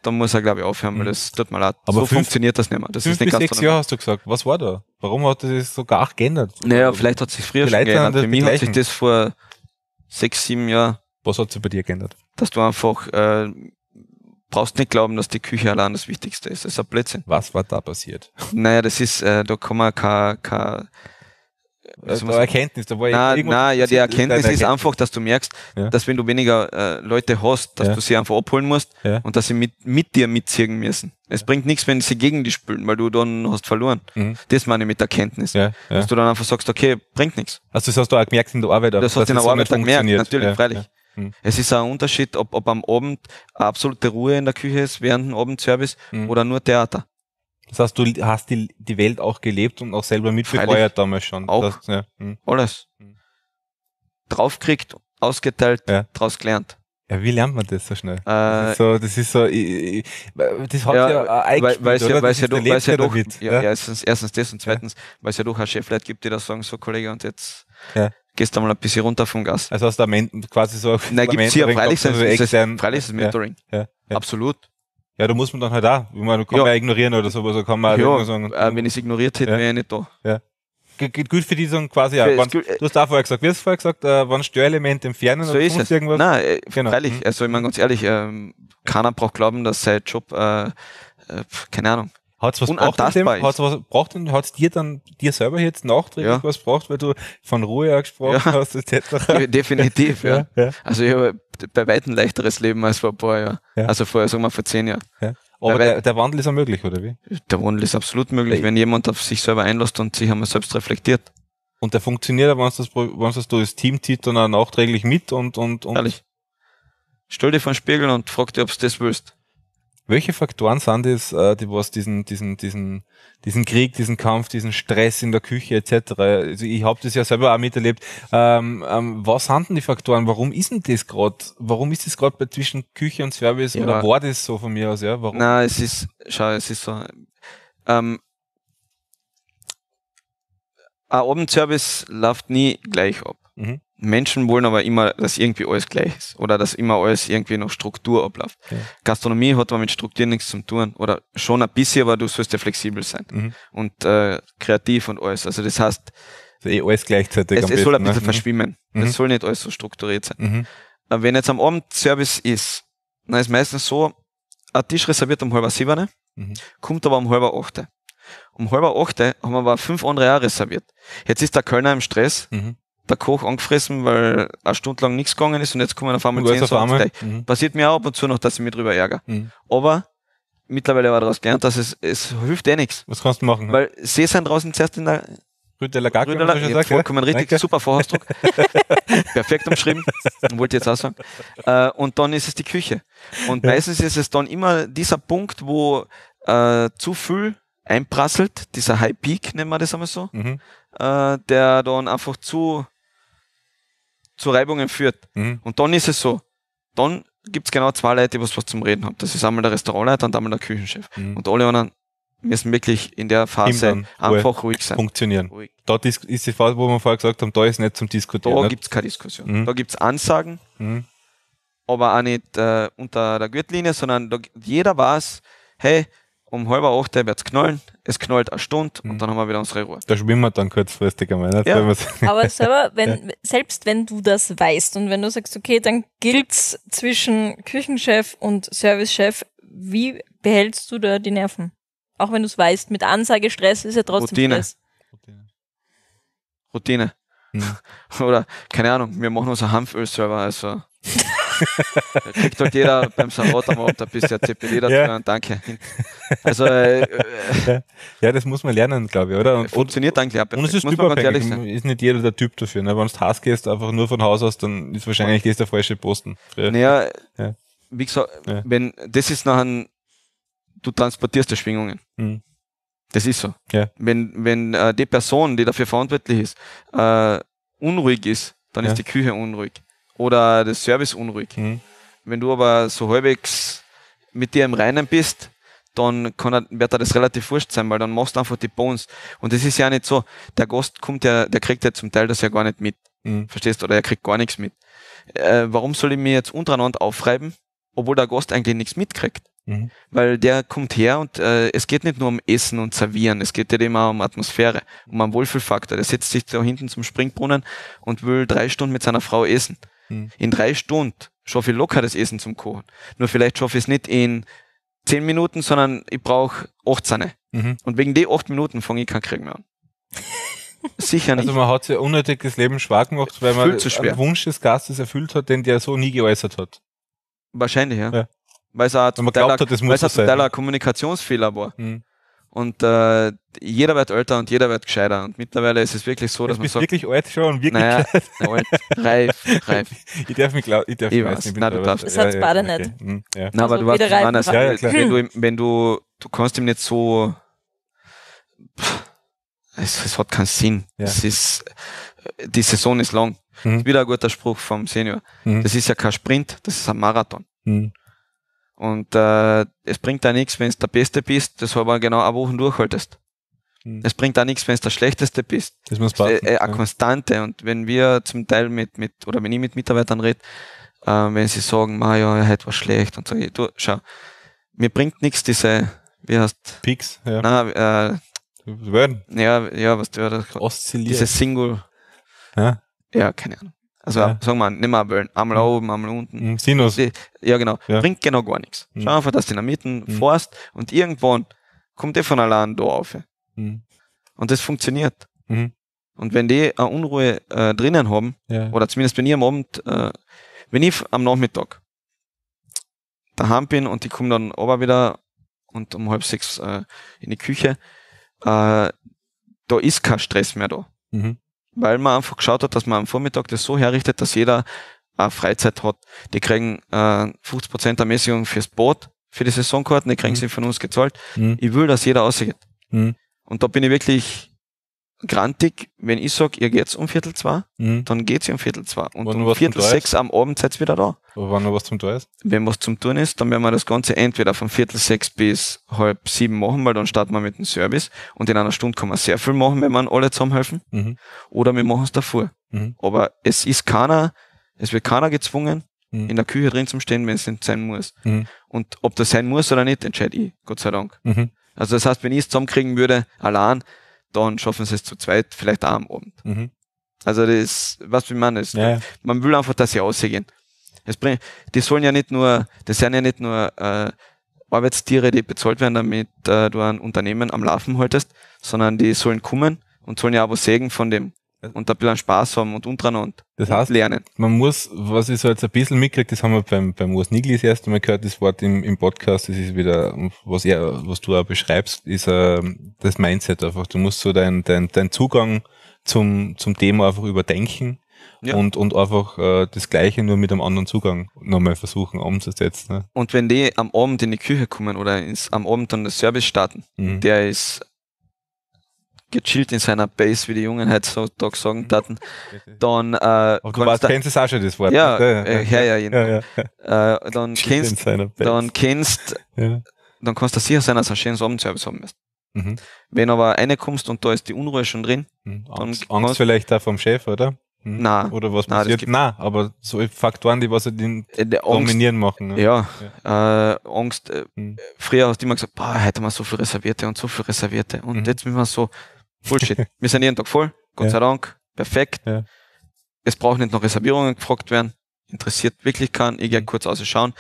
Dann muss er, glaube ich, aufhören, weil mhm. das tut mir leid. Aber so fünf, funktioniert das nicht mehr. Das fünf ist nicht bis ganz sechs Jahre hast du gesagt. Was war da? Warum hat das sogar geändert? Naja, vielleicht hat sich früher vielleicht schon geändert. Für mich hat sich das vor sechs, sieben Jahren. Was hat sich bei dir geändert? Dass du einfach, äh, brauchst nicht glauben, dass die Küche allein das Wichtigste ist. Das ist ein Blödsinn. Was war da passiert? Naja, das ist, äh, da kann man kein, kein äh, also Erkenntnis, da war ich na, na, ja, die Erkenntnis, Erkenntnis ist einfach, dass du merkst, ja. dass wenn du weniger äh, Leute hast, dass ja. du sie einfach abholen musst ja. und dass sie mit, mit dir mitziehen müssen. Es bringt nichts, wenn sie gegen dich spülen, weil du dann hast verloren. Mhm. Das meine ich mit Erkenntnis. Dass du dann einfach sagst, okay, bringt nichts. Also das hast du auch gemerkt in der Arbeit. Das hast du in der Arbeit gemerkt, natürlich, freilich. Mhm. Es ist ein Unterschied, ob, ob am Abend absolute Ruhe in der Küche ist während dem Abendservice mhm. oder nur Theater. Das heißt, du hast die, die Welt auch gelebt und auch selber mitbefeuert damals schon. Auch das, ja. hm. Alles. Hm. Draufkriegt, ausgeteilt, ja. draus gelernt. Ja, wie lernt man das so schnell? Äh, das ist so, das ist so, ich, ich, das hat ja, ja eingespielt, weil, oder? Ja, das ja doch, weil ja doch, ja, ja, erstens, erstens das und zweitens, weil es ja doch auch Chefleute gibt, die da sagen, so Kollege, und jetzt ja. gehst du mal ein bisschen runter vom Gas. Also aus der Men quasi so Nein, gibt's hier, freilich ist es Mentoring. Absolut. Ja, da muss man dann halt auch, Ich meine, kann ja. man ja ignorieren oder so, also kann man ja, halt sagen. Äh, wenn ich es ignoriert hätte, ja. wäre ich nicht da. Ja. Geht, gut für die sagen quasi, ja. Wann, du hast auch vorher gesagt, wie hast du vorher gesagt, äh, wann Störelement entfernen so oder ist es. irgendwas? Nein, äh, genau. freilich, mhm. also ich meine ganz ehrlich, ähm, keiner braucht glauben, dass sein Job, äh, äh keine Ahnung, Hat's was braucht in dem, was braucht denn hat's dir dann, dir selber jetzt nachträglich ja. was braucht, weil du von Ruhe gesprochen ja. hast, etc. definitiv, ja. ja. Also ich habe bei weitem leichteres Leben als vor ein paar Jahren. Also vorher sagen wir, vor zehn Jahren. Aber der, der, Wandel ist ja möglich, oder wie? Der Wandel ist absolut möglich, wenn jemand auf sich selber einlässt und sich einmal selbst reflektiert. Und der funktioniert ja, wenn du das, wenn das das Team zieht, dann auch nachträglich mit und, und, und. Ehrlich. Stell dir vor den Spiegel und frag dich, ob du das willst. Welche Faktoren sind es, äh, die was diesen, diesen, diesen, diesen Krieg, diesen Kampf, diesen Stress in der Küche etc. Also ich habe das ja selber auch miterlebt. Ähm, ähm, was sind denn die Faktoren? Warum ist denn das gerade? Warum ist das gerade zwischen Küche und Service? Ja. Oder war das so von mir aus? Ja, warum? Nein, es ist, schau, es ist so. Ähm, ein Abendservice läuft nie gleich ab. Mhm. Menschen wollen aber immer, dass irgendwie alles gleich ist oder dass immer alles irgendwie noch Struktur abläuft. Ja. Gastronomie hat aber mit Struktur nichts zu tun oder schon ein bisschen, aber du sollst ja flexibel sein mhm. und äh, kreativ und alles. Also das heißt, also eh alles gleichzeitig es, es soll ein ne? bisschen ne? verschwimmen. Mhm. Es mhm. soll nicht alles so strukturiert sein. Mhm. Äh, wenn jetzt am Abend Service ist, dann ist meistens so, ein Tisch reserviert um halber siebene, ne? mhm. kommt aber um halber achte. Um halber achte haben wir aber fünf andere auch reserviert. Jetzt ist der Kölner im Stress, mhm der Koch angefressen, weil eine Stunde lang nichts gegangen ist und jetzt kommen auf einmal 10, auf 20 Mhm. Passiert mir auch ab und zu noch, dass ich mich drüber ärgere. Mhm. Aber mittlerweile war daraus gelernt, dass es, es hilft eh nichts. Was kannst du machen? Ne? Weil sie sind draußen zuerst in der Rüdeler Gag, Rüdeler, ja, sagt, vollkommen ja? richtig, Danke. super Vorhausdruck. Perfekt umschrieben, wollte ich jetzt auch sagen. Äh, und dann ist es die Küche. Und meistens ist es dann immer dieser Punkt, wo äh, zu viel einprasselt, dieser High Peak, nennen wir das einmal so, mhm. äh, der dann einfach zu zu Reibungen führt. Mhm. Und dann ist es so, dann gibt es genau zwei Leute, die was, was zum Reden haben. Das ist einmal der Restaurantleiter und einmal der Küchenchef. Mhm. Und alle anderen müssen wirklich in der Phase einfach ruhig sein. Funktionieren. Ruhig. Dort ist, die Phase, wo wir vorher gesagt haben, da ist nicht zum Diskutieren. Da gibt es keine Diskussion. Mhm. Da gibt es Ansagen, mhm. aber auch nicht äh, unter der Gürtellinie, sondern da, jeder weiß, hey, um halb acht wird es knallen, es knallt eine Stunde und mhm. dann haben wir wieder unsere Ruhe. Da schwimmen wir dann kurzfristig einmal. Nicht? Ne? Ja. Aber selber, wenn, selbst wenn du das weißt und wenn du sagst, okay, dann gilt's zwischen Küchenchef und Servicechef, wie behältst du da die Nerven? Auch wenn du es weißt, mit Ansage Stress ist ja trotzdem Routine. Stress. Routine. Routine. Hm. Oder, keine Ahnung, wir machen unser Hanföl-Server, also. da kriegt halt jeder beim Salat am Abend ein bisschen CPD dazu ja. danke. Also, äh, ja. ja. das muss man lernen, glaube ich, oder? Und, funktioniert eigentlich auch Und es ist typabhängig, ist nicht jeder der Typ dafür. Ne? Wenn du Hass gehst, einfach nur von Haus aus, dann ist wahrscheinlich gehst der falsche Posten. Naja, ja. wie gesagt, wenn, das ist nachher, du transportierst die Schwingungen. Mhm. Das ist so. Ja. Wenn, wenn äh, die Person, die dafür verantwortlich ist, äh, unruhig ist, dann ja. ist die Küche unruhig oder der Service unruhig. Mhm. Wenn du aber so halbwegs mit dir im Reinen bist, dann kann er, wird er das relativ wurscht sein, weil dann machst du einfach die Bones. Und das ist ja nicht so, der Gast kommt ja, der kriegt ja zum Teil das ja gar nicht mit. Mhm. Verstehst du? Oder er kriegt gar nichts mit. Äh, warum soll ich mir jetzt untereinander aufreiben, obwohl der Gast eigentlich nichts mitkriegt? Mhm. Weil der kommt her und äh, es geht nicht nur um Essen und Servieren, es geht ja immer um Atmosphäre, um einen Wohlfühlfaktor. Der setzt sich da hinten zum Springbrunnen und will drei Stunden mit seiner Frau essen. Mhm. In drei Stunden schaffe ich locker das Essen zum Kochen. Nur vielleicht schaffe ich es nicht in zehn Minuten, sondern ich brauche acht Sahne. Mhm. Und wegen den acht Minuten fange ich kein Krieg mehr an. Sicher also nicht. Also man hat sich sein unnötiges Leben schwach gemacht, weil man den Wunsch des Gastes erfüllt hat, den der so nie geäußert hat. Wahrscheinlich, ja. ja. Weil es auch, weil man Kommunikationsfehler war. Mhm und äh, jeder wird älter und jeder wird gescheiter. Und mittlerweile ist es wirklich so, dass man sagt... Du bist wirklich alt schon und wirklich naja, alt, reif, reif. Ich darf mich glauben, ich darf ich weiß, ich Nein, du darfst. Das hat es beide nicht. Okay. Hm, ja. Nein, also aber du warst, nein, ja, ja, klar. wenn du, wenn du, du kannst ihm nicht so... Pff, es, es hat keinen Sinn. Ja. Es ist, die Saison ist lang. Mhm. Wieder ein guter Spruch vom Senior. Mhm. Das ist ja kein Sprint, das ist ein Marathon. Mhm. Und äh, es bringt da nichts, wenn es der Beste bist, das aber genau eine Woche durchhaltest. Hm. Es bringt da nichts, wenn es der Schlechteste bist. Das muss passen, ist äh, eine Konstante. Und wenn wir zum Teil mit, mit oder wenn ich mit Mitarbeitern rede, äh, wenn sie sagen, Mario, hat was schlecht und so, du, schau, mir bringt nichts diese, wie heißt Peaks, ja. Nein, äh, Werden. Ja, ja, was du ja, Oszilliert. Diese Single. Ja. ja, keine Ahnung. Also ja. sag mal, nimm mal Burn, einmal oben, einmal unten. Mhm. Sinus. Ja, genau. Ja. Bringt genau gar nichts. Mhm. Schau einfach, dass du in der Mitte mhm. fährst und irgendwann kommt der von allein da auf. Mhm. Und das funktioniert. Mhm. Und wenn die eine Unruhe äh, drinnen haben, ja. oder zumindest wenn ich am Abend, äh, wenn ich am Nachmittag daheim bin und die kommen dann aber wieder und um halb sechs äh, in die Küche, äh, da ist kein Stress mehr da. Mhm weil man einfach geschaut hat, dass man am Vormittag das so herrichtet, dass jeder äh, Freizeit hat. Die kriegen äh, 50% Ermäßigung fürs Boot, für die Saisonkarten, die kriegen mhm. sie von uns gezahlt. Mhm. Ich will, dass jeder rausgeht. Mhm. Und da bin ich wirklich grantig, wenn ich sage, ihr geht's um Viertel zwei, mhm. dann geht's um Viertel zwei. Und Wann um Viertel sechs am Abend seid ihr wieder da. Aber wann noch was zum Tun ist? Wenn was zum Tun ist, dann werden wir das Ganze entweder von Viertel sechs bis halb sieben machen, weil dann starten wir mit dem Service und in einer Stunde kann man sehr viel machen, wenn man alle zusammenhelfen. Mhm. Oder wir machen es davor. Mhm. Aber es ist keiner, es wird keiner gezwungen, mhm. in der Küche drin zu stehen, wenn es nicht sein muss. Mhm. Und ob das sein muss oder nicht, entscheide ich, Gott sei Dank. Mhm. Also das heißt, wenn ich es zusammenkriegen würde, allein, dann schaffen sie es zu zweit, vielleicht auch am Abend. Mhm. Also das, was will man ist. Ja. Man will einfach, dass sie aussehen. Das bringt, die sollen ja nicht nur, das sind ja nicht nur äh, Arbeitstiere, die bezahlt werden, damit äh, du ein Unternehmen am Laufen haltest, sondern die sollen kommen und sollen ja was sägen von dem und ein bisschen Spaß haben und untereinander das heißt, lernen. Man muss, was ich so jetzt ein bisschen mitkriege, das haben wir beim, beim Urs Nigli das erste Mal gehört, das Wort im, im Podcast, das ist wieder, was er, was du auch beschreibst, ist äh, das Mindset einfach. Du musst so deinen dein, dein Zugang zum, zum Thema einfach überdenken ja. und, und einfach äh, das Gleiche nur mit einem anderen Zugang nochmal versuchen umzusetzen. Ne? Und wenn die am Abend in die Küche kommen oder ins, am Abend dann den Service starten, mhm. der ist gechillt in seiner Base, wie die Jungen halt so Tag sagen mhm. taten, dann äh, du warst, kennst es auch schon das Wort. Ja, äh, ja, ja, genau. ja, ja. Äh, dann kennst, dann kennst, ja. dann kannst du sicher sein, dass du einen schönen Abendservice haben wirst. Mhm. Wenn aber eine kommst und da ist die Unruhe schon drin, mhm. Angst, Angst vielleicht da vom Chef, oder? Mhm. Nein. Oder was passiert? Nein, aber so Faktoren, die was den äh, Angst, dominieren machen. Ne? Ja, ja. Äh, Angst. Äh, mhm. Früher hast du immer gesagt, boah, heute haben wir so viel Reservierte und so viel Reservierte. Und mhm. jetzt müssen wir so, Bullshit. wir sind jeden Tag voll, Gott ja. sei Dank, perfekt. Ja. Es braucht nicht noch Reservierungen gefragt werden. Interessiert wirklich keinen. Ich gehe mhm. kurz aus schauen.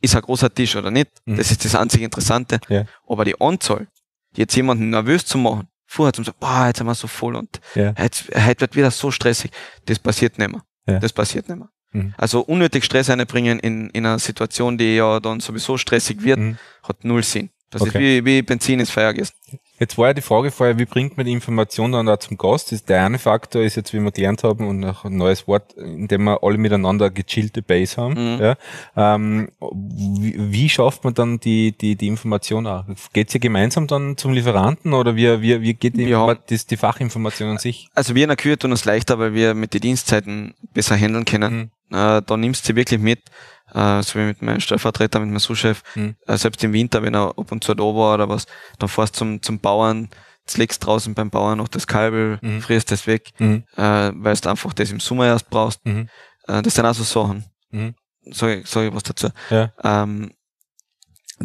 Ist ein großer Tisch oder nicht? Mhm. Das ist das einzige Interessante. Ja. Aber die Anzahl, jetzt jemanden nervös zu machen, vorher zu sagen, boah, jetzt sind wir so voll und ja. jetzt, heute wird wieder so stressig. Das passiert nicht mehr. Ja. Das passiert nicht mehr. Mhm. Also unnötig Stress einbringen in, in einer Situation, die ja dann sowieso stressig wird, mhm. hat null Sinn. Das okay. ist wie, wie Benzin ins Feuer gießen. Jetzt war ja die Frage vorher, wie bringt man die Information dann auch zum Gast? Das ist der eine Faktor ist jetzt, wie wir gelernt haben, und auch ein neues Wort, in dem wir alle miteinander gechillte Base haben. Mhm. Ja. Ähm, wie, wie, schafft man dann die, die, die Information auch? Geht's ja gemeinsam dann zum Lieferanten oder wie, wie, wie geht die, ja. das, die Fachinformation an sich? Also wir in der Kühe tun uns leichter, weil wir mit den Dienstzeiten besser handeln können. Mhm. Äh, da nimmst du sie wirklich mit äh, so wie mit meinem Stellvertreter, mit meinem Souschef, mhm. äh, selbst im Winter, wenn er ab und zu da war oder was, dann fährst du zum, zum Bauern, legst draußen beim Bauern noch das Kalbel, mhm. frierst das weg, mhm. äh, weil du einfach das im Sommer erst brauchst. Mhm. Äh, das sind auch so Sachen. Mhm. Sag, ich, sag ich was dazu. Ja. Ähm,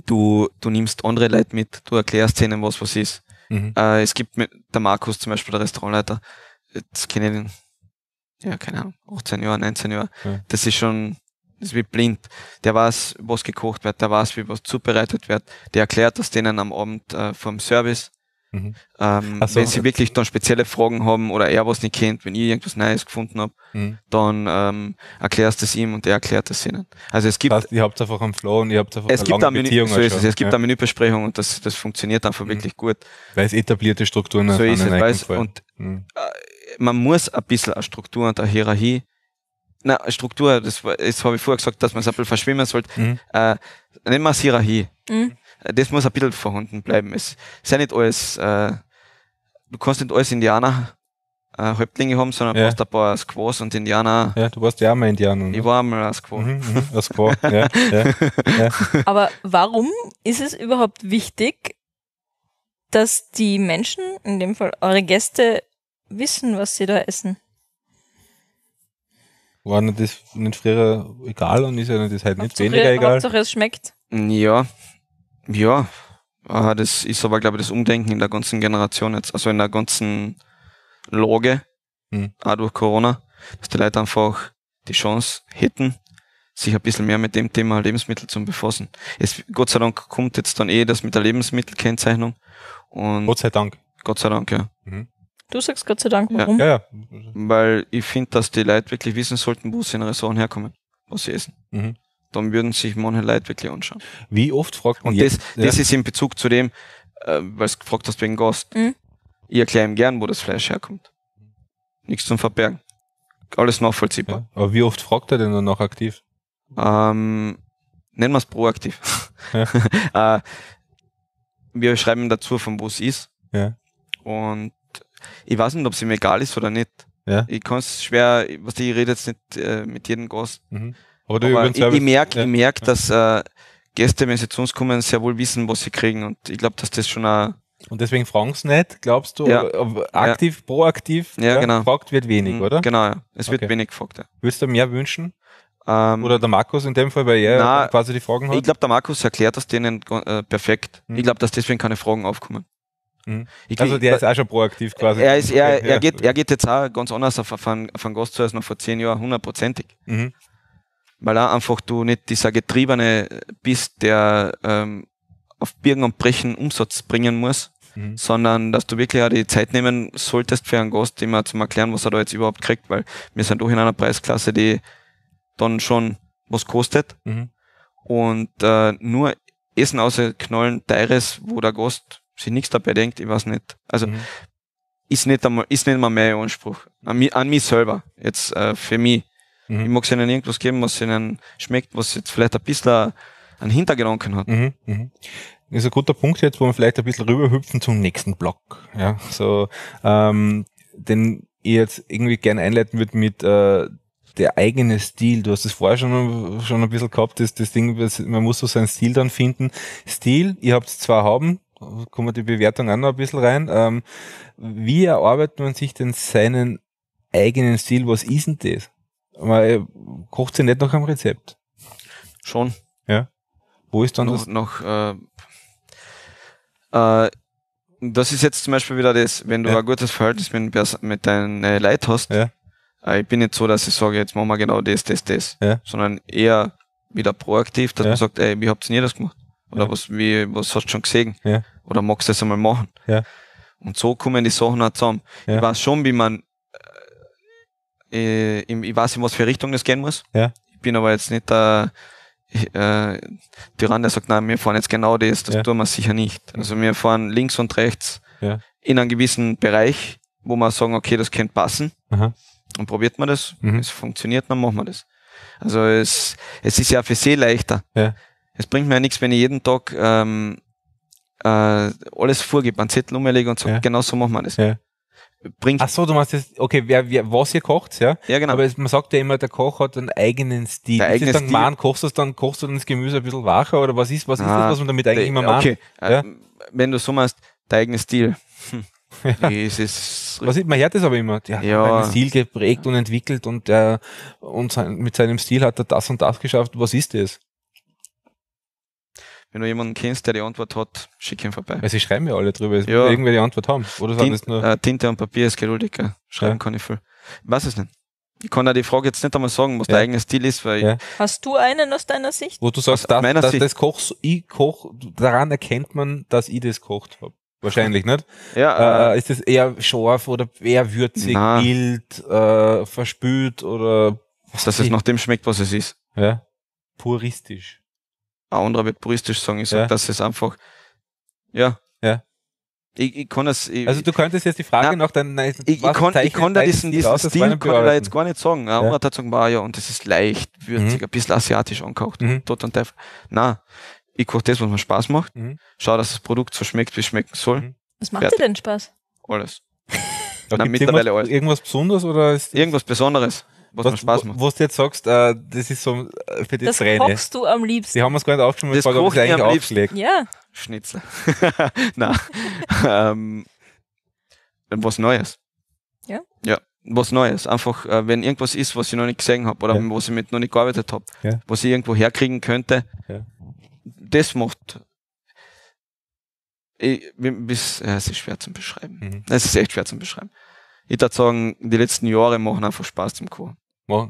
du, du nimmst andere Leute mit, du erklärst denen, was was ist. Mhm. Äh, es gibt mit der Markus zum Beispiel, der Restaurantleiter, jetzt kenne ich den ja, keine Ahnung, 18 Jahre, 19 Jahre. Ja. Das ist schon ist wie blind. Der weiß, was gekocht wird, der weiß, wie was zubereitet wird, der erklärt das denen am Abend äh, vom Service. Mhm. Ähm, so, wenn sie wirklich dann spezielle Fragen haben oder er was nicht kennt, wenn ich irgendwas Neues gefunden habe, mhm. dann ähm, erklärst es ihm und er erklärt es ihnen. Also es gibt. ihr habt einfach einen Flow und ihr habt einfach es eine gibt lange Menü, so ist es. es gibt ja. eine Menübesprechung und das, das funktioniert einfach mhm. wirklich gut. Weil es etablierte Strukturen so ist es, weil es, Und mhm. äh, man muss ein bisschen eine Struktur und eine Hierarchie na, Struktur, das, war, das habe ich vorher gesagt, dass man es ein bisschen verschwimmen sollte. Mhm. Äh, nehmen wir es Hierarchie. Mhm. Äh, das muss ein bisschen vorhanden bleiben. Es ist ja nicht alles, äh, du kannst nicht alles Indianer äh, Häuptlinge haben, sondern ja. brauchst ein paar Squaws und Indianer. Ja, du warst ja auch mal Indianer. Ne? Ich war einmal ein Squaw. Mhm, mh, ein Squaw, ja, ja, ja. Aber warum ist es überhaupt wichtig, dass die Menschen, in dem Fall eure Gäste, wissen, was sie da essen? War nicht das nicht früher egal und ist ja das halt nicht Hauptsache, weniger egal? Hauptsache es schmeckt. Ja, ja. Ah, das ist aber, glaube ich, das Umdenken in der ganzen Generation jetzt, also in der ganzen Lage, hm. auch durch Corona, dass die Leute einfach die Chance hätten, sich ein bisschen mehr mit dem Thema Lebensmittel zu befassen. Es, Gott sei Dank kommt jetzt dann eh das mit der Lebensmittelkennzeichnung. Und Gott sei Dank. Gott sei Dank, ja. Mhm. Du sagst Gott sei Dank, warum? Ja, ja. Weil ich finde, dass die Leute wirklich wissen sollten, wo sie in Ressourcen herkommen, was sie essen. Mhm. Dann würden sich manche Leute wirklich anschauen. Wie oft fragt man Und jetzt? das, das ja. ist in Bezug zu dem, äh, weil es gefragt hast wegen Gast. Mhm. Ich erkläre ihm gern, wo das Fleisch herkommt. Nichts zum Verbergen. Alles nachvollziehbar. Ja. Aber wie oft fragt er denn dann noch aktiv? Ähm, nennen wir es proaktiv. Ja. äh, wir schreiben dazu, von wo es ist. Ja. Und ich weiß nicht, ob es ihm egal ist oder nicht. Ja. Ich kann es schwer, was ich rede jetzt nicht äh, mit jedem Gast. Mhm. Aber, aber ich, ich merke, ja. merk, dass äh, Gäste, wenn sie zu uns kommen, sehr wohl wissen, was sie kriegen. Und ich glaube, dass das schon ein und deswegen fragen sie nicht, glaubst du, ja. aktiv, ja. proaktiv, ja, genau. gefragt wird wenig, mhm, oder? Genau, ja. es wird okay. wenig gefragt. Ja. Würdest du mehr wünschen? Ähm, oder der Markus in dem Fall, weil er na, quasi die Fragen hat? Ich glaube, der Markus erklärt das denen äh, perfekt. Mhm. Ich glaube, dass deswegen keine Fragen aufkommen. Mhm. Glaub, also der ich, ist auch schon proaktiv quasi. Er, ist, er, er, geht, er geht jetzt auch ganz anders auf, auf, einen, auf Gast zu als noch vor zehn Jahren, hundertprozentig. Mhm. Weil auch einfach du nicht dieser Getriebene bist, der ähm, auf Birgen und Brechen Umsatz bringen muss, mhm. sondern dass du wirklich auch die Zeit nehmen solltest für einen Gast, immer zu Erklären, was er da jetzt überhaupt kriegt, weil wir sind doch in einer Preisklasse, die dann schon was kostet. Mhm. Und äh, nur Essen außer Knollen, Teures, wo der Gast sich nichts dabei denkt, ich weiß nicht. Also mhm. ist, nicht einmal, ist nicht mal mein Anspruch. An mich, an mich selber, jetzt äh, für mich. Mhm. Ich mag ihnen irgendwas geben, was ihnen schmeckt, was jetzt vielleicht ein bisschen einen Hintergedanken hat. Mhm. Mhm. Das ist ein guter Punkt jetzt, wo wir vielleicht ein bisschen rüberhüpfen zum nächsten Block. Ja, so, ähm, den ich jetzt irgendwie gerne einleiten würde mit äh, der eigene Stil. Du hast es vorher schon, schon ein bisschen gehabt, das, das Ding, man muss so seinen Stil dann finden. Stil, ihr habt zwei Hauben, kommen wir die Bewertung auch noch ein bisschen rein. Ähm, wie erarbeitet man sich denn seinen eigenen Stil? Was ist denn das? Man äh, kocht sie nicht nach einem Rezept. Schon. Ja. Wo ist dann noch, das? Noch, äh, äh, das ist jetzt zum Beispiel wieder das, wenn du ja. ein gutes Verhältnis mit, mit deinen äh, Leuten hast. Ja. Äh, ich bin nicht so, dass ich sage, jetzt machen wir genau das, das, das. Ja. Sondern eher wieder proaktiv, dass man sagt, ey, wie habt ihr das gemacht? oder ja. was, wie, was hast du schon gesehen? Ja. Oder magst du das einmal machen? Ja. Und so kommen die Sachen auch zusammen. Ja. Ich weiß schon, wie man, äh, ich, äh, ich weiß, in was für Richtung das gehen muss. Ja. Ich bin aber jetzt nicht der, äh, Tyrann, der sagt, nein, wir fahren jetzt genau das, das ja. tun wir sicher nicht. Also wir fahren links und rechts ja. in einem gewissen Bereich, wo wir sagen, okay, das könnte passen. Aha. Und probiert man das, mhm. es funktioniert, dann machen wir das. Also es, es ist ja für sie leichter. Ja es bringt mir ja nichts, wenn ich jeden Tag ähm, äh, alles vorgebe, einen Zettel umlege und so. ja. genau so machen wir das. Ja. Bringt Ach so, du meinst jetzt, okay, wer, wer, was ihr kocht, ja? Ja, genau. Aber es, man sagt ja immer, der Koch hat einen eigenen Stil. Der eigene dann Stil. Man, kochst du es dann, kochst du dann das Gemüse ein bisschen wacher oder was ist, was ah, ist das, ah. was man damit eigentlich äh, immer macht? Okay, ja? Äh, wenn du so meinst, der eigene Stil. Hm. Ja. Ist Was ich, man hört das aber immer. Der ja. hat einen Stil geprägt und entwickelt und, der, äh, und sein, mit seinem Stil hat er das und das geschafft. Was ist das? Wenn du jemanden kennst, der die Antwort hat, schick ihn vorbei. Also, ich schreiben ja alle drüber, ja. irgendwer die Antwort haben. Oder sagen das nur äh, Tinte und Papier ist geduldiger. Schreiben ja. kann ich viel. Ich weiß es nicht. Ich kann dir die Frage jetzt nicht einmal sagen, was ja. der eigene Stil ist, weil ja. Hast du einen aus deiner Sicht? Wo du sagst, dass das, das kochst, ich koch, daran erkennt man, dass ich das kocht habe. Wahrscheinlich nicht. Ja, äh, äh, ist es eher scharf oder eher würzig, na. mild, äh, verspült oder. Dass es nach dem schmeckt, was es ist. Ja. Puristisch ein anderer wird puristisch sagen. Ich sag, ja. dass es einfach, ja. Ja. Ich, ich kann das. Ich, also du könntest jetzt die Frage nein, nach deinem ich, ich, kann, ich kann da diesen, diesen raus, Stil kann ich da jetzt gar nicht sagen. Ja. Andere hat sagen, ja, und das ist leicht, würzig, mhm. ein bisschen asiatisch angekocht. Mhm. Tot und Teufel. Nein, ich koche das, was mir Spaß macht. Mhm. Schau, dass das Produkt so schmeckt, wie es schmecken soll. Mhm. Was macht Fertig. dir denn Spaß? Alles. Nein, mittlerweile irgendwas, alles. Irgendwas Besonderes oder ist irgendwas Besonderes? was, was Spaß macht. Was du jetzt sagst, äh, das ist so äh, für die das Träne. Das kochst du am liebsten. Die haben uns gar nicht aufgeschrieben, das ich frage, ob ich eigentlich aufgelegt. Ja. Schnitzel. Na, ähm, ähm, was Neues. Ja. Ja, was Neues. Einfach, äh, wenn irgendwas ist, was ich noch nicht gesehen habe oder ja. was ich mit noch nicht gearbeitet habe, ja. was ich irgendwo herkriegen könnte, ja. das macht ich, bis, es ist schwer zu beschreiben. Mhm. Es ist echt schwer zu beschreiben. Ich würde sagen, die letzten Jahre machen einfach Spaß zum Chor.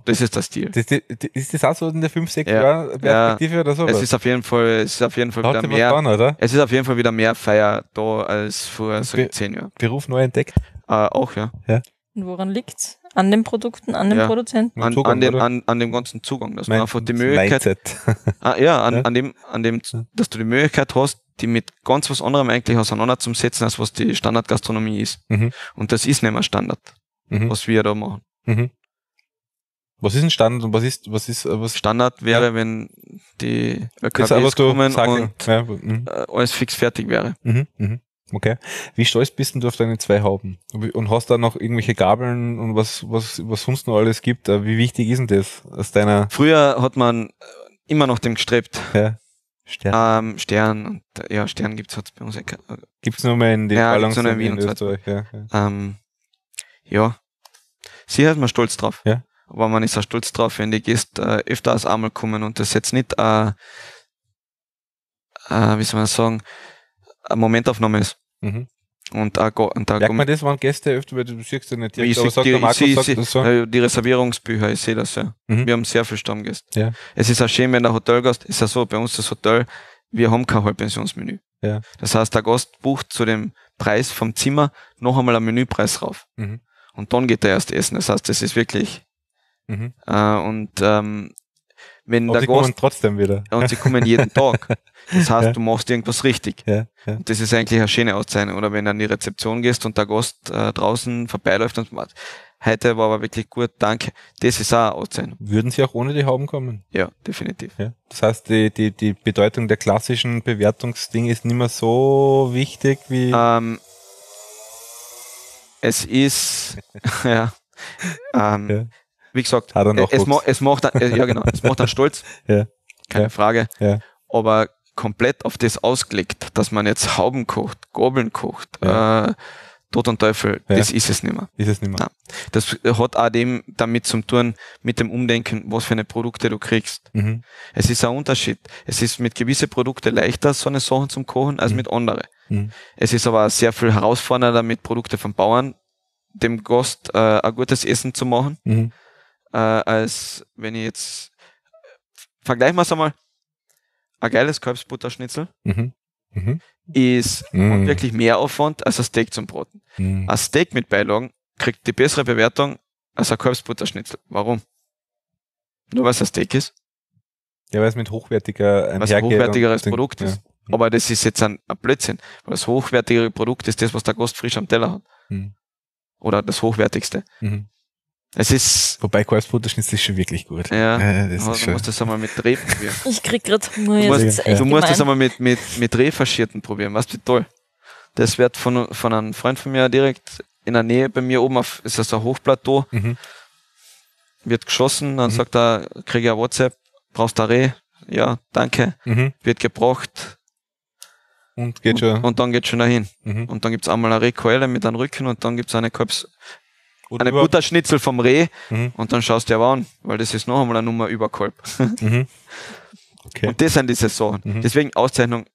Das ist der Stil. Das, das, ist das auch so in der 5, 6 ja. Perspektive ja. oder so? Es ist auf jeden Fall, es ist auf jeden Fall Hat wieder mehr. Dran, oder? Es ist auf jeden Fall wieder mehr Feier da als vor so Be 10 Jahren. Beruf neu entdeckt? Äh, auch, ja. ja. Und woran liegt's? An den Produkten, an den ja. Produzenten? An, Zugang, an, dem, an, an, dem ganzen Zugang, dass mein, du einfach die Möglichkeit. ah, ja, an, an dem, an dem, dass du die Möglichkeit hast, die mit ganz was anderem eigentlich auseinanderzusetzen, als was die Standardgastronomie ist. Mhm. Und das ist nicht mehr Standard, mhm. was wir da machen. Mhm. Was ist ein Standard? und Was ist, was ist, äh, was? Standard wäre, ja. wenn die LKWs kommen sagen, und ja, mhm. Äh, alles fix fertig wäre. Mhm, mh. Okay. Wie stolz bist du auf deine zwei Hauben? Und hast da noch irgendwelche Gabeln und was, was, was sonst noch alles gibt? Äh, wie wichtig ist denn das aus deiner? Früher hat man immer noch dem gestrebt. Ja. Stern. Ähm, Stern und, ja, Stern gibt's halt bei uns. Eh gibt's nur mal in den ja, Ballons in, in Österreich, ja. Ja. Ähm, ja. Sicher ist man stolz drauf. Ja war man ist so stolz drauf, wenn die Gäste äh, als einmal kommen und das jetzt nicht, äh, äh, wie soll man sagen, eine Momentaufnahme ist. Mhm. Und auch, und auch Merkt man das, waren Gäste öfter, weil du siehst ja nicht direkt, ich aber sagt die, der Markus, sie, sagt sie, das so. Äh, die Reservierungsbücher, ich sehe das ja. Mhm. Wir haben sehr viel Stammgäste. Ja. Es ist auch schön, wenn der Hotelgast, ist ja so, bei uns das Hotel, wir haben kein Halbpensionsmenü. Ja. Das heißt, der Gast bucht zu dem Preis vom Zimmer noch einmal einen Menüpreis rauf. Mhm. Und dann geht er erst essen. Das heißt, das ist wirklich Mhm. Äh, und ähm, wenn und der sie Gast, kommen trotzdem wieder. Und sie kommen jeden Tag. Das heißt, ja. du machst irgendwas richtig. Ja, ja. Das ist eigentlich eine schöne Auszeichnung. Oder wenn du an die Rezeption gehst und der Gast äh, draußen vorbeiläuft und sagt, heute war aber wirklich gut, danke. Das ist auch eine Auszeichnung. Würden sie auch ohne die Hauben kommen? Ja, definitiv. Ja. Das heißt, die, die, die Bedeutung der klassischen Bewertungsding ist nicht mehr so wichtig wie... Ähm, es ist... ja. Ähm, wie gesagt, Hat er äh, noch es, ma, es, macht, äh, ja, genau, es macht dann stolz. ja. Keine ja. Frage. Ja. Aber komplett auf das ausgelegt, dass man jetzt Hauben kocht, Gobeln kocht, ja. äh, Tod und Teufel, ja. das ist es nicht mehr. Ist es nicht mehr. Das hat auch dem, damit zu tun, mit dem Umdenken, was für eine Produkte du kriegst. Mhm. Es ist ein Unterschied. Es ist mit gewissen Produkten leichter, so eine Sachen zum Kochen, als mhm. mit anderen. Mhm. Es ist aber sehr viel herausfordernder, mit Produkten von Bauern, dem Gast äh, ein gutes Essen zu machen, mhm äh, als wenn ich jetzt äh, vergleichen wir es einmal, ein geiles Kalbsbutterschnitzel mhm. Mhm. ist mhm. wirklich mehr Aufwand als ein Steak zum Broten. Mhm. Ein Steak mit Beilagen kriegt die bessere Bewertung als ein Kalbsbutterschnitzel. Warum? Nur weil es ein Steak ist. Ja, weil es mit hochwertiger ein was ein hochwertigeres und, Produkt ist. Ja. Mhm. Aber das ist jetzt ein, ein Blödsinn, weil das hochwertigere Produkt ist das, was der Gast frisch am Teller hat. Mhm. Oder das hochwertigste. Es ist. Wobei Kalbsbutterschnitzel ist schon wirklich gut. Ja, äh, das aber ist du schön. musst das einmal mit Reh probieren. Ich krieg grad Hunger Du musst, ja. du musst das einmal mit, mit, mit Reh faschierten probieren. Was wird toll. Das wird von, von einem Freund von mir direkt in der Nähe bei mir oben auf, ist das ein Hochplateau, mhm. wird geschossen, dann mhm. sagt er, kriege ich ein WhatsApp, brauchst du ein Reh? Ja, danke. Mhm. Wird gebracht. und geht schon. Und, und dann geht schon dahin. Mhm. Und dann gibt's einmal eine Rekeule mit einem Rücken und dann gibt's eine Kalbs, oder ein guter Schnitzel vom Reh mhm. und dann schaust du dir an, weil das ist noch einmal eine Nummer über Kolb. Mhm. Okay. Und das sind die Saisonen. Mhm. Deswegen Auszeichnung,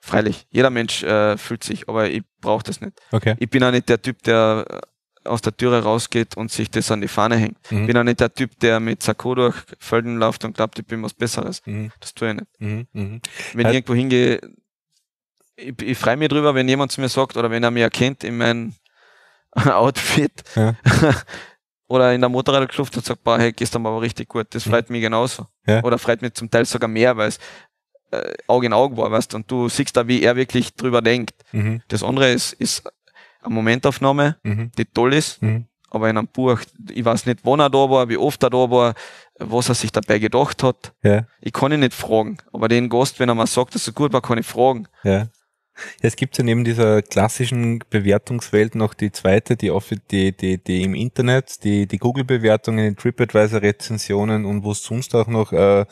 freilich. Jeder Mensch äh, fühlt sich, aber ich brauche das nicht. Okay. Ich bin auch nicht der Typ, der äh, aus der Türe rausgeht und sich das an die Fahne hängt. Ich mhm. bin auch nicht der Typ, der mit Sakko durch Felden läuft und glaubt, ich bin was Besseres. Mhm. Das tue ich nicht. Mhm. Wenn ich irgendwo hingehe, ich, ich freue mich drüber, wenn jemand zu mir sagt oder wenn er mich erkennt in meinen Outfit ja. oder in der Motorradgeschlucht geschluft und sagt, boah, hey, gestern war richtig gut, das mhm. freut mich genauso. Ja. Oder freut mich zum Teil sogar mehr, weil es äh, Auge in Auge war, weißt du, und du siehst da, wie er wirklich drüber denkt. Mhm. Das andere ist, ist eine Momentaufnahme, mhm. die toll ist, mhm. aber in einem Buch, ich weiß nicht, wann er da war, wie oft er da war, was er sich dabei gedacht hat. Ja. Ich kann ihn nicht fragen, aber den Gast, wenn er mal sagt, dass er gut war, kann ich fragen. Ja. Ja, Es gibt ja neben dieser klassischen Bewertungswelt noch die zweite, die, off die, die, die im Internet, die, die Google-Bewertungen, die TripAdvisor-Rezensionen und wo sonst auch noch äh,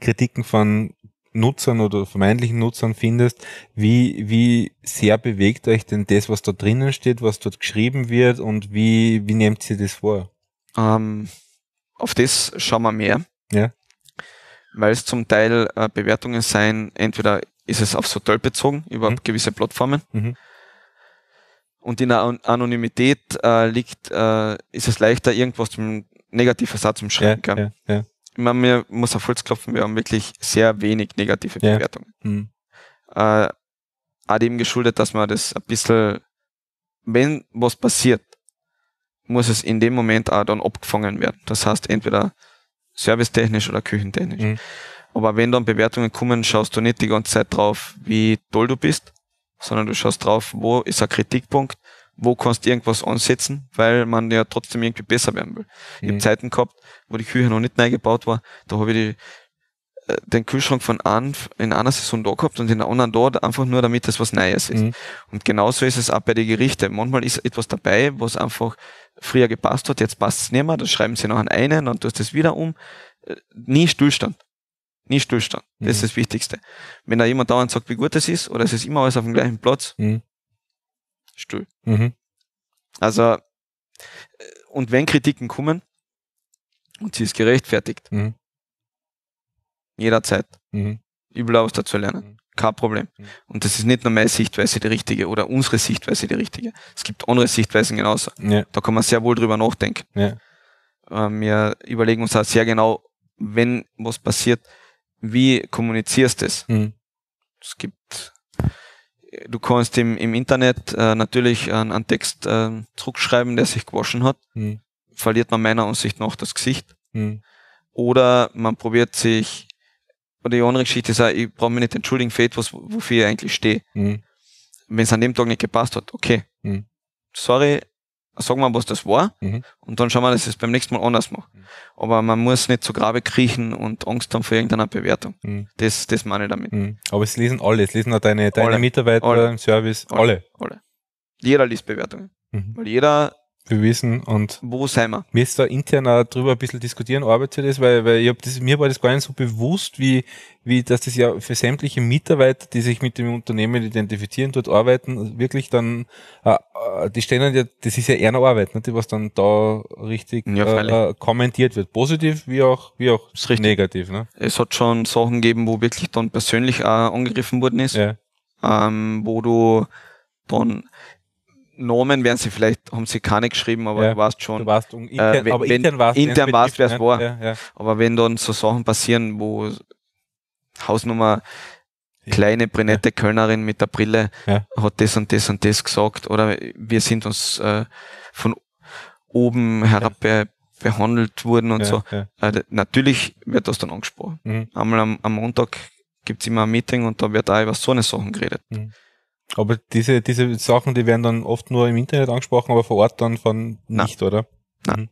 Kritiken von Nutzern oder vermeintlichen Nutzern findest, wie, wie sehr bewegt euch denn das, was da drinnen steht, was dort geschrieben wird und wie, wie nehmt ihr das vor? Ähm, auf das schauen wir mehr. Ja. Weil es zum Teil äh, Bewertungen sein, entweder ist es aufs Hotel bezogen, über mhm. gewisse Plattformen. Mhm. Und in der Anonymität äh, liegt, äh, ist es leichter, irgendwas zum negativen Satz zum Schreiben. Ja, ja, ja. Ich meine, mir muss auf Holz klopfen, wir haben wirklich sehr wenig negative Bewertungen. Mhm. Äh, auch dem geschuldet, dass man das ein bisschen, wenn was passiert, muss es in dem Moment auch dann abgefangen werden. Das heißt, entweder servicetechnisch oder küchentechnisch. Mhm. Aber wenn dann Bewertungen kommen, schaust du nicht die ganze Zeit drauf, wie toll du bist, sondern du schaust drauf, wo ist ein Kritikpunkt, wo kannst du irgendwas ansetzen, weil man ja trotzdem irgendwie besser werden will. Ich mhm. habe Zeiten gehabt, wo die Küche noch nicht neu gebaut war, da habe ich die äh, den Kühlschrank von an, in einer Saison da gehabt und in der anderen dort, einfach nur damit das was Neues ist. Mhm. Und genauso ist es auch bei den Gerichten. Manchmal ist etwas dabei, was einfach früher gepasst hat, jetzt passt es nicht mehr, das schreiben sie noch einen, dann tust du es wieder um. Äh, nie Stillstand nie stillstand. Das mhm. ist das Wichtigste. Wenn da jemand dauernd sagt, wie gut es ist, oder es ist immer alles auf dem gleichen Platz, mhm. still. Mhm. Also, äh, und wenn Kritiken kommen, und sie ist gerechtfertigt, mhm. jederzeit, mhm. übel aus dazu lernen. Kein Problem. Und das ist nicht nur meine Sichtweise die richtige oder unsere Sichtweise die richtige. Es gibt andere Sichtweisen genauso. Ja. Da kann man sehr wohl drüber nachdenken. Ja. Äh, wir überlegen uns auch sehr genau, wenn was passiert, wie kommunizierst es? Mhm. Es gibt, du kannst im, im Internet äh, natürlich einen, einen Text äh, zurückschreiben, der sich gewaschen hat. Mhm. Verliert man meiner Ansicht nach das Gesicht. Mhm. Oder man probiert sich, oder die andere Geschichte ist auch, ich brauche mich nicht entschuldigen für etwas, wofür ich eigentlich stehe. Mhm. Wenn es an dem Tag nicht gepasst hat, okay. Mhm. Sorry, sagen wir, was das war mhm. und dann schauen wir, dass es beim nächsten Mal anders macht. Mhm. Aber man muss nicht zu Grabe kriechen und Angst haben vor irgendeiner Bewertung. Mhm. Das, das meine ich damit. Mhm. Aber es lesen alle, es lesen auch deine, deine alle. Mitarbeiter alle. im Service, alle. alle. alle. Jeder liest Bewertungen, mhm. weil jeder wir wissen. Und wo Bosheimer. Mir ist da intern auch drüber ein bisschen diskutieren, arbeitet das, weil, weil ich hab das, mir war das gar nicht so bewusst, wie, wie dass das ja für sämtliche Mitarbeiter, die sich mit dem Unternehmen identifizieren, dort arbeiten, wirklich dann, äh, äh die stellen ja, das ist ja eher eine Arbeit, ne, die was dann da richtig ja, äh, äh kommentiert wird. Positiv wie auch, wie auch negativ. Ne? Es hat schon Sachen gegeben, wo wirklich dann persönlich auch angegriffen worden ist. Ja. Ähm, wo du dann Nomen werden sie vielleicht, haben sie keine geschrieben, aber ja, du warst schon. Du warst äh, intern, äh, wenn, intern warst intern wer es war. Ja, ja. Aber wenn dann so Sachen passieren, wo Hausnummer kleine brünette Kölnerin mit der Brille hat das und das und das gesagt oder wir sind uns äh, von oben herab be behandelt worden und so. Äh, natürlich wird das dann angesprochen. Mhm. Einmal am, am Montag gibt es immer ein Meeting und da wird auch über so eine Sachen geredet. Mhm aber diese, diese Sachen, die werden dann oft nur im Internet angesprochen, aber vor Ort dann von nicht, Nein. oder? Nein. Mhm.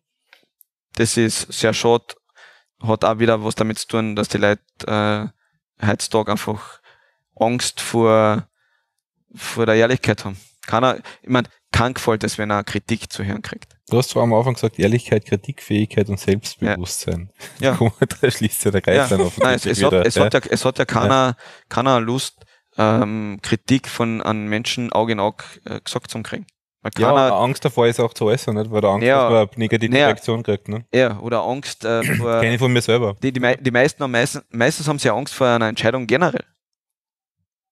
Das ist sehr schade. Hat auch wieder was damit zu tun, dass die Leute äh, heutzutage einfach Angst vor, vor der Ehrlichkeit haben. Keiner, ich meine, kein gefällt es, wenn er Kritik zu hören kriegt. Du hast zwar am Anfang gesagt, Ehrlichkeit, Kritikfähigkeit und Selbstbewusstsein. Ja. ja. da schließt ja der Geist ja. dann auf. Nein, es, es, hat, es, ja. hat ja, es hat ja keiner, keiner Lust, ähm, Kritik von einem Menschen Auge in Auge äh, gesagt zu kriegen. Man kann ja, auch, Angst davor ist auch zu äußern, nicht? weil der Angst, ja, dass man eine negative ja, Reaktion kriegt. Ne? Ja, oder Angst äh, vor... Kenne ich von mir selber. Die, die, die meisten haben meistens, meistens haben sie Angst vor einer Entscheidung generell.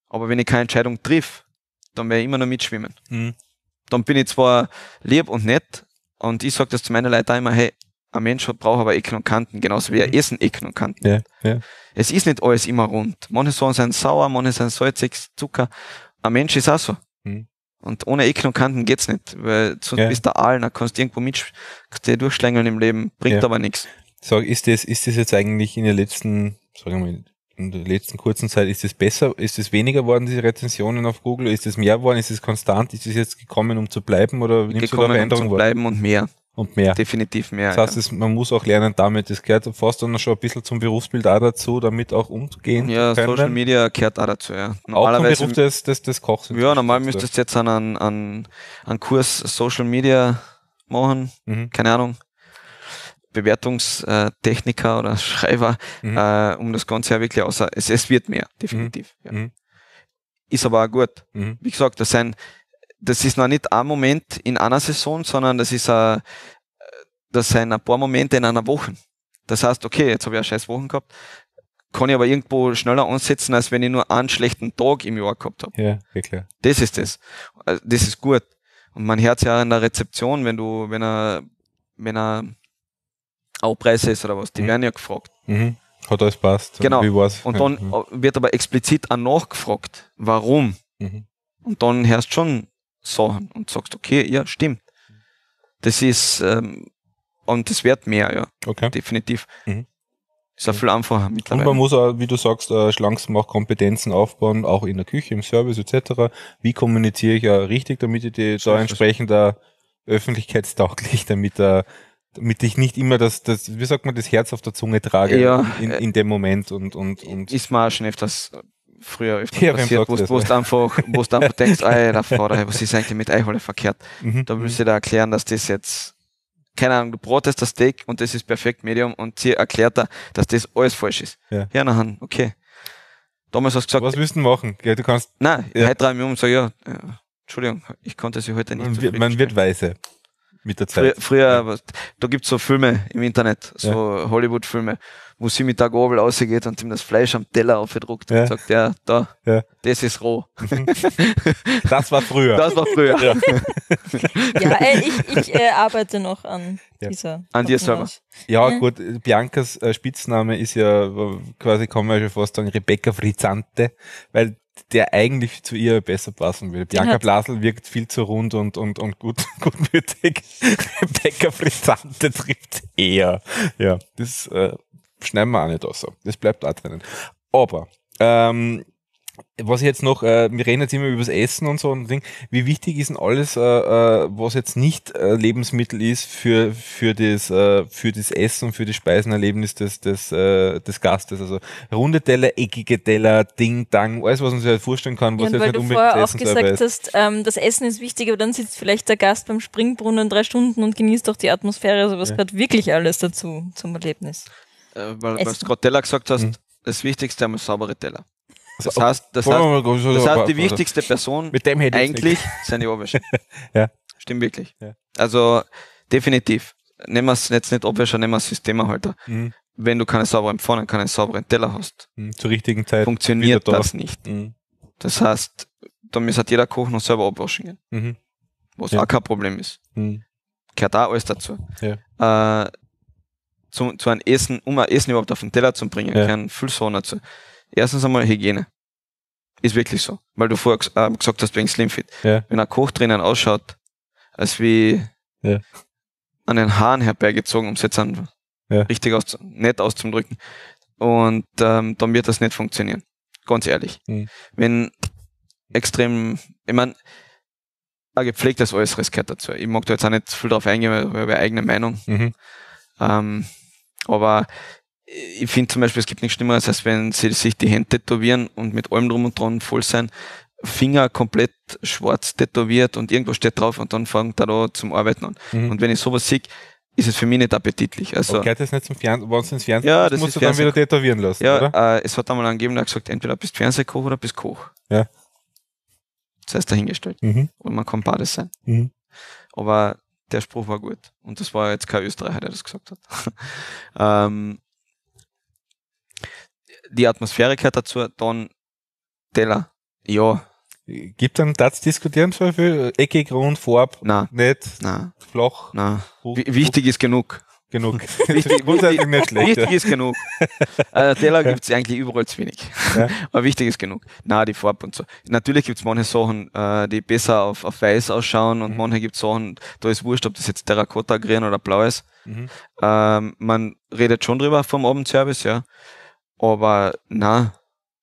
Aber wenn ich keine Entscheidung triff, dann werde ich immer noch mitschwimmen. Mhm. Dann bin ich zwar lieb und nett und ich sage das zu meinen Leuten immer, hey, ein Mensch braucht aber Ecken und Kanten, genauso wie er mhm. Essen Ecken und Kanten. Ja, ja. Es ist nicht alles immer rund. Manche Sachen sind sauer, manche sind salzig, Zucker. Ein Mensch ist auch so. Mhm. Und ohne Ecken und Kanten geht's nicht, weil du ja. bist der Aal, dann kannst du irgendwo mit dir durchschlängeln im Leben, bringt ja. aber nichts. Sag, ist das, ist das jetzt eigentlich in der letzten, sagen wir mal, in der letzten kurzen Zeit, ist es besser, ist es weniger worden, diese Rezensionen auf Google? Ist es mehr worden? Ist es konstant? Ist es jetzt gekommen, um zu bleiben oder nimmst gekommen, du da Veränderung um zu bleiben und mehr. Und mehr. Definitiv mehr. Das heißt, ja. es, man muss auch lernen damit. Das gehört fast dann schon ein bisschen zum Berufsbild auch dazu, damit auch umgehen ja, können. Ja, Social Media gehört auch dazu, ja. Normalerweise, auch zum Beruf des, des, des Kochs. Ja, normal müsstest du jetzt einen, einen, einen Kurs Social Media machen. Mhm. Keine Ahnung. Bewertungstechniker oder Schreiber, mhm. äh, um das Ganze ja wirklich außer, es, es wird mehr, definitiv. Mhm. Ja. Mhm. Ist aber auch gut. Mhm. Wie gesagt, das sind das ist noch nicht ein Moment in einer Saison, sondern das ist ein, das sind ein paar Momente in einer Woche. Das heißt, okay, jetzt habe ich eine scheiß Woche gehabt, kann ich aber irgendwo schneller ansetzen, als wenn ich nur einen schlechten Tag im Jahr gehabt habe. Ja, wirklich. Das ist das. Äh, das ist gut. Und man hört es ja in der Rezeption, wenn du, wenn er, wenn er auch Preise ist oder was, die mhm. werden ja gefragt. Mhm. Hat alles passt. Genau. Und dann mhm. wird aber explizit auch nachgefragt, warum. Mhm. Und dann hörst du schon so und sagst, okay, ja, stimmt. Das ist, ähm, und das wird mehr, ja. Okay. Definitiv. Mhm. Ist auch viel einfacher mittlerweile. Und man muss auch, wie du sagst, äh, langsam auch Kompetenzen aufbauen, auch in der Küche, im Service etc. Wie kommuniziere ich ja richtig, damit ich die da entsprechend da öffentlichkeitstauglich, damit da äh, damit ich nicht immer das, das, wie sagt man, das Herz auf der Zunge trage ja, in, in, in äh, dem Moment und, und, und. Ist mir auch schon öfters früher öfter ja, passiert, wo, das, wo, ja. einfach, wo du einfach denkst, ey, da vorne, was ist eigentlich mit Eiholle verkehrt? Mhm. Da willst mhm. du da erklären, dass das jetzt, keine Ahnung, du brotest das Steak und das ist perfekt Medium und sie erklärt da, dass das alles falsch ist. Ja, ja nachher, okay. Damals hast du gesagt. Was müssen machen? Ja, du kannst. Nein, ja. heute drei Minuten sag ja, ja, äh, Entschuldigung, ich konnte sie heute nicht. Man, wird, man wird weise mit der Zeit. Früher, früher ja. da gibt's so Filme im Internet, so Hollywood-Filme wo sie mit der Gabel rausgeht und ihm das Fleisch am Teller aufgedruckt ja. und sagt, ja, da, ja. das ist roh. Das war früher. Das war früher. Ja, ja äh, ich, ich äh, arbeite noch an dieser. An dir selber. Ja, gut, Biancas äh, Spitzname ist ja quasi, kann man ja schon fast sagen, Rebecca Frizzante, weil der eigentlich zu ihr besser passen würde. Bianca Blasel wirkt viel zu rund und, und, und gut, gutmütig. Rebecca Frizzante trifft eher. Ja, das äh, schneiden wir auch nicht aus. Das bleibt auch drinnen. Aber, ähm, was ich jetzt noch, äh, wir reden jetzt immer über das Essen und so und Ding, wie wichtig ist denn alles, äh, äh was jetzt nicht äh, Lebensmittel ist für, für, das, äh, für das Essen und für das Speisenerlebnis des, des, des Gastes? Also runde Teller, eckige Teller, Ding, Dang, alles, was man sich halt vorstellen kann, was ja, jetzt nicht unbedingt du vorher Essen auch gesagt hast, ähm, das Essen ist wichtig, aber dann sitzt vielleicht der Gast beim Springbrunnen drei Stunden und genießt auch die Atmosphäre, also was ja. gehört wirklich alles dazu zum Erlebnis? äh, weil du gerade Teller gesagt hast, mhm. das Wichtigste einmal saubere Teller. Also, das heißt, das heißt, das heißt die wichtigste Person Mit dem eigentlich seine Obwäsche. ja. Stimmt wirklich. Ja. Also definitiv. Nehmen wir es jetzt nicht Obwäsche, nehmen wir es Systemerhalter. Mhm. Wenn du keine sauberen Pfannen, keinen sauberen Teller hast, mhm. zur richtigen Zeit funktioniert das nicht. Mhm. Das heißt, da müsste halt jeder Koch noch selber abwaschen gehen. Mhm. Was ja. auch kein Problem ist. Mhm. Gehört auch alles dazu. Ja. Äh, zu, zu einem Essen, um ein Essen überhaupt auf den Teller zu bringen, ja. kann viel so dazu. Erstens einmal Hygiene. Ist wirklich so. Weil du vorher äh, gesagt hast wegen Slimfit. Ja. Wenn ein Koch drinnen ausschaut, als wie ja. an den Haaren herbeigezogen, um es jetzt an, ja. richtig aus, nett auszudrücken. Und ähm, dann wird das nicht funktionieren. Ganz ehrlich. Mhm. Wenn extrem, ich meine, ein gepflegtes Äußeres gehört dazu. Ich mag da jetzt auch nicht viel drauf eingehen, weil ich habe eine eigene Meinung. Mhm. Ähm, aber äh, ich finde zum Beispiel, es gibt nichts Schlimmeres, als wenn sie sich die Hände tätowieren und mit allem drum und dran voll sein, Finger komplett schwarz tätowiert und irgendwo steht drauf und dann fangen da, da zum Arbeiten an. Mhm. Und wenn ich sowas sehe, ist es für mich nicht appetitlich. Also, gehört das nicht zum Fernsehen? Wenn ins Fernsehen ja, das musst du dann wieder tätowieren lassen, ja, oder? Äh, es hat einmal angegeben, der hat gesagt, entweder bist Fernsehkoch oder bist Koch. Ja. Das heißt dahingestellt. Mhm. Und man kann beides sein. Mhm. Aber der Spruch war gut. Und das war jetzt kein Österreicher, der das gesagt hat. ähm, die Atmosphäre gehört dazu, dann Teller. Ja. Gibt einem das diskutieren zum Beispiel? Eckig, rund, Farb? Nein. Nicht? Nein. Flach? Nein. Wichtig ist genug genug. Wichtig, Grundsätzlich nicht schlecht. Wichtig ist genug. Äh, Teller also, gibt es eigentlich überall zu wenig. Ja. Aber wichtig ist genug. Na, die Farbe und so. Natürlich gibt es manche Sachen, äh, die besser auf, auf weiß ausschauen und mhm. manche gibt es Sachen, da ist wurscht, ob das jetzt Terrakotta, Grün oder Blau ist. Mhm. Ähm, man redet schon drüber vom Abendservice, ja. Aber na,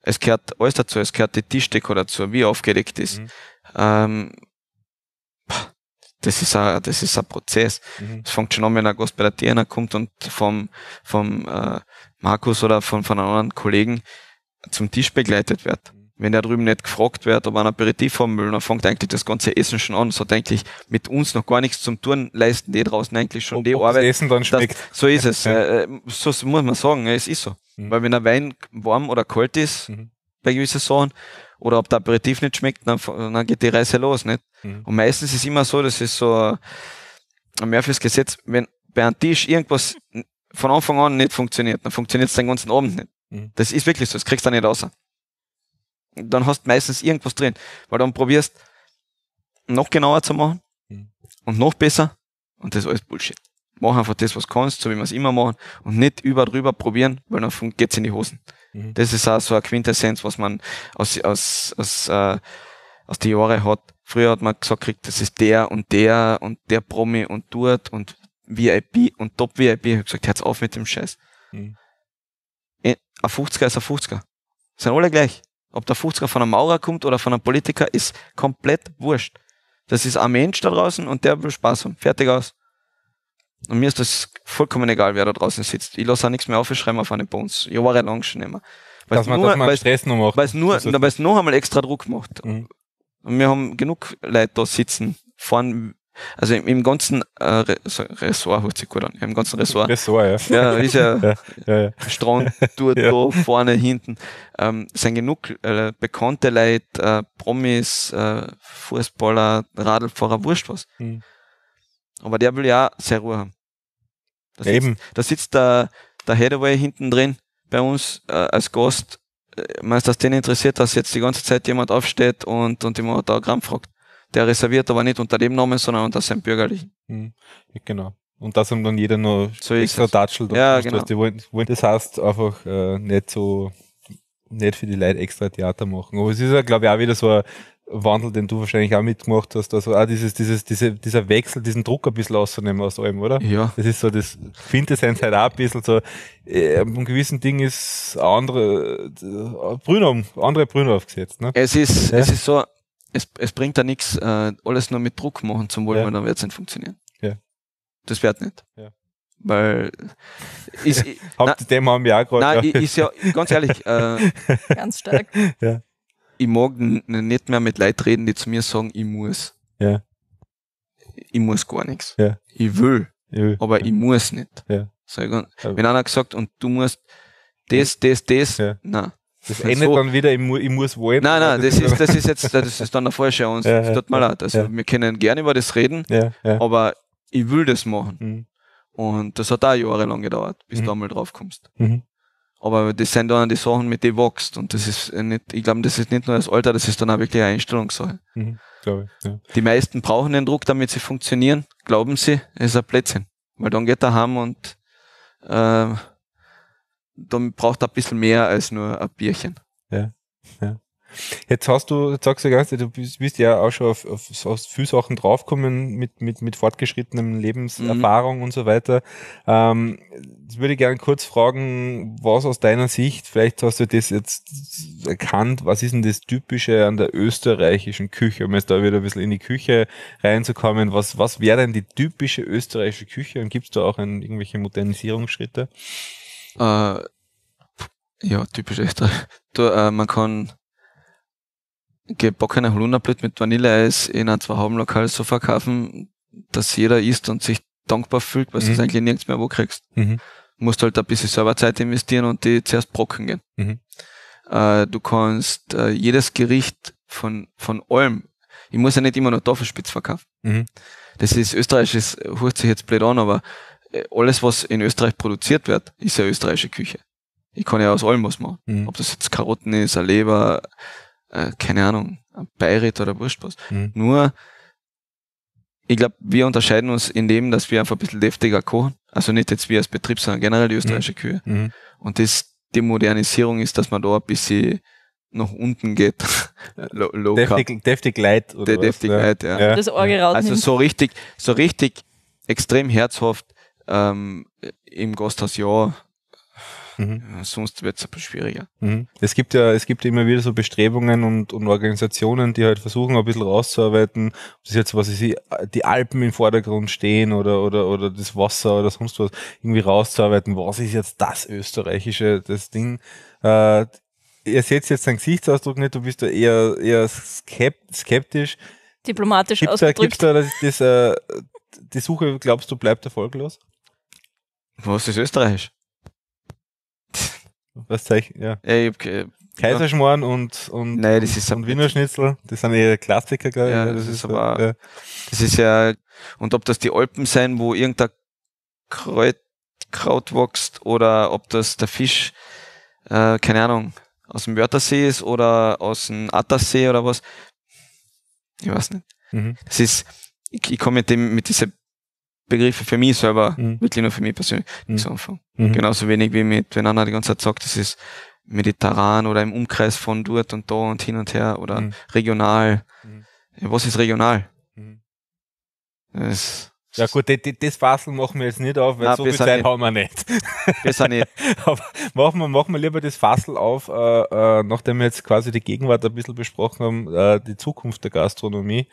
es gehört alles dazu. Es gehört die Tischdeko dazu, wie aufgedeckt ist. Mhm. Ähm, das ist ein, das ist ein Prozess. Mhm. Es mhm. fängt schon an, wenn ein Gast bei der Tierna kommt und vom, vom äh, Markus oder von, von einem anderen Kollegen zum Tisch begleitet wird. Mhm. Wenn der drüben nicht gefragt wird, ob er ein Aperitif haben will, dann fängt eigentlich das ganze Essen schon an. So denke ich, mit uns noch gar nichts zum Tun, leisten die draußen eigentlich schon ob, die ob Arbeit. Das Essen dann schmeckt. Das, so ist es. Ja. Äh, so muss man sagen, es ist so. Mhm. Weil wenn der Wein warm oder kalt ist, mhm. bei gewissen Sachen, oder ob der Aperitif nicht schmeckt, dann, dann geht die Reise los, nicht? Mhm. Und meistens ist immer so, das ist so ein Murphys Gesetz, wenn bei einem Tisch irgendwas von Anfang an nicht funktioniert, dann funktioniert es den ganzen Abend nicht. Mhm. Das ist wirklich so, das kriegst du nicht raus. Dann hast du meistens irgendwas drin, weil dann probierst noch genauer zu machen mhm. und noch besser und das ist alles Bullshit. Mach einfach das, was kannst, so wie wir es immer machen und nicht über drüber probieren, weil dann geht's in die Hosen. Mhm. Das ist auch so eine Quintessenz, was man aus, aus, aus, äh, aus den Jahren hat. Früher hat man gesagt, kriegt, das ist der und der und der Promi und dort und VIP und Top VIP. Ich habe gesagt, hört auf mit dem Scheiß. Mhm. Äh, ein 50er ist ein 50er. Sind alle gleich. Ob der 50er von einem Maurer kommt oder von einem Politiker, ist komplett wurscht. Das ist ein Mensch da draußen und der will Spaß haben. Fertig aus. Und mir ist das vollkommen egal, wer da draußen sitzt. Ich lasse auch nichts mehr aufschreiben auf eine Bones. Jahrelang schon immer. Weil dass man, nur, dass man Weil es nur, noch einmal extra Druck macht. Mhm. Und wir haben genug Leute da sitzen, Vorne, also im, im ganzen äh, Re Ressort, hört sich gut an, im ganzen Ressort. Ressort, ja. Ja, ist ja, ja, ja, ja. Strand, dort, ja. da, vorne, hinten. Ähm, sind genug äh, bekannte Leute, äh, Promis, äh, Fußballer, Radlfahrer, wurscht was. Mhm. Aber der will ja sehr Ruhe haben. Da sitzt, Eben. Da sitzt der, der Hathaway hinten drin bei uns äh, als Gast. Äh, meinst du, dass den interessiert, dass jetzt die ganze Zeit jemand aufsteht und, und jemand Autogramm fragt? Der reserviert aber nicht unter dem Namen, sondern unter seinem bürgerlichen. Mhm. Genau. Und das haben dann jeder nur so extra tatschelt. Ja, genau. Was die wollen, wollen. Das heißt einfach äh, nicht so, nicht für die Leute extra Theater machen. Aber es ist ja, glaube ich, auch wieder so ein Wandel, den du wahrscheinlich auch mitgemacht hast, also auch dieses, dieses, diese, dieser Wechsel, diesen Druck ein bisschen auszunehmen aus allem, oder? Ja. Das ist so, das Quintessenz halt auch ein bisschen so, äh, einem gewissen Ding ist andere, äh, Brünnung, andere Brünnung aufgesetzt, ne? Es ist, ja? es ist so, es, es bringt da nichts, äh, alles nur mit Druck machen zu wollen, ja. weil dann wird es nicht funktionieren. Ja. Das wird nicht. Ja. Weil ist, Habt na, dem haben wir auch gerade. Nein, ja. ist ja ganz ehrlich. Äh, ganz stark. Ja ich mag nicht mehr mit Leuten reden, die zu mir sagen, ich muss. Ja. Ich muss gar nichts. Ja. Ich will. Ich will. Aber ja. ich muss nicht. Ja. So, wenn einer gesagt, und du musst das, das, das, ja. nein. Das endet so. dann wieder, ich, mu ich muss wollen. Nein, nein, das, ist, das ist jetzt, das ist dann der falsche uns. Ja, ja, tut mir leid. Also, wir können gerne über das reden, aber ich will das machen. Mhm. Und das hat auch jahrelang gedauert, bis mhm. du einmal drauf kommst. Mhm. Aber das sind dann die Sachen, mit denen wächst. Und das ist nicht, ich glaube, das ist nicht nur das Alter, das ist dann auch wirklich eine Einstellungssache. Mhm, ich, ja. Die meisten brauchen den Druck, damit sie funktionieren, glauben sie, ist ein Plätzchen. Weil dann geht er heim und äh, dann braucht er ein bisschen mehr als nur ein Bierchen. Ja, ja. Jetzt hast du, jetzt sagst du ganz, du bist ja auch schon auf, auf, auf viele Sachen draufgekommen mit, mit, mit fortgeschrittenem Lebenserfahrung mhm. und so weiter. Ähm, jetzt würde ich gerne kurz fragen, was aus deiner Sicht, vielleicht hast du das jetzt erkannt, was ist denn das Typische an der österreichischen Küche, um jetzt da wieder ein bisschen in die Küche reinzukommen, was, was wäre denn die typische österreichische Küche und gibt es da auch ein, irgendwelche Modernisierungsschritte? Äh, ja, typisch Österreich. äh, man kann gebackene Holunderblüte mit Vanilleeis in ein Zwei-Hauben-Lokal so verkaufen, dass jeder isst und sich dankbar fühlt, weil mhm. du es eigentlich nirgends mehr wo kriegst. Mhm. Du musst halt ein bisschen Serverzeit investieren und die zuerst brocken gehen. Mhm. Äh, du kannst äh, jedes Gericht von, von allem, ich muss ja nicht immer nur Tafelspitz verkaufen. Mhm. Das ist österreichisches, das hört sich jetzt blöd an, aber äh, alles, was in Österreich produziert wird, ist ja österreichische Küche. Ich kann ja aus allem was machen. Mhm. Ob das jetzt Karotten ist, eine Leber, äh, keine Ahnung, ein Beirät oder Wurscht Mhm. Nur, ich glaube, wir unterscheiden uns in dem, dass wir einfach ein bisschen deftiger kochen. Also nicht jetzt wir als Betrieb, sondern generell die mhm. österreichische mhm. Kühe. Mhm. Und das, die Modernisierung ist, dass man da ein bisschen nach unten geht. deftig, deftig Light oder De Deftig ne? Light, ja. ja. Das Orge Also so richtig, so richtig extrem herzhaft ähm, im Gasthaus ja Mhm. sonst wird es ein bisschen schwieriger. Mhm. Es gibt ja, es gibt immer wieder so Bestrebungen und, und Organisationen, die halt versuchen, ein bisschen rauszuarbeiten, ob das jetzt, was ist, die Alpen im Vordergrund stehen oder, oder, oder das Wasser oder sonst was, irgendwie rauszuarbeiten, was ist jetzt das österreichische, das Ding. Äh, ihr seht jetzt deinen Gesichtsausdruck nicht, du bist da eher, eher skeptisch. Diplomatisch gibt's ausgedrückt. Da, gibt's da das, das, äh, die Suche, glaubst du, bleibt erfolglos? Was ist österreichisch? Was Zeichen, ja. ja ich Kaiserschmarrn und, und, Nein, das ist und, und Wiener Schnitzel, das sind eher Klassiker, glaube ich. Ja, das, das ist aber, ja. das ist ja, und ob das die Alpen sein, wo irgendein Kraut, Kraut wächst, oder ob das der Fisch, äh, keine Ahnung, aus dem Wörthersee ist oder aus dem Attersee oder was. Ich weiß nicht. Mhm. Das ist, ich, ich komme mit dem, mit dieser Begriffe für mich selber, mhm. wirklich nur für mich persönlich, mhm. nichts anfangen. Mhm. Genauso wenig wie mit, wenn einer die ganze Zeit sagt, das ist mediterran oder im Umkreis von dort und da und hin und her oder mhm. regional. Mhm. Ja, was ist regional? Mhm. Das ist ja gut, das, das Fassel machen wir jetzt nicht auf, weil Nein, so viel Zeit nicht. haben wir nicht. Besser nicht. Aber machen wir, machen wir lieber das Fassel auf, äh, äh, nachdem wir jetzt quasi die Gegenwart ein bisschen besprochen haben, äh, die Zukunft der Gastronomie,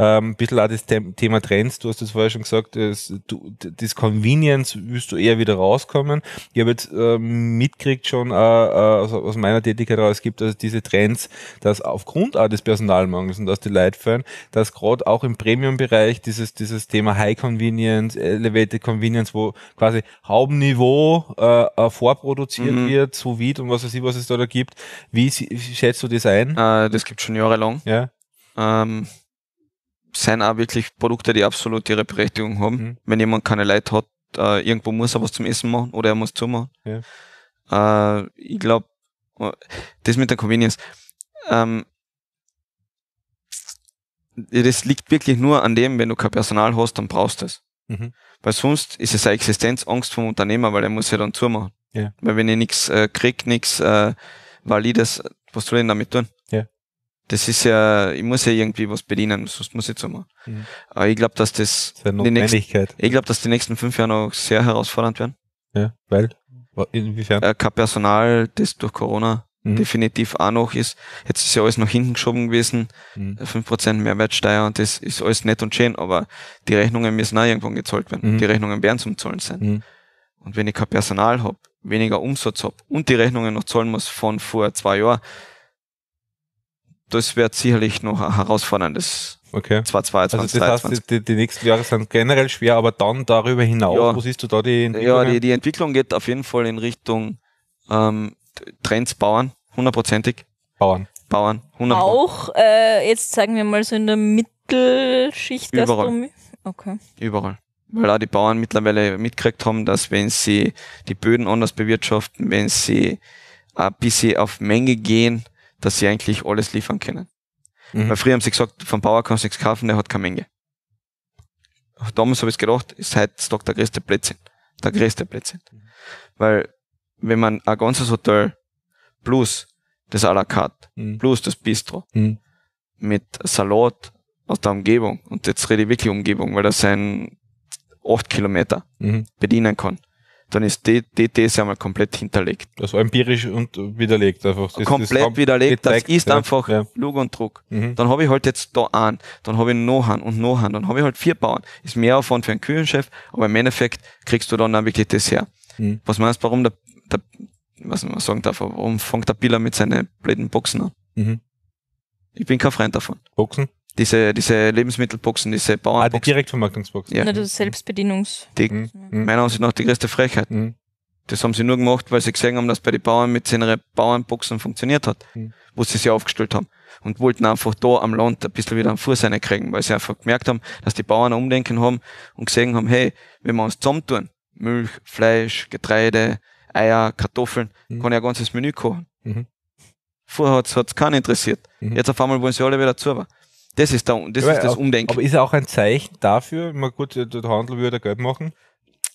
ähm, ein bisschen auch das Thema Trends, du hast es vorher schon gesagt, das, du, das Convenience willst du eher wieder rauskommen. Ich habe jetzt äh, mitgekriegt schon äh, äh aus, aus meiner Tätigkeit es gibt also diese Trends, dass aufgrund auch des Personalmangels und dass die Leute fallen, dass gerade auch im Premium-Bereich dieses, dieses Thema High Convenience, Elevated Convenience, wo quasi Haubenniveau äh, äh, vorproduziert mhm. wird, so wie und was weiß ich, was es da, da gibt. Wie schätzt du das ein? Äh, das gibt schon jahrelang. Ja. Ähm, sind auch wirklich Produkte, die absolut ihre Berechtigung haben. Mhm. Wenn jemand keine Leid hat, äh, irgendwo muss er was zum Essen machen oder er muss zumachen. Ja. Äh, ich glaube, äh, das mit der Convenience. Ähm, das liegt wirklich nur an dem, wenn du kein Personal hast, dann brauchst du es. Mhm. Weil sonst ist es eine Existenzangst vom Unternehmer, weil er muss ja dann zumachen. Ja. Weil wenn ich nichts äh, krieg, nichts äh, Valides, was soll ich denn damit tun? Ja. Das ist ja, ich muss ja irgendwie was bedienen, sonst muss ich zumachen. Mhm. Aber ich glaube, dass das, das die nächsten, ich glaube, dass die nächsten fünf Jahre noch sehr herausfordernd werden. Ja, weil? Inwiefern? Äh, kein Personal, das durch Corona Mhm. definitiv auch noch ist. Jetzt ist ja alles nach hinten geschoben gewesen, mhm. fünf mhm. Prozent Mehrwertsteuer und das ist alles nett und schön, aber die Rechnungen müssen auch irgendwann gezahlt werden. Mhm. Die Rechnungen werden zum Zahlen sein. Mhm. Und wenn ich kein Personal habe, weniger Umsatz habe und die Rechnungen noch zahlen muss von vor zwei Jahren, das wird sicherlich noch ein herausforderndes Okay. 2022, also das heißt, die, die, nächsten Jahre sind generell schwer, aber dann darüber hinaus, ja. wo siehst du da die Entwicklung? Ja, die, die Entwicklung geht auf jeden Fall in Richtung ähm, Trends Bauern, hundertprozentig. Bauern. Bauern, hundertprozentig. Auch äh, jetzt sagen wir mal so in der Mittelschicht Überall. Okay. Überall. Weil auch die Bauern mittlerweile mitgekriegt haben, dass wenn sie die Böden anders bewirtschaften, wenn sie ein bisschen auf Menge gehen, dass sie eigentlich alles liefern können. Mhm. Weil früher haben sie gesagt, vom Bauer kannst du nichts kaufen, der hat keine Menge. Damals habe ich gedacht, ist heute Stock der größte Blödsinn. Der größte Blödsinn. Weil wenn man ein ganzes Hotel plus das à la carte, mhm. plus das Bistro mhm. mit Salat aus der Umgebung, und jetzt rede ich wirklich Umgebung, weil das sind acht Kilometer, mhm. bedienen kann, dann ist die, die These einmal komplett hinterlegt. Also empirisch und widerlegt einfach. Das, komplett das widerlegt, getrackt, das ist ja, einfach ja. Lug und Druck. Mhm. Dann habe ich halt jetzt da an, dann habe ich noch an und noch an, dann habe ich halt vier Bauern. Ist mehr Aufwand für einen Küchenchef, aber im Endeffekt kriegst du dann auch wirklich das her. Mhm. Was meinst du, warum der der, was man sagen darf, warum fängt der Biller mit seinen blöden Boxen an? Mhm. Ich bin kein Freund davon. Boxen? Diese, diese Lebensmittelboxen, diese Bauernboxen. Ah, die Direktvermarktungsboxen. Ja. Na, das Selbstbedienungs. Die, mhm. mhm. Meiner Ansicht nach die größte Frechheit. Mhm. Das haben sie nur gemacht, weil sie gesehen haben, dass bei den Bauern mit ihren Bauernboxen funktioniert hat, mhm. wo sie sie aufgestellt haben. Und wollten einfach da am Land ein bisschen wieder am Fuß kriegen, weil sie einfach gemerkt haben, dass die Bauern ein Umdenken haben und gesehen haben, hey, wenn wir uns zusammentun, Milch, Fleisch, Getreide, Eier, Kartoffeln, mhm. kann ich ein ganzes Menü kochen. Mhm. Vorher hat es keinen interessiert. Mhm. Jetzt auf einmal wollen sie alle wieder zu. Aber das ist, der, das, aber, ist das Umdenken. Aber ist ja auch ein Zeichen dafür, mal gut, der Handel würde Geld machen,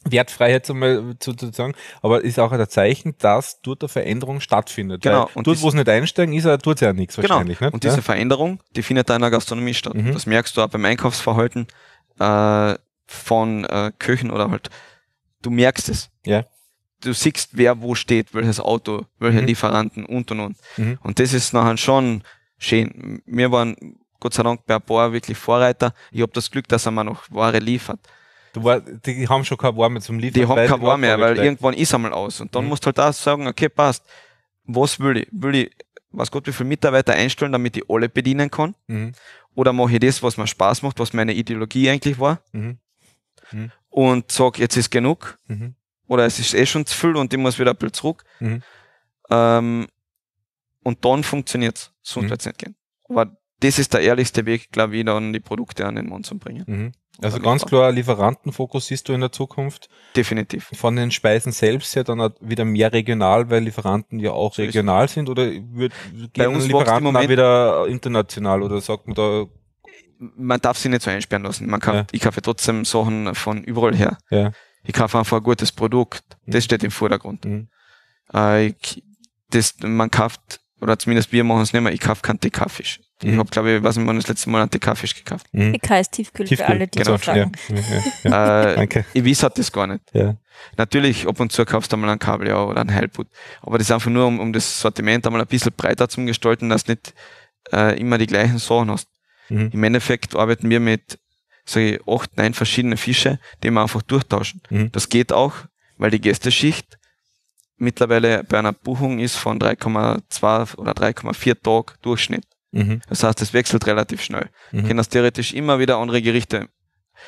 Wertfreiheit zu, zu, zu sagen, aber ist auch ein Zeichen, dass dort eine Veränderung stattfindet. Genau. und dort, wo es nicht einsteigen, ist, tut es ja nichts genau. wahrscheinlich. Nicht? Und diese ja? Veränderung, die findet da in der Gastronomie statt. Mhm. Das merkst du auch beim Einkaufsverhalten äh, von äh, Köchen oder halt, du merkst es. Ja du siehst, wer wo steht, welches Auto, welche mhm. Lieferanten und und und. Mhm. Und das ist nachher schon schön. Wir waren Gott sei Dank bei ein paar wirklich Vorreiter. Ich habe das Glück, dass er mir noch Ware liefert. Du war, die haben schon kein Ware mehr zum Liefern. Die haben kein Ware mehr, weil irgendwann ist einmal aus. Und dann mhm. musst du halt auch sagen, okay, passt. Was will ich? Will ich, was Gott, wie viele Mitarbeiter einstellen, damit ich alle bedienen kann? Mhm. Oder mache ich das, was mir Spaß macht, was meine Ideologie eigentlich war? Mhm. mhm. Und sag, jetzt ist genug. Mhm oder es ist eh schon zu viel und ich muss wieder ein bisschen zurück. Mhm. Ähm, und dann funktioniert's. Sonst mhm. wird's nicht gehen. Aber das ist der ehrlichste Weg, glaube ich, dann die Produkte an den Mann zu bringen. Mhm. Also ganz klar, Lieferantenfokus siehst du in der Zukunft. Definitiv. Von den Speisen selbst ja dann wieder mehr regional, weil Lieferanten ja auch so regional sind oder wird, Bei gehen uns Lieferanten dann wieder international oder sagt man da? Man darf sie nicht so einsperren lassen. Man kann, ja. ich kaufe trotzdem Sachen von überall her. Ja ich kaufe einfach ein gutes Produkt. Mhm. Das steht im Vordergrund. Mhm. Äh, ich, das, man kauft, oder zumindest wir machen es nicht mehr, ich kaufe keinen Teekaffee. Ich mhm. habe, glaube ich, was ich das letzte Mal einen Teekaffee gekauft. Mhm. TK ist tiefkühl, tiefkühl, für alle, die genau. fragen. Ja, ja, ja. äh, Danke. Ich weiß halt das gar nicht. Ja. Natürlich, ab und zu kaufst du mal ein Kabel oder ein Heilput. Aber das ist einfach nur, um, um das Sortiment einmal ein bisschen breiter zu gestalten, dass du nicht äh, immer die gleichen Sachen hast. Mhm. Im Endeffekt arbeiten wir mit sage ich, acht, neun verschiedene Fische, die wir einfach durchtauschen. Mhm. Das geht auch, weil die Gästeschicht mittlerweile bei einer Buchung ist von 3,2 oder 3,4 Tag Durchschnitt. Mhm. Das heißt, es wechselt relativ schnell. Mhm. Können das theoretisch immer wieder andere Gerichte.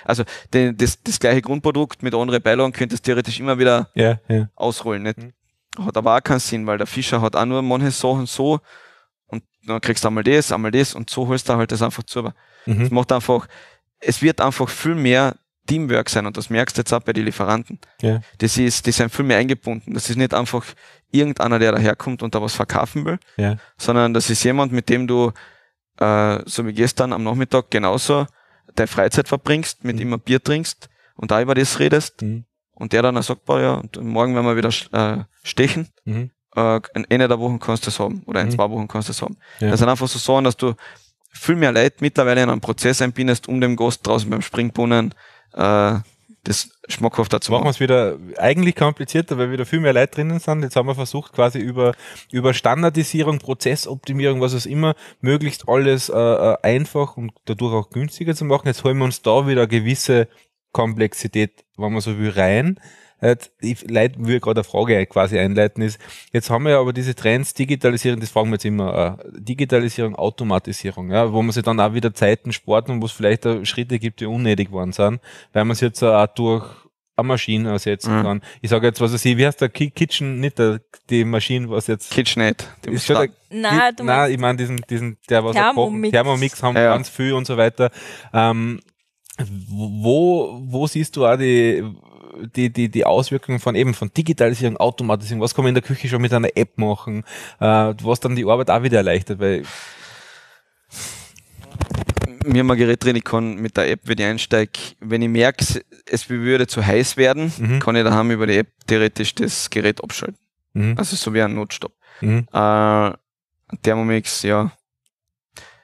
Also den, das, das gleiche Grundprodukt mit anderen Beilagen könnte es theoretisch immer wieder yeah, yeah. ausrollen. Nicht? Mhm. Hat aber auch keinen Sinn, weil der Fischer hat auch nur manche Sachen so und dann kriegst du einmal das, einmal das und so holst du halt das einfach zu. Mhm. Das macht einfach es wird einfach viel mehr Teamwork sein und das merkst du jetzt auch bei den Lieferanten. Ja. Das ist, die sind viel mehr eingebunden. Das ist nicht einfach irgendeiner, der daherkommt und da was verkaufen will, ja. sondern das ist jemand, mit dem du, äh, so wie gestern am Nachmittag, genauso deine Freizeit verbringst, mit mhm. ihm ein Bier trinkst und da über das redest mhm. und der dann auch sagt, boah, ja, und morgen werden wir wieder äh, stechen. Mhm. Äh, in einer der Woche kannst du es haben oder in mhm. zwei Wochen kannst du es haben. Ja. Das sind einfach so Sachen, dass du viel mehr Leute mittlerweile in einen Prozess einbindest, um dem Gast draußen beim Springbrunnen äh, das schmackhaft dazu machen. Machen wir es wieder eigentlich komplizierter, weil wieder viel mehr Leute drinnen sind. Jetzt haben wir versucht, quasi über, über Standardisierung, Prozessoptimierung, was auch immer, möglichst alles äh, äh einfach und dadurch auch günstiger zu machen. Jetzt holen wir uns da wieder eine gewisse Komplexität, wenn man so will, rein. Jetzt, ich leite, will gerade eine Frage quasi einleiten ist. Jetzt haben wir ja aber diese Trends, Digitalisierung, das fragen wir jetzt immer, äh, Digitalisierung, Automatisierung, ja, wo man sich dann auch wieder Zeiten spart und wo es vielleicht Schritte gibt, die unnötig geworden sind, weil man es jetzt auch durch eine Maschine ersetzen mhm. kann. Ich sage jetzt, was weiß ich, wie heißt der Kitchen, nicht der, die Maschine, was jetzt. KitchenAid. Ist nein, du nein, ich meine diesen, diesen, der was Thermomix. Thermomix haben ja. ganz viel und so weiter. Ähm, wo, wo siehst du auch die, die, die, die Auswirkungen von eben von Digitalisierung, Automatisierung, was kann man in der Küche schon mit einer App machen, äh, was dann die Arbeit auch wieder erleichtert, weil mir haben wir Gerät drin, ich kann mit der App, wenn ich einsteige, wenn ich merke, es würde zu heiß werden, mhm. kann ich daheim über die App theoretisch das Gerät abschalten. Mhm. Also so wie ein Notstopp. Mhm. Äh, Thermomix, ja.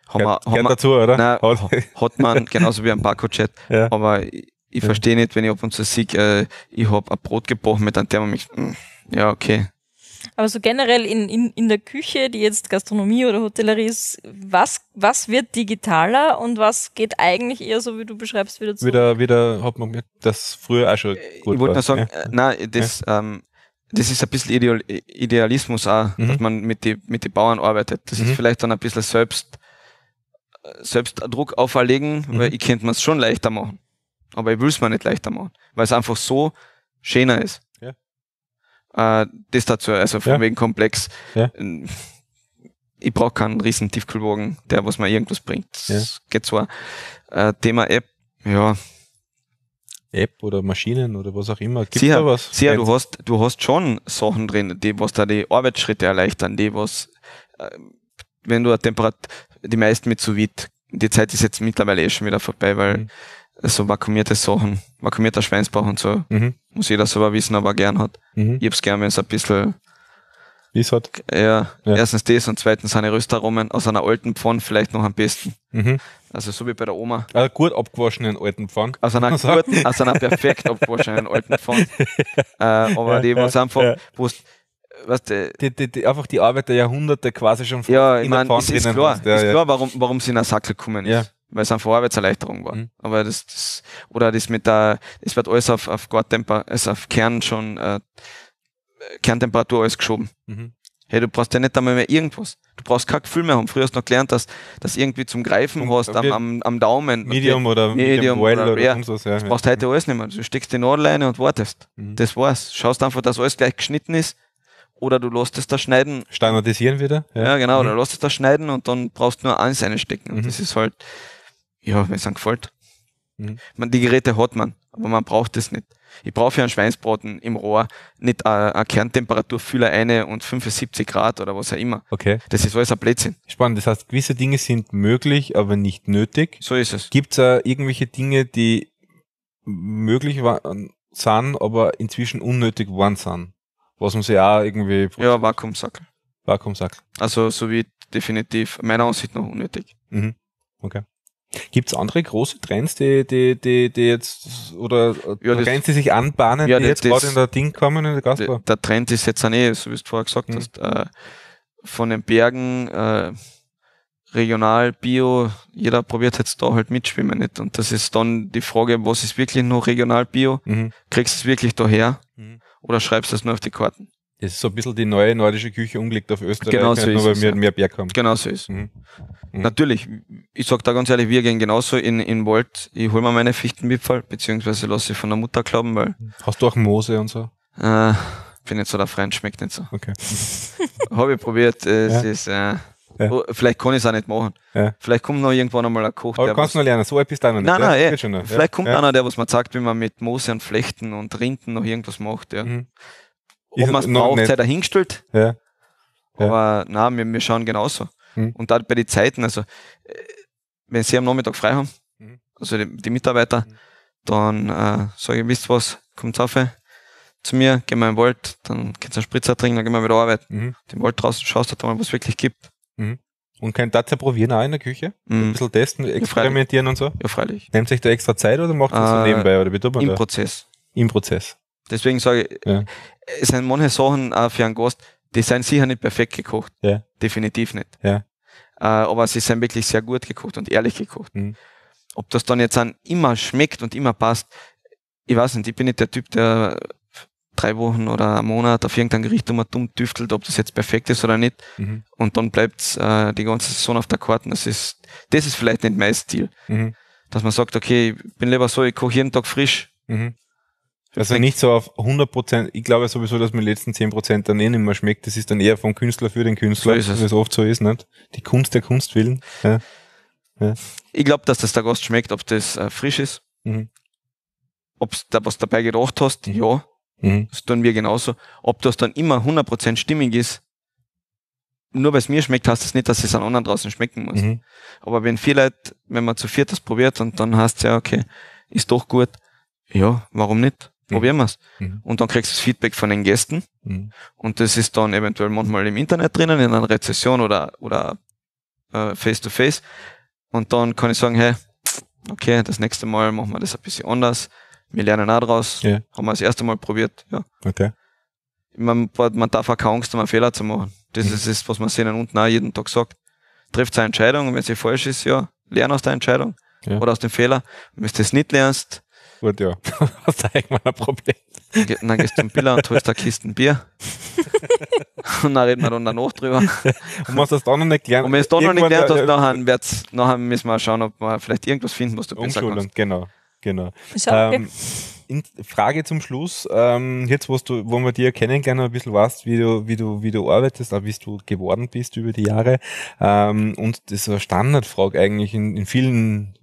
Haben gern, wir, haben gern dazu, oder? Nein, hat, man genauso wie ein Barcode-Chat, ja. aber ich, ich ja. verstehe nicht, wenn ich ab und zu sehe, äh, ich habe ein Brot gebrochen mit einem Thermomix. Hm, ja, okay. Aber so generell in, in, in der Küche, die jetzt Gastronomie oder Hotellerie ist, was, was wird digitaler und was geht eigentlich eher so, wie du beschreibst, wieder zurück? Wieder, wieder hat man das früher auch schon äh, gut Ich wollte nur sagen, ja. Äh, nein, das, ja. ähm, das ist ein bisschen Ideal äh, Idealismus auch, mhm. dass man mit den mit die Bauern arbeitet. Das mhm. ist vielleicht dann ein bisschen selbst, selbst Druck auferlegen, mhm. weil ich könnte man es schon leichter machen aber ich will es mir nicht leichter machen, weil es einfach so schöner ist. Ja. Äh, das dazu, also von ja. wegen komplex. Ja. Ähm, ich brauche keinen riesen Tiefkühlwagen, der was mir irgendwas bringt. Das geht zwar. Äh, Thema App, ja. App oder Maschinen oder was auch immer. Gibt sicher, da was? Sicher, du hast, du hast schon Sachen drin, die was da die Arbeitsschritte erleichtern, die was, äh, wenn du eine Temperatur, die meisten mit zu weit, die Zeit ist jetzt mittlerweile eh schon wieder vorbei, weil mhm so vakuumierte Sachen, vakuumierter Schweinsbauch und so. Mhm. Muss jeder selber wissen, aber gern hat. Mhm. Ich hab's gern, wenn es ein bisschen. Ist hat. Ja, ja, erstens das und zweitens seine Röstaromen aus einer alten Pfanne vielleicht noch am besten. Mhm. Also so wie bei der Oma. Also gut abgewaschenen alten Pfanne. Aus einer, also. guten, aus einer perfekt abgewaschenen alten Pfanne. äh, aber ja, die, was ja, einfach, ja. Was, du, die, die, die, einfach die Arbeit der Jahrhunderte quasi schon ja, ich mein, der Pfanne ist, ist klar, ist klar warum, warum sie in einen Sackel gekommen ist. Ja weil es einfach Arbeitserleichterung war. Mhm. Aber das, das, oder das mit der, es wird alles auf, auf Gottemper, also auf Kern schon, äh, Kerntemperatur alles geschoben. Mhm. Hey, du brauchst ja nicht einmal mehr irgendwas. Du brauchst kein Gefühl mehr haben. Früher hast du noch gelernt, dass das irgendwie zum Greifen Und, hast, am, am, am Daumen. Medium okay. oder Medium, Medium well oder, oder irgendwas. Ja. Das brauchst heute mhm. alles nicht mehr. Du steckst die Nadel und wartest. Mhm. Das war's. Schaust einfach, dass alles gleich geschnitten ist oder du lässt es da schneiden. Standardisieren wieder. Ja, ja genau, mhm. oder lässt es da schneiden und dann brauchst du nur eins einstecken. Und mhm. das ist halt, ja, wenn es einem gefällt. Mhm. Man, die Geräte hat man, aber man braucht es nicht. Ich brauche für einen Schweinsbraten im Rohr nicht äh, einen Kerntemperaturfühler eine und 75 Grad oder was auch immer. Okay. Das ist alles ein Blödsinn. Spannend. Das heißt, gewisse Dinge sind möglich, aber nicht nötig. So ist es. Gibt es äh, irgendwelche Dinge, die möglich waren, sind, aber inzwischen unnötig waren sind? Was man sich auch irgendwie... Ja, Vakuumsack. Vakuumsack. Also so wie definitiv meiner Ansicht nach unnötig. Mhm. Okay. Gibt's andere große Trends, die, die, die, die jetzt oder ja, Trends, das, die sich anbahnen, ja, die jetzt das, gerade in der Ding kommen in der Gasbar? Der Trend ist jetzt auch nicht, so wie du vorher gesagt mhm. hast, äh, von den Bergen äh, regional, bio, jeder probiert jetzt da halt mitschwimmen nicht. Und das ist dann die Frage, was ist wirklich nur regional bio? Mhm. Kriegst du es wirklich daher? Mhm. Oder schreibst du es nur auf die Karten? Das ist so ein bisschen die neue nordische Küche umgelegt auf Österreich, genau halt so nur weil wir ja. mehr Berg haben. Genau so ist mhm. mhm. Natürlich, ich sag da ganz ehrlich, wir gehen genauso in, in Wald. Ich hol mir meine Fichtenwipfel, beziehungsweise lasse ich von der Mutter glauben, weil. Hast du auch Moose und so? Äh, bin jetzt so der Freund, schmeckt nicht so. Okay. Habe ich probiert, äh, es ja. ist, äh, ja. Oh, vielleicht kann ich es auch nicht machen. Ja. Vielleicht kommt noch irgendwann einmal ein Koch. Aber der kannst du noch lernen, so alt bist du noch nicht. Nein, nein, eh. ja. Ey, vielleicht kommt einer, der was man sagt, wie man mit Moose und Flechten und Rinden noch irgendwas macht. Ja. Mhm. Ob man es braucht, sei dahingestellt. Ja. Ja. Aber nein, wir, wir schauen genauso. Mhm. Und da bei den Zeiten, also äh, wenn sie am Nachmittag frei haben, mhm. also die, die Mitarbeiter, mhm. dann äh, sage ich, wisst ihr was, kommt auf zu mir, gehen wir in den Wald, dann könnt ihr einen Spritzer trinken, dann gehen wir wieder arbeiten. Hm. Den Wald draußen schaust du da mal, was es wirklich gibt. Hm. Und könnt das ja probieren auch in der Küche? Hm. Ein bisschen testen, experimentieren ja, und so? Ja, freilich. Nehmt sich da extra Zeit oder macht ihr das äh, so nebenbei? Oder wie tut man Im da? Prozess. Im Prozess. Deswegen sage ich, ja. es sind manche Sachen auch für einen Gast, die sind sicher nicht perfekt gekocht. Ja. Definitiv nicht. Ja. Äh, aber sie sind wirklich sehr gut gekocht und ehrlich gekocht. Mhm. Ob das dann jetzt an immer schmeckt und immer passt, ich weiß nicht, ich bin nicht der Typ, der drei Wochen oder einen Monat auf irgendein Gericht immer dumm tüftelt, ob das jetzt perfekt ist oder nicht. Mhm. Und dann bleibt's äh, die ganze Saison auf der Karten. Das ist, das ist vielleicht nicht mein Stil. Mhm. Dass man sagt, okay, ich bin lieber so, ich koche jeden Tag frisch. Mhm. Also nicht so auf 100 Prozent. Ich glaube sowieso, dass mir die letzten 10 Prozent dann eh nicht mehr schmeckt. Das ist dann eher vom Künstler für den Künstler, so wie es oft so ist, nicht? Die Kunst der Kunst willen. Ja. Ja. Ich glaube, dass das der Gast schmeckt, ob das äh, frisch ist. Mhm. Ob da was dabei gedacht hast, mhm. ja. Mhm. Das tun wir genauso. Ob das dann immer 100% stimmig ist, nur weil es mir schmeckt, heißt das nicht, dass es an anderen draußen schmecken muss. Mhm. Aber wenn viele Leute, wenn man zu viert das probiert und dann heißt es ja, okay, ist doch gut, ja, warum nicht? Mhm. Probieren wir's. Mhm. Und dann kriegst du das Feedback von den Gästen. Mhm. Und das ist dann eventuell manchmal im Internet drinnen, in einer Rezession oder, oder äh, face to face. Und dann kann ich sagen, hey, okay, das nächste Mal machen wir das ein bisschen anders. Wir lernen auch draus. Ja. Haben wir das erste Mal probiert. Ja. Okay. Man, man darf auch keine Angst haben, einen Fehler zu machen. Das mhm. ist es, was man sehen unten auch jeden Tag sagt. Trifft seine Entscheidung und wenn sie falsch ist, ja, lern aus der Entscheidung ja. oder aus dem Fehler. wenn du das nicht lernst, Gut, ja. Hast du eigentlich mal ein Problem? Und dann gehst du zum Biller und holst da Kisten Bier. und dann reden wir dann danach drüber. Und wenn du das dann noch nicht gelernt Und wenn es dann noch nicht gelernt hast, nachher, wird's, nachher müssen wir schauen, ob wir vielleicht irgendwas finden, was du besser Umschulung, kannst. genau. genau. Ähm, in, Frage zum Schluss. Ähm, jetzt, wo, du, wo wir dir kennengelernt haben, ein bisschen weißt, wie du, wie du, wie du arbeitest, auch wie du geworden bist über die Jahre. Ähm, und das ist eine Standardfrage eigentlich in, in vielen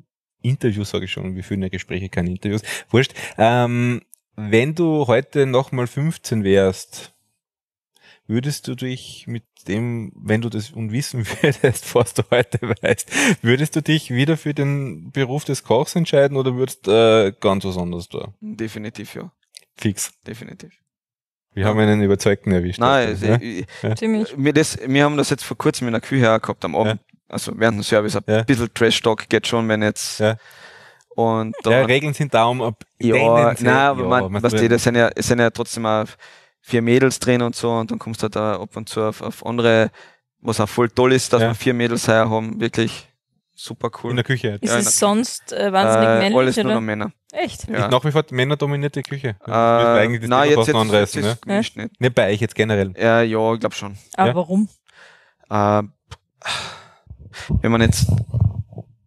Interviews sage ich schon, wir führen ja Gespräche, keine Interviews. Wurscht. Ähm, wenn du heute nochmal 15 wärst, würdest du dich mit dem, wenn du das unwissen würdest, was du heute weißt, würdest du dich wieder für den Beruf des Kochs entscheiden oder würdest äh, ganz was anderes tun? Definitiv, ja. Fix. Definitiv. Wir haben einen überzeugten erwischt. Nein, also, ja? ich, ja? Ziemlich. Wir, das, wir haben das jetzt vor kurzem in der Küche auch gehabt am Abend. Ja also während dem Service ein ja. bisschen Trash-Talk geht schon, wenn jetzt. Ja. Und dann, ja, Regeln sind da um. Ob ja, nein, aber ja, man, weißt das da sind ja, sind ja trotzdem auch vier Mädels drin und so und dann kommst du da ab und zu auf, auf andere, was auch voll toll ist, dass ja. wir vier Mädels heuer haben, wirklich super cool. In der Küche. Halt. Ist ja, es sonst äh, wahnsinnig äh, männlich? Alles oder? nur noch Männer. Echt? Ja. Ist nach wie vor männerdominierte Küche. Äh, eigentlich nein, jetzt, jetzt, jetzt ist ne? Nicht. nicht bei euch jetzt generell. Äh, ja, ich glaube schon. Aber warum? Äh, wenn man jetzt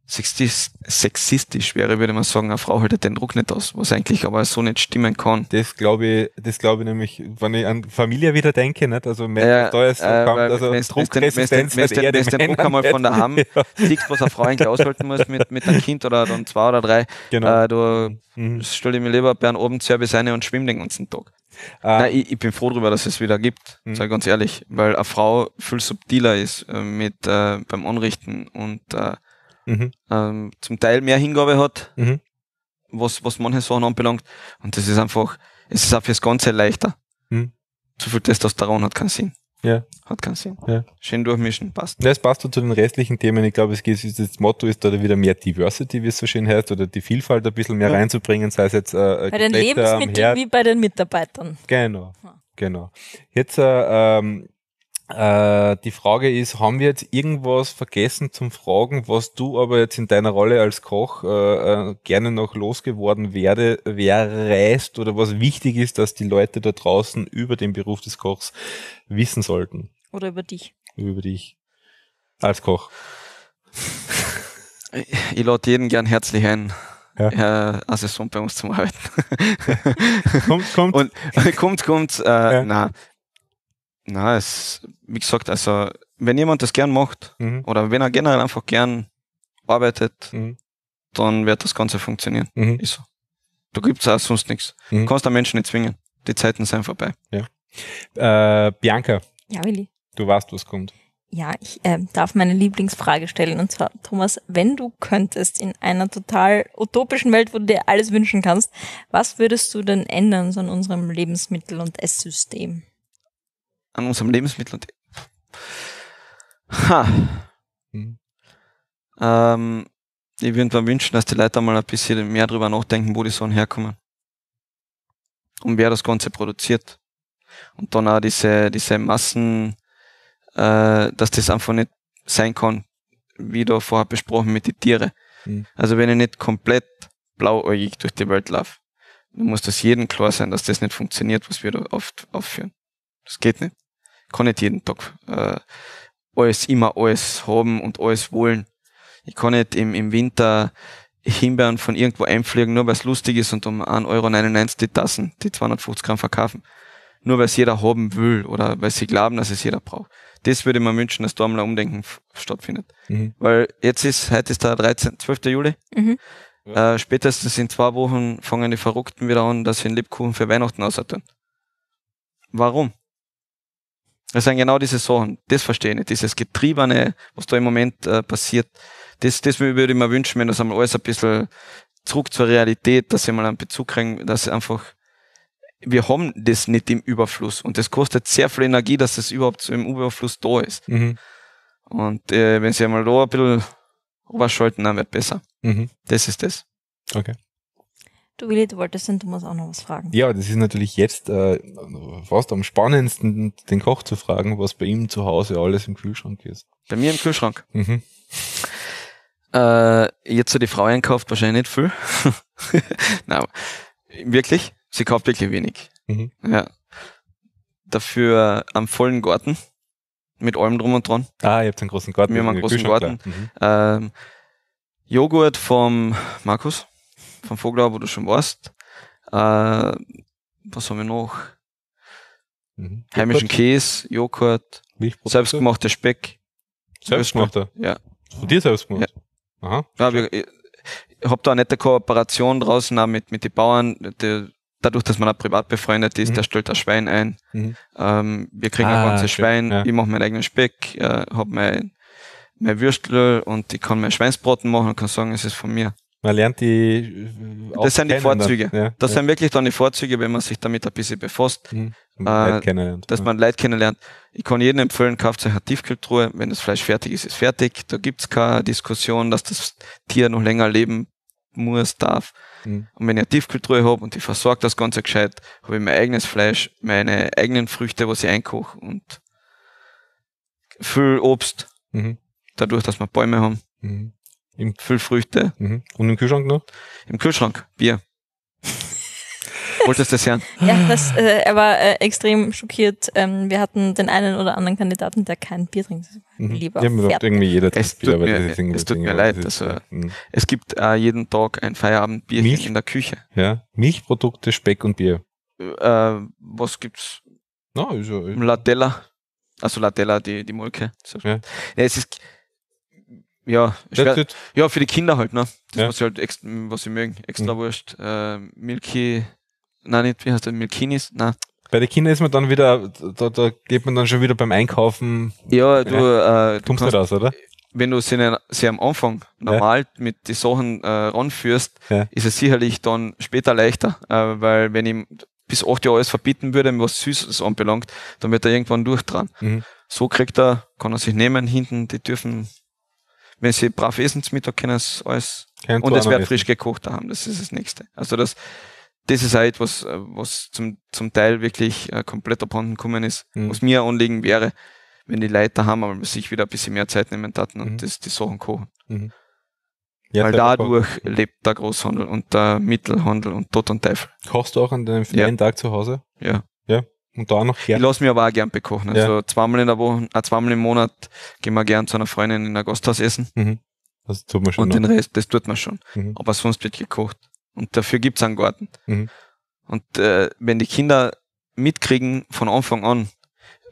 sexistisch wäre, würde man sagen, eine Frau hält den Druck nicht aus, was eigentlich aber so nicht stimmen kann. Das glaube ich, das glaube ich nämlich, wenn ich an Familie wieder denke, nicht? also mehr äh, da ist, äh, also Druckresistenz Wenn du den Druck einmal von daheim ja. siehst, was eine Frau eigentlich aushalten muss mit, mit einem Kind oder dann zwei oder drei, genau. äh, du mhm. stell dir mir lieber bei einem Abendservice ein und schwimm den ganzen Tag. Ah. Nein, ich, ich, bin froh darüber, dass es wieder gibt, mhm. sei ganz ehrlich, weil eine Frau viel subtiler ist äh, mit äh, beim Anrichten und äh, mhm. ähm, zum Teil mehr Hingabe hat, mhm. was, was manche Sachen anbelangt. Und das ist einfach, es ist auch fürs Ganze leichter. Zu hm. viel Testosteron hat keinen Sinn. Ja. Hat keinen Sinn. Ja. Schön durchmischen, passt. Ja, es passt zu den restlichen Themen. Ich glaube, es geht, das Motto ist da wieder mehr Diversity, wie es so schön heißt, oder die Vielfalt ein bisschen mehr ja. reinzubringen, sei es jetzt äh, bei den Lebensmitteln wie bei den Mitarbeitern. Genau. Genau. Jetzt äh, ähm, äh, die Frage ist, haben wir jetzt irgendwas vergessen zum Fragen, was du aber jetzt in deiner Rolle als Koch äh, äh gerne noch losgeworden werde, wärst oder was wichtig ist, dass die Leute da draußen über den Beruf des Kochs wissen sollten? Oder über dich. Über dich. Als Koch. ich, lade jeden gern herzlich ein. Ja. Äh, Assessor bei uns zum Arbeiten. kommt, kommt. Und, kommt, kommt. Äh, ja. Na, na, es, wie gesagt, also wenn jemand das gern macht mhm. oder wenn er generell einfach gern arbeitet, mhm. dann wird das Ganze funktionieren. Mhm. Ist so. Du gibt auch sonst nichts. Du mhm. kannst den Menschen nicht zwingen. Die Zeiten sind vorbei. Ja. Äh, Bianca. Ja, Willi. Du weißt, was kommt. Ja, ich äh, darf meine Lieblingsfrage stellen. Und zwar, Thomas, wenn du könntest in einer total utopischen Welt, wo du dir alles wünschen kannst, was würdest du denn ändern so an unserem Lebensmittel- und Esssystem? an unserem Lebensmittel und. Ha. Mhm. Ähm, ich würde mir wünschen, dass die Leute mal ein bisschen mehr darüber nachdenken, wo die Sachen herkommen. Und wer das Ganze produziert. Und dann auch diese, diese Massen, äh, dass das einfach nicht sein kann, wie da vorher besprochen mit den Tieren. Mhm. Also wenn ich nicht komplett blauäugig durch die Welt laufe, dann muss das jedem klar sein, dass das nicht funktioniert, was wir da oft aufführen. Das geht nicht kann nicht jeden Tag äh, alles, immer alles haben und alles wollen. Ich kann nicht im, im Winter Himbeeren von irgendwo einfliegen, nur weil es lustig ist und um 1,99 Euro die Tassen, die 250 Gramm verkaufen. Nur weil es jeder haben will oder weil sie glauben, dass es jeder braucht. Das würde man wünschen, dass da mal ein Umdenken stattfindet. Mhm. Weil jetzt ist, heute ist der 13, 12. Juli. Mhm. Äh, spätestens in zwei Wochen fangen die Verrückten wieder an, dass sie einen Lebkuchen für Weihnachten ausatmen. Warum? Das sind genau diese Sachen, das verstehe ich nicht, dieses Getriebene, was da im Moment äh, passiert, das, das würde ich mir wünschen, wenn das einmal alles ein bisschen zurück zur Realität, dass sie mal einen Bezug kriegen, dass einfach, wir haben das nicht im Überfluss und das kostet sehr viel Energie, dass das überhaupt so im Überfluss da ist. Mhm. Und äh, wenn sie einmal da ein bisschen rüberschalten, dann wird besser. Mhm. Das ist das. Okay. Du, Willi, du wolltest du musst auch noch was fragen. Ja, das ist natürlich jetzt äh, fast am spannendsten, den Koch zu fragen, was bei ihm zu Hause alles im Kühlschrank ist. Bei mir im Kühlschrank? Mhm. Äh, jetzt so die Frau einkauft wahrscheinlich nicht viel. Nein, wirklich, sie kauft wirklich wenig. Mhm. Ja. Dafür am vollen Garten mit allem drum und dran. Ah, ihr habt einen großen Garten. Wir haben einen großen Garten. Mhm. Ähm, Joghurt vom Markus von Vogler, wo du schon warst. Äh, was haben wir noch? Mhm. Heimischen Käse, Joghurt, selbstgemachter Speck. Selbstgemachter? Ja. Von dir selbst gemacht? Ja. Aha. Ja, wir, ich, habe da eine nette Kooperation draußen auch mit, mit den Bauern. Die, dadurch, dass man auch privat befreundet ist, mhm. der stellt ein Schwein ein. Mhm. Ähm, wir kriegen ah, ein ganzes okay. Schwein, ja. ich mache meinen eigenen Speck, äh, habe mein, mein Würstel und ich kann mein Schweinsbraten machen und kann sagen, es ist von mir. Man lernt die. Äh, das sind die Vorzüge. Ja, das ja. sind wirklich dann die Vorzüge, wenn man sich damit ein bisschen befasst. Mhm. Äh, dass man Leid kennenlernt. Ich kann jedem empfehlen, kauft euch eine Tiefkühltruhe. Wenn das Fleisch fertig ist, ist es fertig. Da gibt es keine Diskussion, dass das Tier noch länger leben muss, darf. Mhm. Und wenn ich eine Tiefkühltruhe habe und ich versorge das Ganze gescheit, habe ich mein eigenes Fleisch, meine eigenen Früchte, was ich einkoche und viel Obst. Mhm. Dadurch, dass wir Bäume haben. Mhm. Im Füllfrüchte. Mhm. Und im Kühlschrank noch? Im Kühlschrank, Bier. Wolltest du das hören? Ja, das, äh, er war äh, extrem schockiert. Ähm, wir hatten den einen oder anderen Kandidaten, der kein Bier trinkt. Mhm. Lieber ja, mir irgendwie jeder es Bier, tut mir, es tut mir leid. Also, ist, äh, mhm. es gibt äh, jeden Tag ein Feierabendbier in der Küche. Ja, Milchprodukte, Speck und Bier. Äh, was gibt's? No, ist, ist Latella. Also Latella, die, die Molke. Ja. ja. es ist ja, ja, für die Kinder halt, ne? Das, ja. was sie halt extra, was sie mögen. Extra mhm. Wurst, äh, Milky, nein, nicht, wie heißt der, Milkinis, nein. Bei den Kindern ist man dann wieder, da, da geht man dann schon wieder beim Einkaufen. Ja, du, ja, äh, du kannst, raus, oder? Wenn du sie, sie am Anfang normal ja. mit den Sachen äh, ranführst, ja. ist es sicherlich dann später leichter, äh, weil wenn ihm bis acht Jahre alles verbieten würde, was Süßes anbelangt, dann wird er irgendwann durch dran. Mhm. So kriegt er, kann er sich nehmen, hinten, die dürfen wenn sie brav essen kennen, ist alles. Kein und es wird frisch gekocht haben. Das ist das Nächste. Also das, das ist auch etwas, äh, was zum, zum Teil wirklich äh, komplett abhanden gekommen ist, mhm. was mir anliegen wäre, wenn die Leute haben, aber sich wieder ein bisschen mehr Zeit nehmen taten und mhm. das, die Sachen kochen. Mhm. Ja, Weil dadurch Koch. lebt der Großhandel und der Mittelhandel und Tod und Teufel. Kochst du auch an deinem freien ja. Tag zu Hause? Ja. Und da noch her. Ich lasse mich aber auch gern bekochen. Also ja. Also zweimal in der Woche, äh, zweimal im Monat gehen wir gern zu einer Freundin in ein Gasthaus essen. Mhm. Das tut man schon. Und noch. den Rest, das tut man schon. Mhm. Aber sonst wird gekocht. Und dafür gibt's einen Garten. Mhm. Und äh, wenn die Kinder mitkriegen von Anfang an,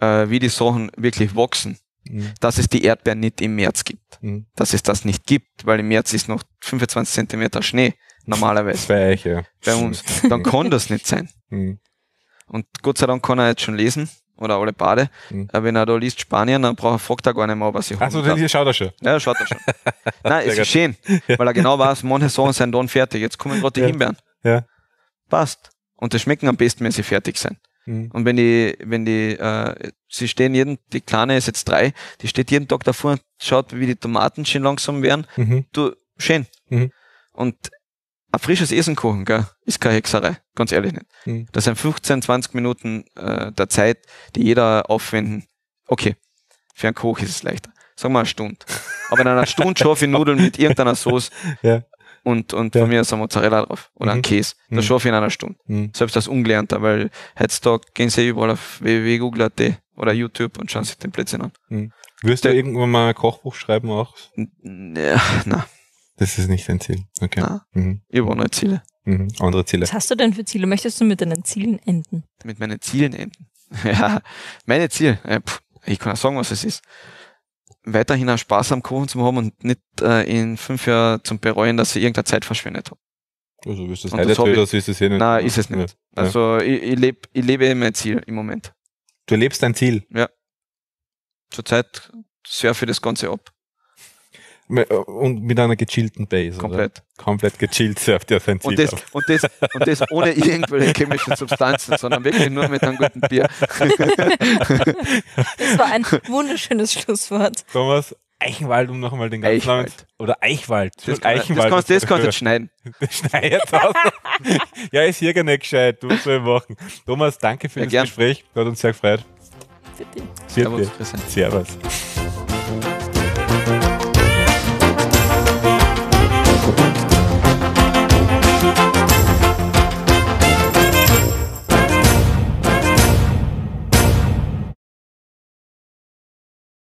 äh, wie die Sachen wirklich wachsen, mhm. dass es die Erdbeeren nicht im März gibt. Mhm. Dass es das nicht gibt, weil im März ist noch 25 Zentimeter Schnee normalerweise. Bei euch, ja. Bei uns. Dann kann das nicht sein. Mhm. Und Gott sei Dank kann er jetzt schon lesen oder alle Bade. Mhm. Äh, wenn er da liest Spanien, dann braucht er, fragt er gar nicht mehr, was ich Also hier schaut er schon. Ja, schaut er schon. Nein, es ist schön, weil er genau weiß, manche Sachen sind dann fertig. Jetzt kommen gerade die ja. Himbeeren. Ja. Passt. Und das schmecken am besten, wenn sie fertig sind. Mhm. Und wenn die, wenn die, äh, sie stehen jeden, die Kleine ist jetzt drei, die steht jeden Tag davor und schaut, wie die Tomaten schön langsam werden. Mhm. Du, schön. Mhm. Und ein frisches Esenkuchen, gell, ist keine Hexerei, ganz ehrlich nicht. Mhm. Das sind 15, 20 Minuten äh, der Zeit, die jeder aufwenden. Okay, für einen Koch ist es leichter. Sagen wir eine Stunde. Aber in einer Stunde schaffe ich Nudeln mit irgendeiner Sauce ja. und, und ja. von mir ist ein Mozzarella drauf oder mhm. ein Käse. Das mhm. schaffe ich in einer Stunde. Mhm. Selbst als Ungelernte, weil heutzutage gehen sie überall auf www.google.at oder YouTube und schauen sich den Plätzchen an. Mhm. Wirst du irgendwann mal ein Kochbuch schreiben auch? Ja, nein. Das ist nicht dein Ziel. Okay. Ah. mhm. Ich habe andere Ziele. Mhm. Andere Ziele. Was hast du denn für Ziele? Möchtest du mit deinen Zielen enden? Mit meinen Zielen enden. ja, meine Ziele. Äh, ich kann auch sagen, was es ist. Weiterhin einen Spaß am Kochen zu haben und nicht äh, in fünf Jahren zu bereuen, dass ich irgendeine Zeit verschwendet habe. Also ist das und das oder ist es hier eh nicht? Nein, ist es nicht. Ja. Also ich, ich, leb, ich lebe mein Ziel im Moment. Du lebst dein Ziel? Ja. Zurzeit surfe ich das Ganze ab. Äh, und mit einer gechillten Base. Komplett. Oder? Komplett gechillt surft ihr sein Ziel. Und das, auf. und, das, und das ohne irgendwelche chemischen Substanzen, sondern wirklich nur mit einem guten Bier. das war ein wunderschönes Schlusswort. Thomas, Eichenwald, um nochmal den ganzen Namen. Oder Eichwald. Das, kann, Eichenwald. Das kannst, das kannst du jetzt schneiden. Das Schneid Ja, ist hier gar nicht gescheit. Du soll machen. Thomas, danke für ja, das gern. Gespräch. Hat uns sehr gefreut. Servus. Servus.